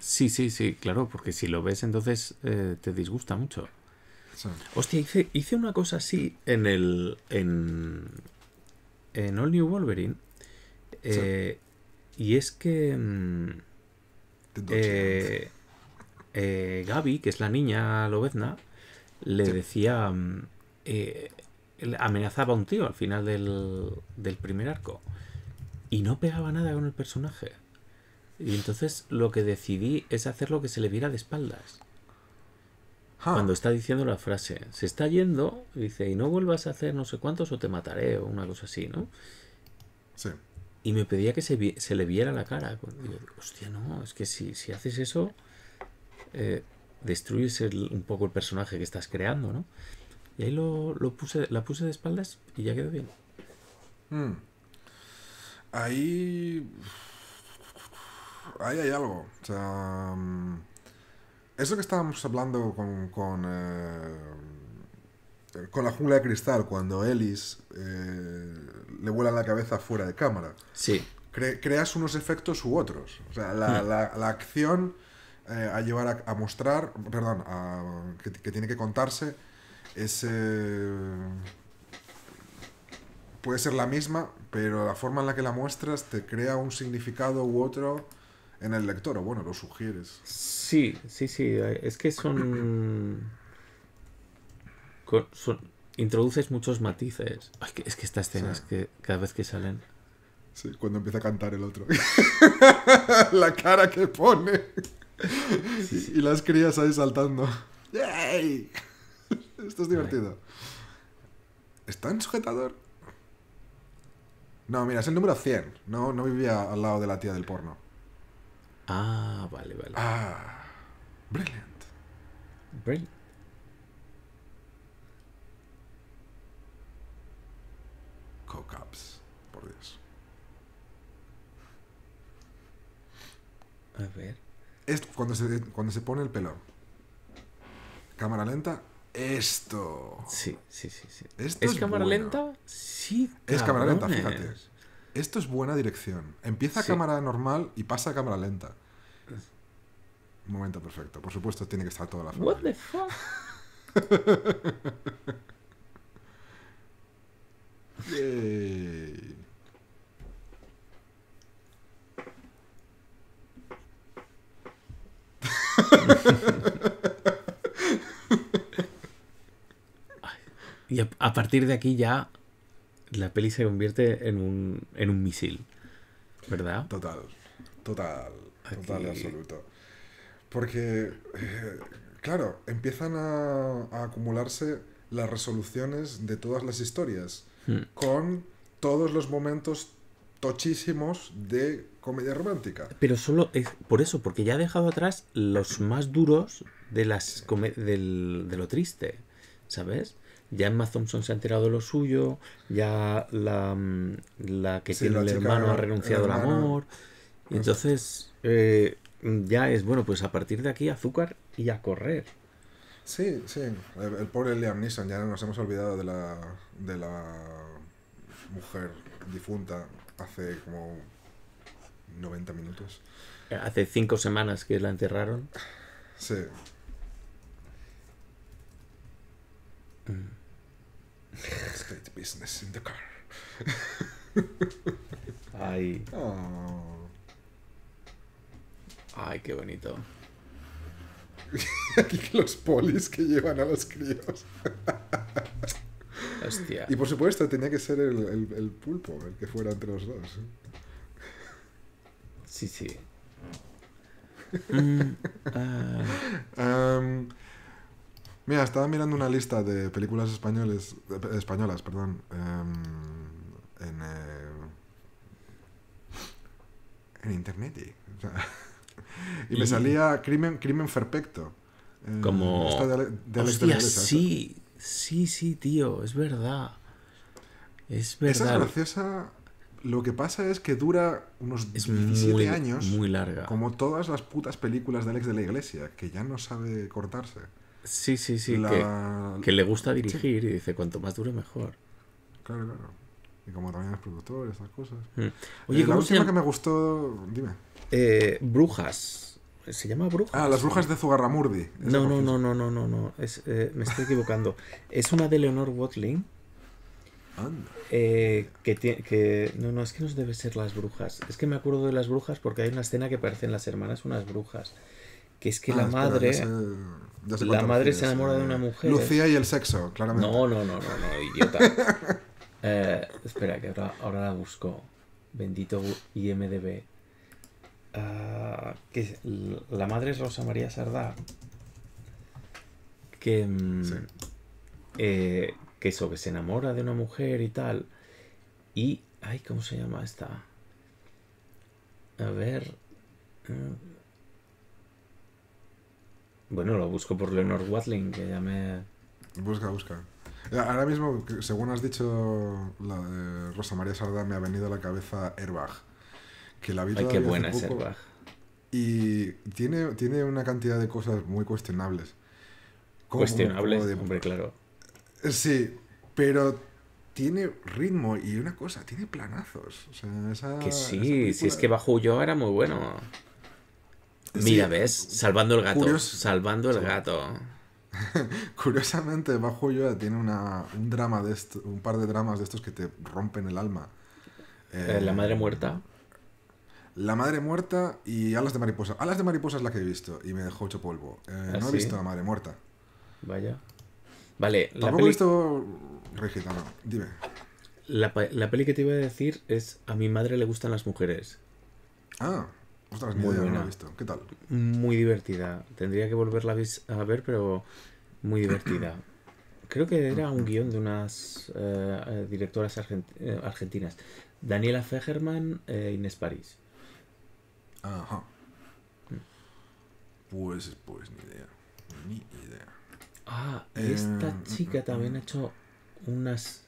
Sí, sí, sí, claro, porque si lo ves entonces eh, te disgusta mucho. Hostia, hice, hice, una cosa así en el. en. All New Wolverine. Eh, y es que. Mm, eh, Gaby, que es la niña lobezna, le decía. Mm, amenazaba a un tío al final del, del primer arco. Y no pegaba nada con el personaje. Y entonces lo que decidí es hacer lo que se le viera de espaldas. Ah. Cuando está diciendo la frase, se está yendo, dice, y no vuelvas a hacer no sé cuántos o te mataré o una cosa así, ¿no? Sí. Y me pedía que se, se le viera la cara. Y pues yo, hostia, no, es que si, haces eso, eh, destruyes un poco el personaje que estás creando, ¿no? Y ahí lo, puse, la puse de espaldas y ya quedó bien. Hmm. Ahí ahí hay algo. O sea, mm, eso que estábamos hablando con, con, eh, con la jungla de cristal, cuando Ellis eh, le vuela la cabeza fuera de cámara. Sí. creas unos efectos u otros. O sea, la, hmm. acción eh, a llevar a, mostrar, perdón, que, que, tiene que contarse, es, puede ser la misma, pero la forma en la que la muestras te crea un significado u otro en el lector, o bueno, lo sugieres. Sí, sí, sí, eh, es que son... introduces muchos matices. es que estas escenas que cada vez que salen... Sí, cuando empieza a cantar el otro. la cara que pone. Y las crías ahí saltando. ¡Yay! Esto es divertido. ¿Está en sujetador? No, mira, es el número 100. No, no vivía al lado de la tía del porno. Ah, vale, vale. Ah, brilliant. Brilliant. Cocaps, por Dios. A ver. Esto, cuando, se, cuando se pone el pelo. Cámara lenta. Esto. Sí, sí, sí. sí. ¿Es, cámara lenta? Sí. Es cámara lenta, fíjate esto es buena dirección. Empieza cámara normal y pasa a cámara lenta. Momento perfecto. Por supuesto, tiene que estar toda la What the fuck? y a, partir de aquí ya la peli se convierte en un, en un misil, ¿verdad? Total, total, total absoluto. Porque, eh, claro, empiezan a, acumularse las resoluciones de todas las historias, hmm. con todos los momentos tochísimos de comedia romántica. Pero solo es por eso, porque ya ha dejado atrás los más duros de, las de lo triste, ¿sabes? ya Emma Thompson se ha enterado de lo suyo, ya la, mm, la que tiene el hermano ha renunciado al amor. Y ah. entonces eh, ya es, bueno, pues a partir de aquí azúcar y a correr. Sí, sí. El, pobre Liam Neeson, ya nos hemos olvidado de la, de la mujer difunta hace como 90 minutos. Eh, hace cinco semanas que la enterraron. Sí. Mm. Let's get business in the car. Ay. Oh. Ay, qué bonito. Aquí los polis que llevan a los críos. Hostia. Y por supuesto, tenía que ser el, el, el pulpo el que fuera entre los dos. ¿eh? Sí, sí. mm, uh... um, Mira, estaba mirando una lista de películas españoles, españolas, perdón, em, eh, en, internet. Eh, y, me salía Crimen, crimen Perfecto. Eh, como... de, Hostia, sí, sí, sí, tío, es verdad. Es verdad. Esa graciosa... Lo que pasa es que dura unos 17 años. Muy larga. Como todas las putas películas de Alex de la Iglesia, que ya no sabe cortarse. Sí, sí, sí, que, le gusta dirigir y dice cuanto más dure mejor. Claro, claro. Y como también es productor y esas cosas. Mm. Eh, Oye, la última que me gustó, dime. Eh, brujas. ¿Se llama Brujas? Ah, las brujas de Zugarramurdi. No, no, no, no, no, no, no, eh, me estoy equivocando. es una de Leonor Watling. Eh, que, que no, no, es que no debe ser las brujas. Es que me acuerdo de las brujas porque hay una escena que parecen las hermanas unas brujas. Que es que ah, la madre la madre se enamora de eh, una mujer. Lucía y el sexo, claramente. No, no, no, no, idiota. Eh, espera, que ahora, la busco. Bendito IMDB. Ah, que la madre es Rosa María Sardá. Que, mm, eh, que eso, que se enamora de una mujer y tal. Y. Ay, ¿cómo se llama esta? A ver. Bueno, lo busco por Leonor Watling, que ya me... Busca, busca. Eh, ahora mismo, según has dicho, la de Rosa María Sarda me ha venido a la cabeza Airbag. Que la Ay, qué buena es Airbag. Y tiene, tiene una cantidad de cosas muy cuestionables. cuestionables, hombre, claro. Eh, sí, pero tiene ritmo y una cosa, tiene planazos. O sea, que sí, si es que Bajo yo era muy bueno. Mira, ves, salvando el gato. Salvando el gato. Curiosamente, Bajo Yoda tiene un drama de esto, un par de dramas de estos que te rompen el alma. Eh, la madre muerta. Eh, la madre muerta y Alas de mariposa. Alas de mariposa es la que he visto y me dejó hecho polvo. Eh, ah, no he visto la madre muerta. Vaya. Vale. Tampoco la he visto Dime. La, la peli que te iba a decir es A mi madre le gustan las mujeres. Ah muy ¿Qué tal? Muy divertida. Tendría que volverla a ver, pero muy divertida. Creo que era un guión de unas eh, eh, directoras eh, argentinas. Daniela Fejerman e Inés París. Ajá. Mm. Pues, pues, ni idea. Ni idea. Ah, esta chica mm, mm, también ha hecho unas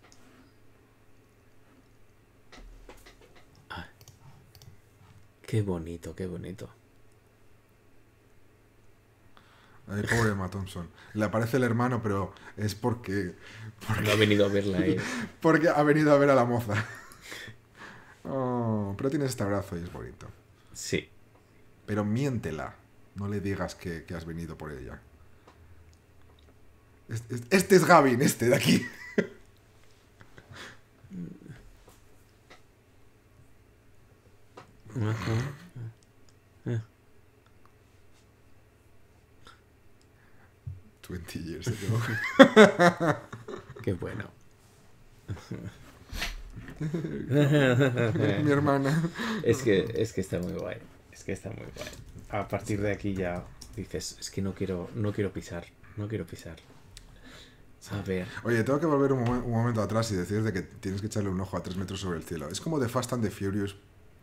Qué bonito, qué bonito. Ay pobre Emma Thompson. Le aparece el hermano, pero es porque. porque no ha venido a verla ¿eh? ahí. Porque ha venido a ver a la moza. Oh, pero tienes este abrazo y es bonito. Sí. Pero miéntela. No le digas que, has venido por ella. Este, es Gavin, este de aquí. 20 eh. years ago. Qué bueno. Mi hermana. Es que, es que está muy guay. Es que está muy guay. A partir de aquí ya dices, es que no quiero, no quiero pisar. No quiero pisar. Oye, tengo que volver un, un, momento atrás y decirte que tienes que echarle un ojo a 3 metros sobre el cielo. Es como de Fast and the Furious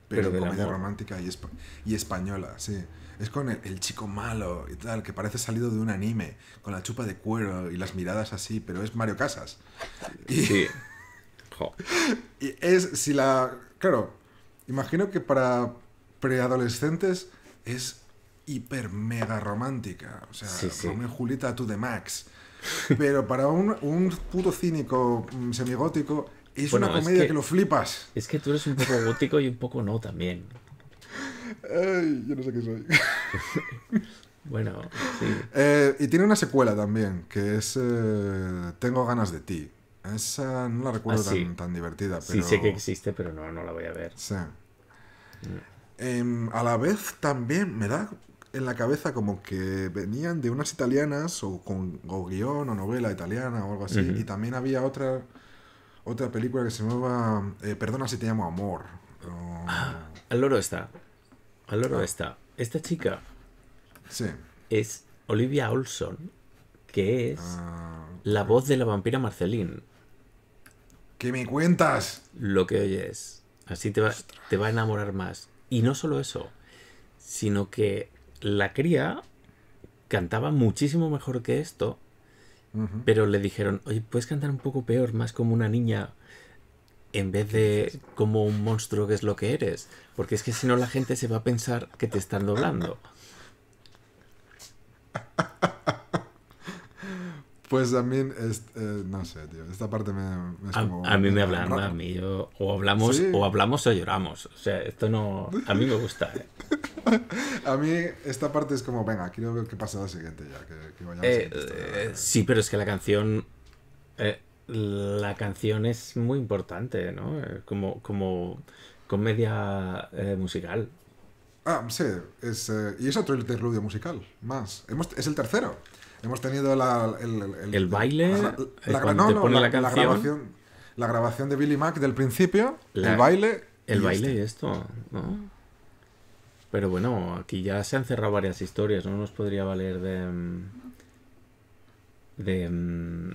pero, pero comedia romántica y, y, española, sí. Es con el, chico malo y tal, que parece salido de un anime, con la chupa de cuero y las miradas así, pero es Mario Casas. Y, sí. es, si la... Claro, imagino que para preadolescentes es hiper mega romántica. O sea, sí, Julita Julieta to the max. Pero para un, un puto cínico mm, semigótico es una comedia que, lo flipas. Es que tú eres un poco gótico y un poco no también. yo no sé qué soy. bueno, sí. Eh, y tiene una secuela también, que es eh, Tengo ganas de ti. Esa no la recuerdo ah, tan, divertida. Pero... Sí, sé que existe, pero no, la voy a ver. Sí. Mm. Em, a la vez también me da en la cabeza como que venían de unas italianas o con guión o novela italiana o algo así. Y también había otra otra película que se llamaba eh, Perdona si te llamo amor. Ah, al loro está. Al loro ah. está. Esta chica sí. es Olivia Olson, que es ah, la voz de la vampira Marceline. ¿Qué me cuentas? Lo que oyes. Así te va, te va a enamorar más. Y no solo eso, sino que la cría cantaba muchísimo mejor que esto pero le dijeron, oye, puedes cantar un poco peor, más como una niña, en vez de como un monstruo que es lo que eres. Porque es que si no la gente se va a pensar que te están doblando. Pues también, es, eh, no sé, tío, esta parte me... a, mí me hablan, a mí yo, o hablamos, o hablamos o lloramos, o sea, esto no, a mí me gusta. ¿eh? a mí esta parte es como, venga, quiero ver qué pasa la siguiente ya, que, vayamos eh, Sí, pero es que la canción, la canción es muy importante, ¿no? Como, como comedia musical. Ah, sí, es, y es otro interludio musical, más. es el tercero. Hemos tenido la, el, baile, la, grabación, de Billy Mac del principio, el baile. El baile este. y esto, Pero bueno, aquí ya se han cerrado varias historias, no nos podría valer de. Mm, de. Mm,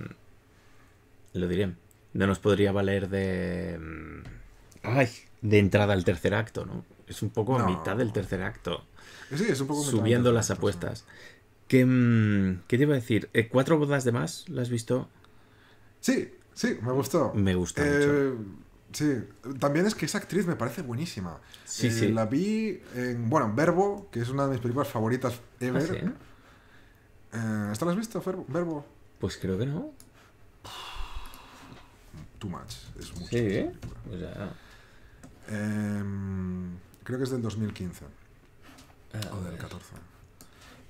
lo diré. No nos podría valer de. Mm, de entrada al tercer acto, ¿no? Es un poco a mitad del tercer acto. Subiendo las apuestas. Mm, ¿Qué, te iba a decir? Eh, ¿Cuatro bodas de más? ¿La has visto? Sí, sí, me gustó. Me gustó eh, Sí, también es que esa actriz me parece buenísima. Sí, eh, sí. La vi en, bueno, Verbo, que es una de mis películas favoritas ever. ¿Ah, sí? la has visto, Verbo? Pues creo que no. Too much. Es mucho. Sí, ah. em, creo que es del 2015. Ah, o del 14.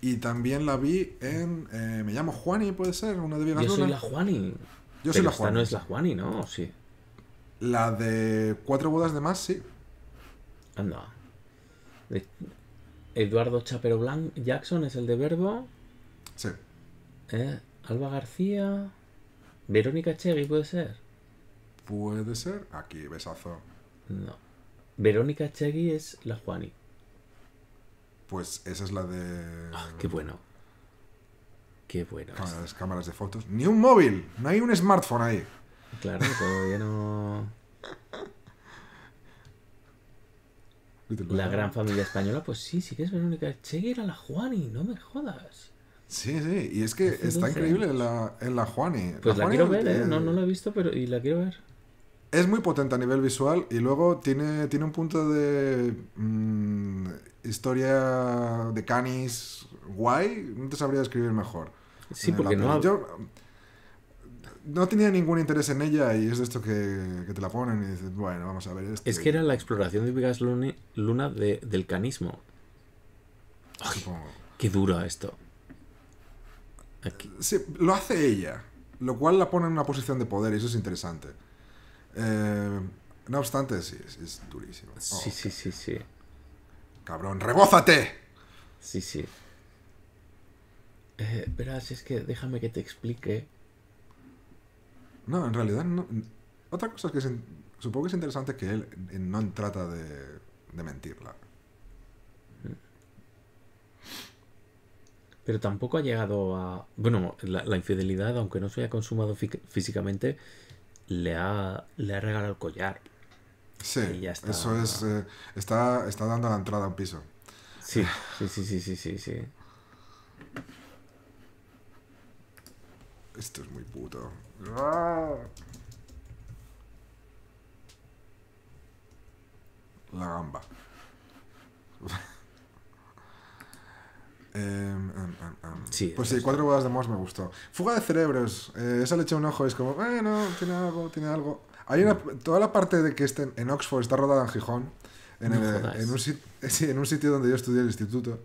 Y también la vi en. Eh, me llamo Juani, puede ser, una de Yo soy la Juani. Yo la esta no es la Juani, ¿no? Sí. La de Cuatro Bodas de Más, sí. Anda. Eduardo Chapero Blanc Jackson es el de Verbo. Sí. ¿Eh? Alba García. Verónica Echegui, puede ser. Puede ser. Aquí, besazo. No. Verónica Echegui es la Juani. Pues esa es la de. Ah, qué bueno. Qué bueno. Cámaras, cámaras de fotos. Ni un móvil. No hay un smartphone ahí. Claro, todavía no. La gran familia española, pues sí, sí que es Verónica Che era la Juani, no me jodas. Sí, sí, y es que está increíble en la, Juani. Pues la, quiero ver, ¿eh? No, no la he visto, pero y la quiero ver es muy potente a nivel visual y luego tiene, tiene un punto de mm, historia de canis guay. No te sabría describir mejor. Sí, eh, porque no. Yo no tenía ningún interés en ella y es de esto que, que te la ponen y dices, bueno, vamos a ver esto. Es que era la exploración de vigas Luna, de, del canismo. qué duro esto. lo hace ella, lo cual la pone en una posición de poder y eso es interesante. Eh, no obstante, sí, es, durísimo. sí, sí, sí, sí. Cabrón, rebózate. Sí, sí. Eh, verás, es que déjame que te explique. No, en realidad no. Otra cosa es que supongo que es interesante que él no trata de, mentirla. Mm. Pero tampoco ha llegado a... Bueno, la, la infidelidad, aunque no se haya consumado físicamente, le ha, le ha regalado el collar. Sí, ya está. eso es. Eh, está, está dando la entrada a un piso. Sí, sí, sí, sí, sí, sí. sí. Esto es muy puto. La gamba. Sí, pues sí, Cuatro bodas de más me gustó. Fuga de cerebros, eh, esa le echa un ojo, es como, bueno, tiene algo, tiene algo. Hay una, mm. toda la parte de que estén en Oxford está rodada en Gijón, en, un, en un sitio donde yo estudié el instituto.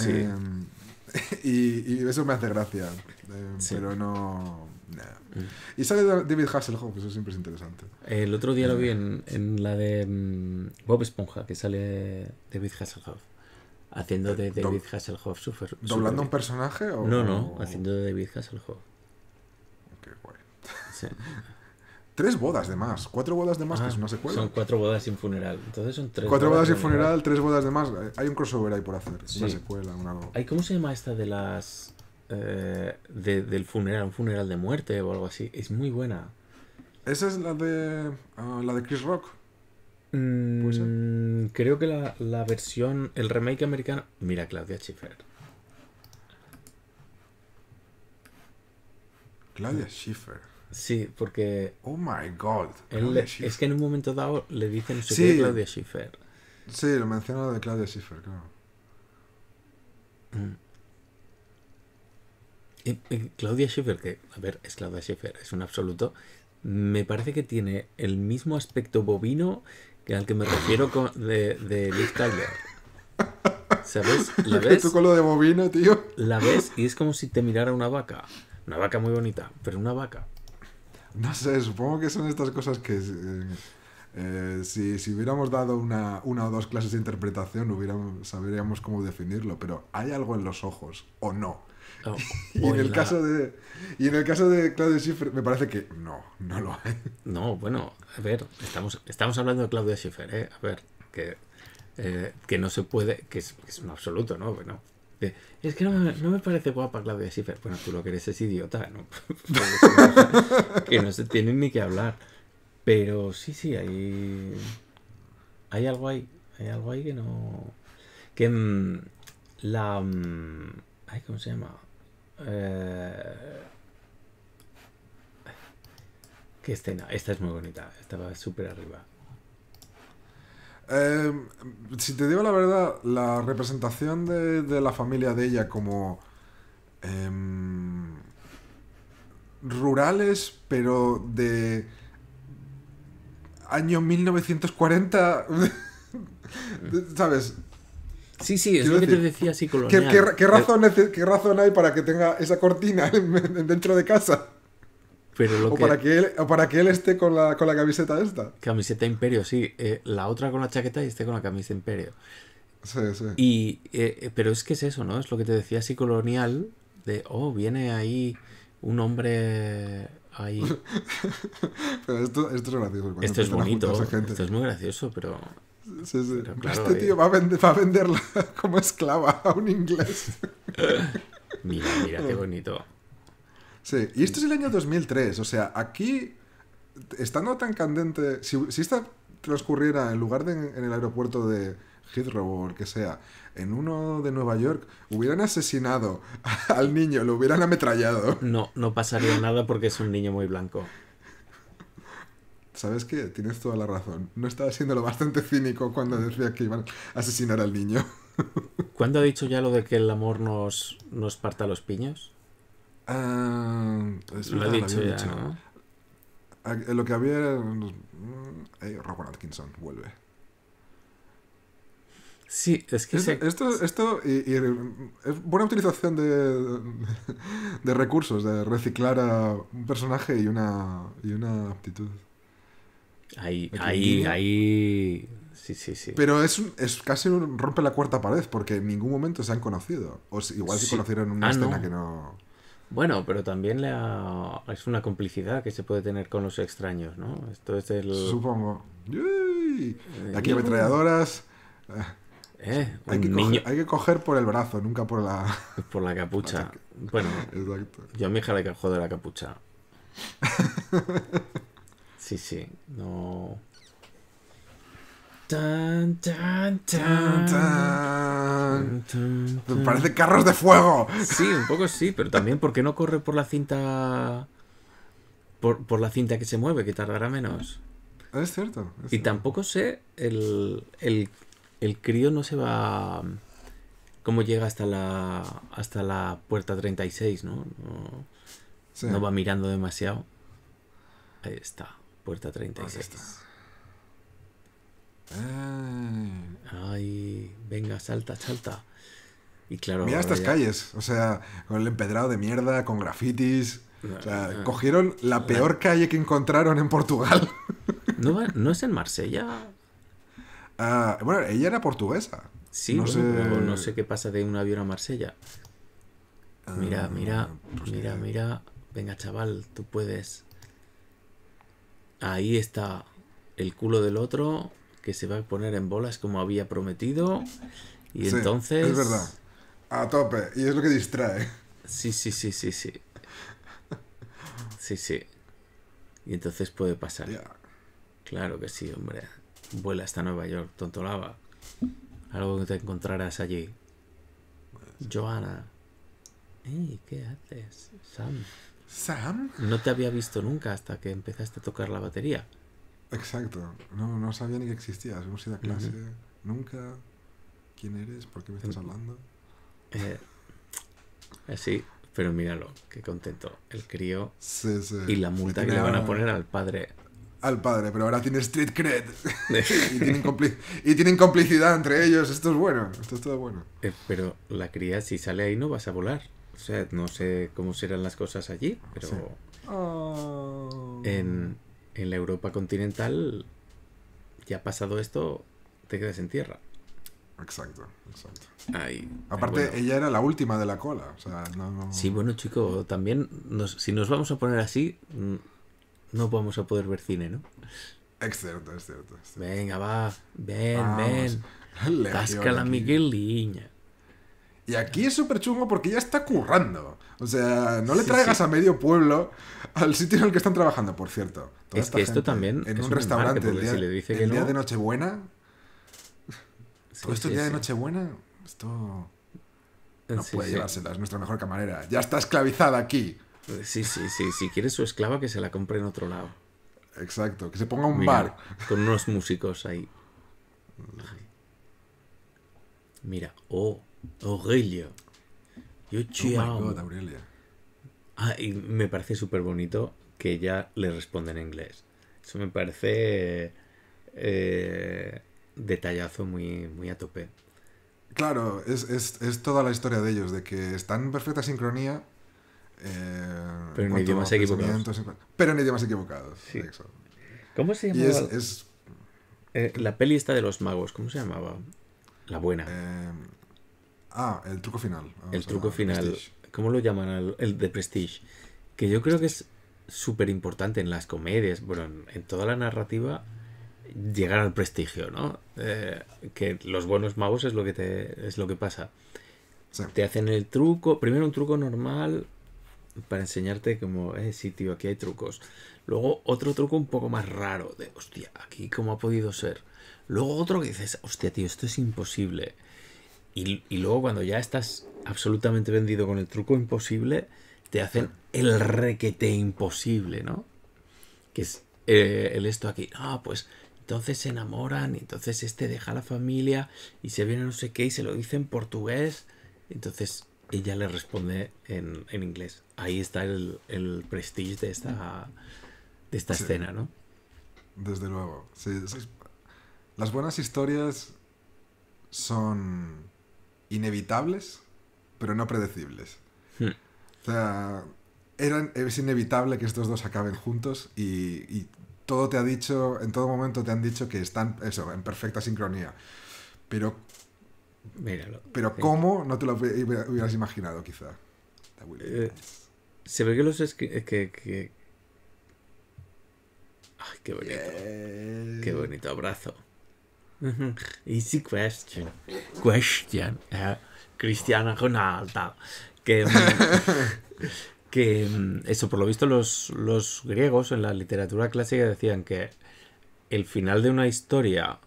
Em, y, eso me hace gracia, em, pero no... Mm. Y sale David Hasselhoff, eso siempre es interesante. El otro día lo vi eh, en, la de mm, Bob Esponja, que sale David Hasselhoff haciendo de David Hasselhoff super, ¿Doblando un personaje? O... No, no, haciendo de David Hasselhoff. Qué guay. tres bodas de más, cuatro bodas de más, que es ah, una secuela. Son cuatro bodas sin funeral. Entonces son tres. Cuatro bodas, sin funeral, tres bodas de más. Eh, hay un crossover ahí por hacer. Una secuela, una ¿Hay, ¿Cómo se llama esta de las. Eh, del funeral, un funeral de muerte o algo así? Es muy buena. Esa es la de. Ah, la de Chris Rock. Pues mm, creo que la, la, versión, el remake americano. Mira, Claudia Schiffer. Claudia Schiffer. Sí, porque. Oh my god. es que en un momento dado le dicen Claudia Schiffer. Sí, lo menciona de Claudia Schiffer, claro. Mm. Claudia Schiffer, que, a ver, es Claudia Schiffer, es un absoluto. Me parece que tiene el mismo aspecto bovino que al que me refiero de, de Tyler. ¿Sabes? La ves. Tú con de tío. La ves y es como si te mirara una vaca. Una vaca muy bonita, pero una vaca. No sé, supongo que son estas cosas que. Eh, eh, si, hubiéramos dado una, o dos clases de interpretación, hubiéramos, sabríamos cómo definirlo, pero hay algo en los ojos, o no Oh, y, en el caso de, y en el caso de Claudio Schiffer, me parece que no, no lo hay. No, bueno, a ver, estamos, estamos hablando de Claudia Schiffer, ¿eh? A ver, que, eh, que no se puede, que es, un absoluto, ¿no? Bueno, es que no, me parece guapa Claudia Schiffer. Bueno, tú lo que eres es idiota, ¿no? que no se tienen ni que hablar. Pero sí, sí, hay. Hay algo ahí. Hay algo ahí que no. Que mm, la. Mm, ay, ¿Cómo se llama? Eh, ¿Qué escena? Esta es muy bonita. Estaba súper arriba. Em, si te digo la verdad, la representación de, la familia de ella como em, rurales, pero de año 1940, ¿sabes? Sí, sí, es lo que te decía así colonial. Eh, ¿Qué, razón, hay para que tenga esa cortina dentro de casa? o, para que él, esté con la, camiseta esta. Camiseta Imperio, sí. Eh, la otra con la chaqueta y esté con la camisa Imperio. Sí, sí. Y, eh, pero es que es eso, ¿no? Es lo que te decía así colonial, de, oh, viene ahí un hombre ahí. pero esto es gracioso. Esto es bonito, esto es muy gracioso, pero este tío eh. va a, venderla como esclava a un inglés. mira, mira, qué bonito. Sí, y esto es el año 2003, o sea, aquí, estando tan candente, si, si esta transcurriera en lugar de en, el aeropuerto de Heathrow o el que sea, en uno de Nueva York, hubieran asesinado al niño, lo hubieran ametrallado. No, no pasaría nada porque es un niño muy blanco. ¿sabes qué? Tienes toda la razón. No estaba siendo lo bastante cínico cuando decía que iban a asesinar al niño. ¿Cuándo ha dicho ya lo de que el amor nos, nos parta los piños? Ah, lo, ha dicho ya, ah, Lo que había... Hey, eh, Robert Atkinson vuelve. Sí, es que... Esto, esto, es buena utilización de, de recursos, de reciclar a un personaje y una, y una aptitud. Ahí, ahí, ahí. Sí, sí, sí. Pero es, es casi un, rompe la cuarta pared porque en ningún momento se han conocido. O igual se conocieron en una ah, escena no. que no. Bueno, pero también es una complicidad que se puede tener con los extraños, ¿no? Esto es el. Supongo. Eh, aquí ametralladoras. Eh, eh, hay, que coger, hay, que coger, por el brazo, nunca por la. Por la capucha. bueno, yo a mi hija le cojo de la capucha. Sí, sí, no. Tan, tan, tan, tan, Parece carros de fuego. Sí, un poco sí, pero también porque no corre por la cinta. Por, por la cinta que se mueve, que tardará menos. Es cierto. y tampoco sé, el, crío no se va. ¿Cómo llega hasta la, hasta la puerta 36, no? no va mirando demasiado. Ahí está. Puerta 36. Ah. Ay, venga, salta, salta. Y claro. Mira estas calles, o sea, con el empedrado de mierda, con grafitis. Ah, ah. cogieron la peor calle que encontraron en Portugal. ¿No, es en Marsella? bueno, ella era portuguesa. Sí, no, sé... qué pasa de un avión a Marsella. Mira, mira, pues mira, mira. Venga, chaval, tú puedes. Ahí está el culo del otro que se va a poner en bolas como había prometido. Y entonces. Es verdad. A tope. Y es lo que distrae. Sí, sí, sí, sí, sí. Sí, sí. Y entonces puede pasar. Claro que sí, hombre. Vuela hasta Nueva York, tontolaba. Algo que te encontrarás allí. Pues. Joana. ¿Qué haces, Sam? Sam. No te había visto nunca hasta que empezaste a tocar la batería. Exacto. No, no sabía ni que existías. Hemos ido a clase. Nunca. ¿Quién eres? ¿Por qué me estás hablando? Eh, eh, sí, pero míralo, qué contento. El crío y la multa que le van a poner al padre. Al padre, pero ahora tiene street cred. y, tienen complicidad entre ellos. Esto es bueno, esto es todo bueno. Eh, pero la cría, si sale ahí, no vas a volar. O sea, no sé cómo serán las cosas allí, pero oh. en, la Europa continental ya pasado esto, te quedas en tierra. Exacto, exacto. Aparte, ella era la última de la cola. O no, Sí, bueno, chico, también si nos vamos a poner así, mm, no vamos a poder ver cine, ¿no? Es cierto, es cierto. Venga, va, ven, ven ven. Miguel y aquí es súper chungo porque ya está currando. O sea, no le traigas a medio pueblo al sitio en el que están trabajando, por cierto. es que esto también. En un, restaurante, el día, de Nochebuena. todo esto el día de Nochebuena. Esto. No puede llevársela, es nuestra mejor camarera. Ya está esclavizada aquí. Sí, sí, sí. Si quieres su esclava, que se la compre en otro lado. Exacto, que se ponga un bar. Con unos músicos ahí. Mira, oh. Aurelia. Yo oh Ah, y me parece súper bonito que ella le responda en inglés. Eso me parece eh, detallazo muy, muy a tope. Claro, es, toda la historia de ellos, de que están en perfecta sincronía. Eh, pero en idiomas equivocados. Pero en idiomas equivocados. ¿Cómo se llamaba? Eh, la peli esta de los magos, ¿cómo se llamaba? La buena. Ah, el truco final. Ah, el truco final. ¿Cómo lo llaman? El, de Prestige. Que yo creo que es súper importante en las comedias, bueno, en, toda la narrativa, llegar al prestigio, ¿no? Eh, que los buenos magos es lo que, te, es lo que pasa. Te hacen el truco, primero un truco normal para enseñarte como, eh, sí, tío, aquí hay trucos. Luego otro truco un poco más raro, de, hostia, aquí cómo ha podido ser. Luego otro que dices, hostia, tío, esto es imposible. Y, luego cuando ya estás absolutamente vendido con el truco imposible, te hacen el requete imposible, ¿no? Que es eh, el esto aquí. Ah, pues entonces se enamoran, entonces este deja la familia y se viene no sé qué y se lo dice en portugués. Entonces ella le responde en, inglés. Ahí está el, el prestige de esta, de esta escena, ¿no? Desde luego. las buenas historias son inevitables, pero no predecibles. Hmm. O sea, eran, es inevitable que estos dos acaben juntos y, todo te ha dicho, en todo momento te han dicho que están, eso, en perfecta sincronía. Pero... Pero cómo no te lo hubieras imaginado, quizá. Eh, se ve que los... Es que, que, Qué bonito abrazo. Easy question. Question. Eh, Cristiana Ronaldo. Que, mm, que mm, eso, por lo visto, los, griegos en la literatura clásica decían que el final de una historia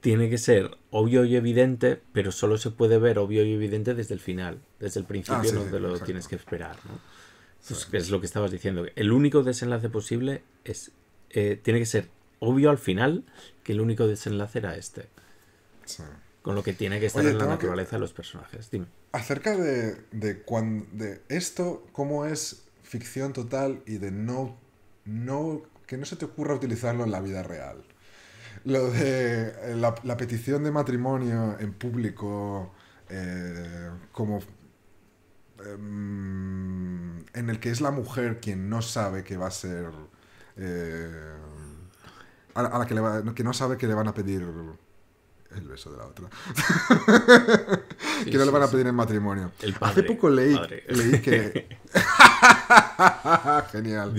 tiene que ser obvio y evidente, pero solo se puede ver obvio y evidente desde el final. Desde el principio ah, no te lo tienes que esperar. Es lo que estabas diciendo. El único desenlace posible es eh, tiene que ser obvio al final que el único desenlace era este. Con lo que tiene que estar en la naturaleza de los personajes. Dime. Acerca de, de, de esto, cómo es ficción total y de no, no. que no se te ocurra utilizarlo en la vida real. Lo de eh, la, petición de matrimonio en público eh, como em, en el que es la mujer quien no sabe que va a ser eh, a la, que, no sabe que le van a pedir el beso de la otra. que no le van a pedir en matrimonio. Hace poco leí, que. Genial.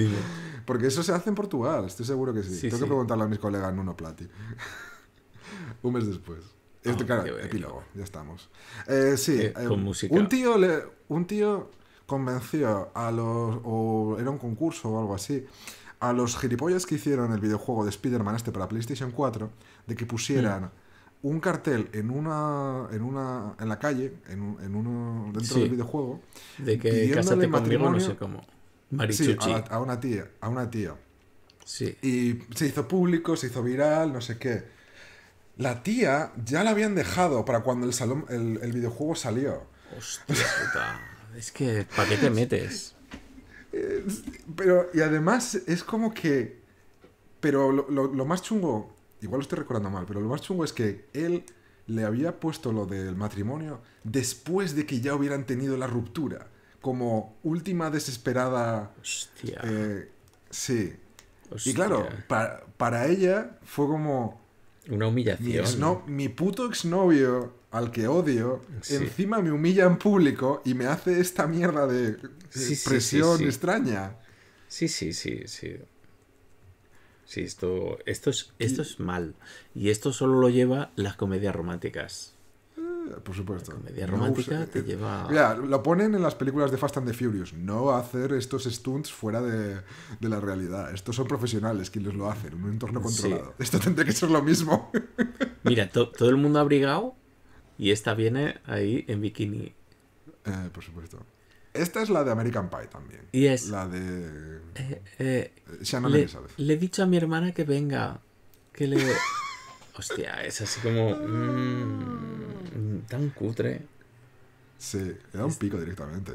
Porque eso se hace en Portugal, estoy seguro que sí. Tengo que preguntarle a mis colegas en uno Plati. un mes después. Ah, epílogo, ya estamos. Eh, sí, eh, eh, Un tío, le, un tío convenció a los. o era un concurso o algo así a los gilipollas que hicieron el videojuego de Spider-Man este para PlayStation 4, de que pusieran mm. un cartel en una, en una en la calle, en, en uno dentro del videojuego, de que matrimonio, a, una tía, a una tía. Sí. Y se hizo público, se hizo viral, no sé qué. La tía ya la habían dejado para cuando el el, el videojuego salió. Hostia puta. es que, ¿para qué te metes? Pero, y además es como que... Pero lo, más chungo, igual lo estoy recordando mal, pero lo más chungo es que él le había puesto lo del matrimonio después de que ya hubieran tenido la ruptura. Como última desesperada. Hostia. Eh, sí. Y claro, para, ella fue como. Una humillación. Mi, mi puto exnovio, al que odio, encima me humilla en público y me hace esta mierda de presión extraña. Sí, sí, sí, sí. Sí, esto, esto, es, esto es mal. Y esto solo lo lleva las comedias románticas. Eh, por supuesto. La comedia romántica te lleva. Mira, lo ponen en las películas de Fast and the Furious. No hacer estos stunts fuera de, la realidad. Estos son profesionales quienes lo hacen, un entorno controlado. Esto tendría que ser lo mismo. Mira, todo el mundo abrigado y esta viene ahí en bikini. Eh, por supuesto. Esta es la de American Pie también. Y es. La de. Eh, eh, le, Le he dicho a mi hermana que venga. Que le. Hostia, es así como. Mm, tan cutre. Sí, le da un pico directamente.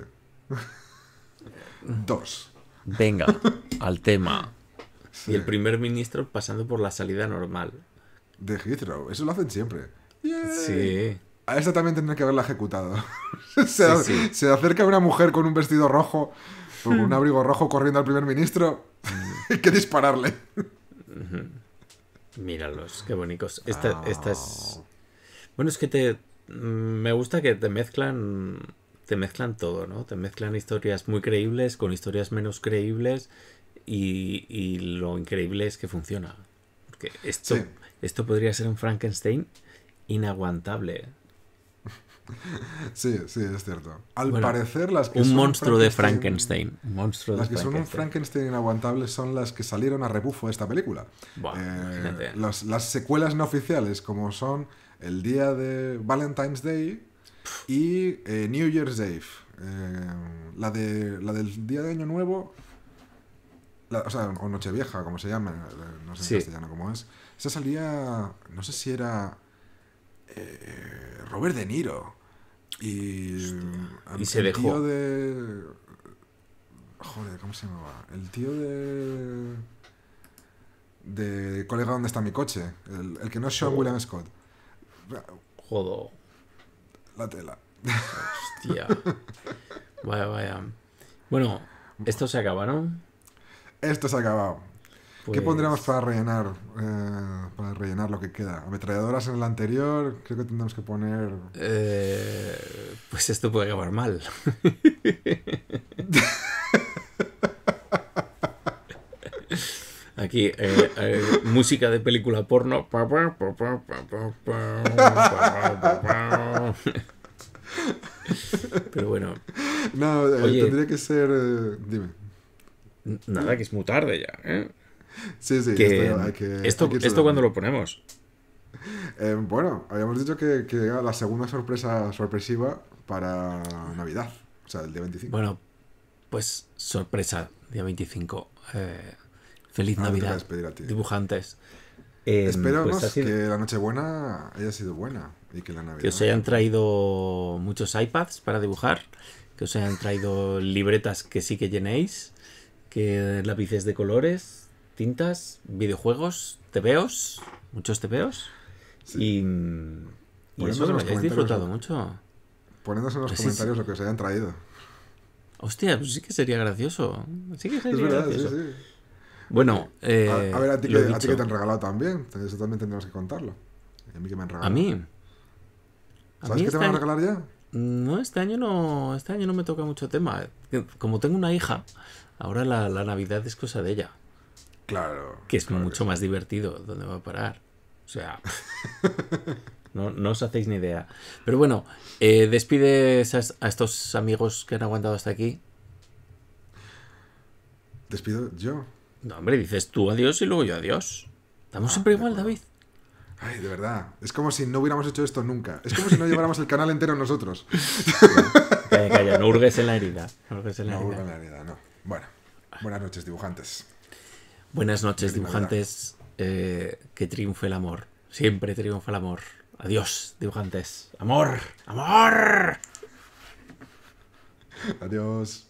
Dos. Venga, al tema. Y el primer ministro pasando por la salida normal. De Heathrow, eso lo hacen siempre. Sí. A esta también tendría que haberla ejecutado. se, acerca una mujer con un vestido rojo, con un hmm. abrigo rojo corriendo al primer ministro. Hmm. Hay que dispararle. Míralos, qué bonitos. Ah. Esta, es... Bueno, es que te... Mm, me gusta que te mezclan... Te mezclan todo, ¿no? Te mezclan historias muy creíbles con historias menos creíbles y, lo increíble es que funciona. Porque esto, esto podría ser un Frankenstein inaguantable. Sí, sí, es cierto. Al parecer, las que un monstruo de Frankenstein. las que son un Frankenstein inaguantable son las que salieron a rebufo de esta película. Eh, las, secuelas no oficiales, como son el día de Valentine's Day y eh, New Year's Eve. Eh, la, de, la del día de Año Nuevo, o sea, o Nochevieja, como se llama, no sé en castellano cómo es. Esa salía, no sé si era Robert De Niro y, y se el dejó. Tío de... Joder, ¿cómo se llamaba? El tío de... De colega, ¿dónde está mi coche? El, que no es Sean William Scott. Jodo. La tela. Hostia. Vaya, vaya. Bueno, esto se acaba, ¿no? Esto se ha acabado. ¿Qué pondríamos pues para rellenar? Eh, para rellenar lo que queda. Ametralladoras en el anterior, creo que tendremos que poner. Eh, pues esto puede acabar mal. Aquí, eh, música de película porno. Pero bueno. No, tendría que ser. dime. Nada, que es muy tarde ya, ¿eh? Sí, sí. esto, esto, cuando lo ponemos. Eh, bueno, habíamos dicho que, la segunda sorpresa sorpresiva para Navidad, o sea, el día 25. Bueno, pues sorpresa, día 25. Eh, feliz ah, Navidad, dibujantes. Eh, em, Esperamos pues que la noche buena haya sido buena y que la Navidad... Que os hayan traído muchos iPads para dibujar, que os hayan traído libretas que sí que llenéis, que lápices de colores, tintas, videojuegos, tebeos, muchos tebeos. Sí. Y, eso que me hayáis disfrutado mucho. poniéndose en los pues comentarios lo que os hayan traído. Hostia, pues sí que sería gracioso. Sí que sería es gracioso. bueno, eh, a, ver, a ti, que, te han regalado también. Eso también tendrás que contarlo. A mí que me han regalado. A mí. ¿Sabes qué te este van a regalar ya? No, este año no, este año no me toca mucho tema. Como tengo una hija, ahora la, la Navidad es cosa de ella. Claro. Que es mucho más divertido. ¿Dónde va a parar? O sea. no, os hacéis ni idea. Pero bueno, eh, despides a, estos amigos que han aguantado hasta aquí. ¿Despido yo? No, hombre, dices tú adiós y luego yo adiós. Estamos ah, siempre igual, David. Ay, de verdad. Es como si no hubiéramos hecho esto nunca. Es como si no lleváramos el canal entero nosotros. no hurgues en la herida. No hurgues en la herida, no. Bueno, buenas noches, dibujantes. Buenas noches, dibujantes. Eh, que triunfe el amor. Siempre triunfa el amor. Adiós, dibujantes. Amor, amor. Adiós.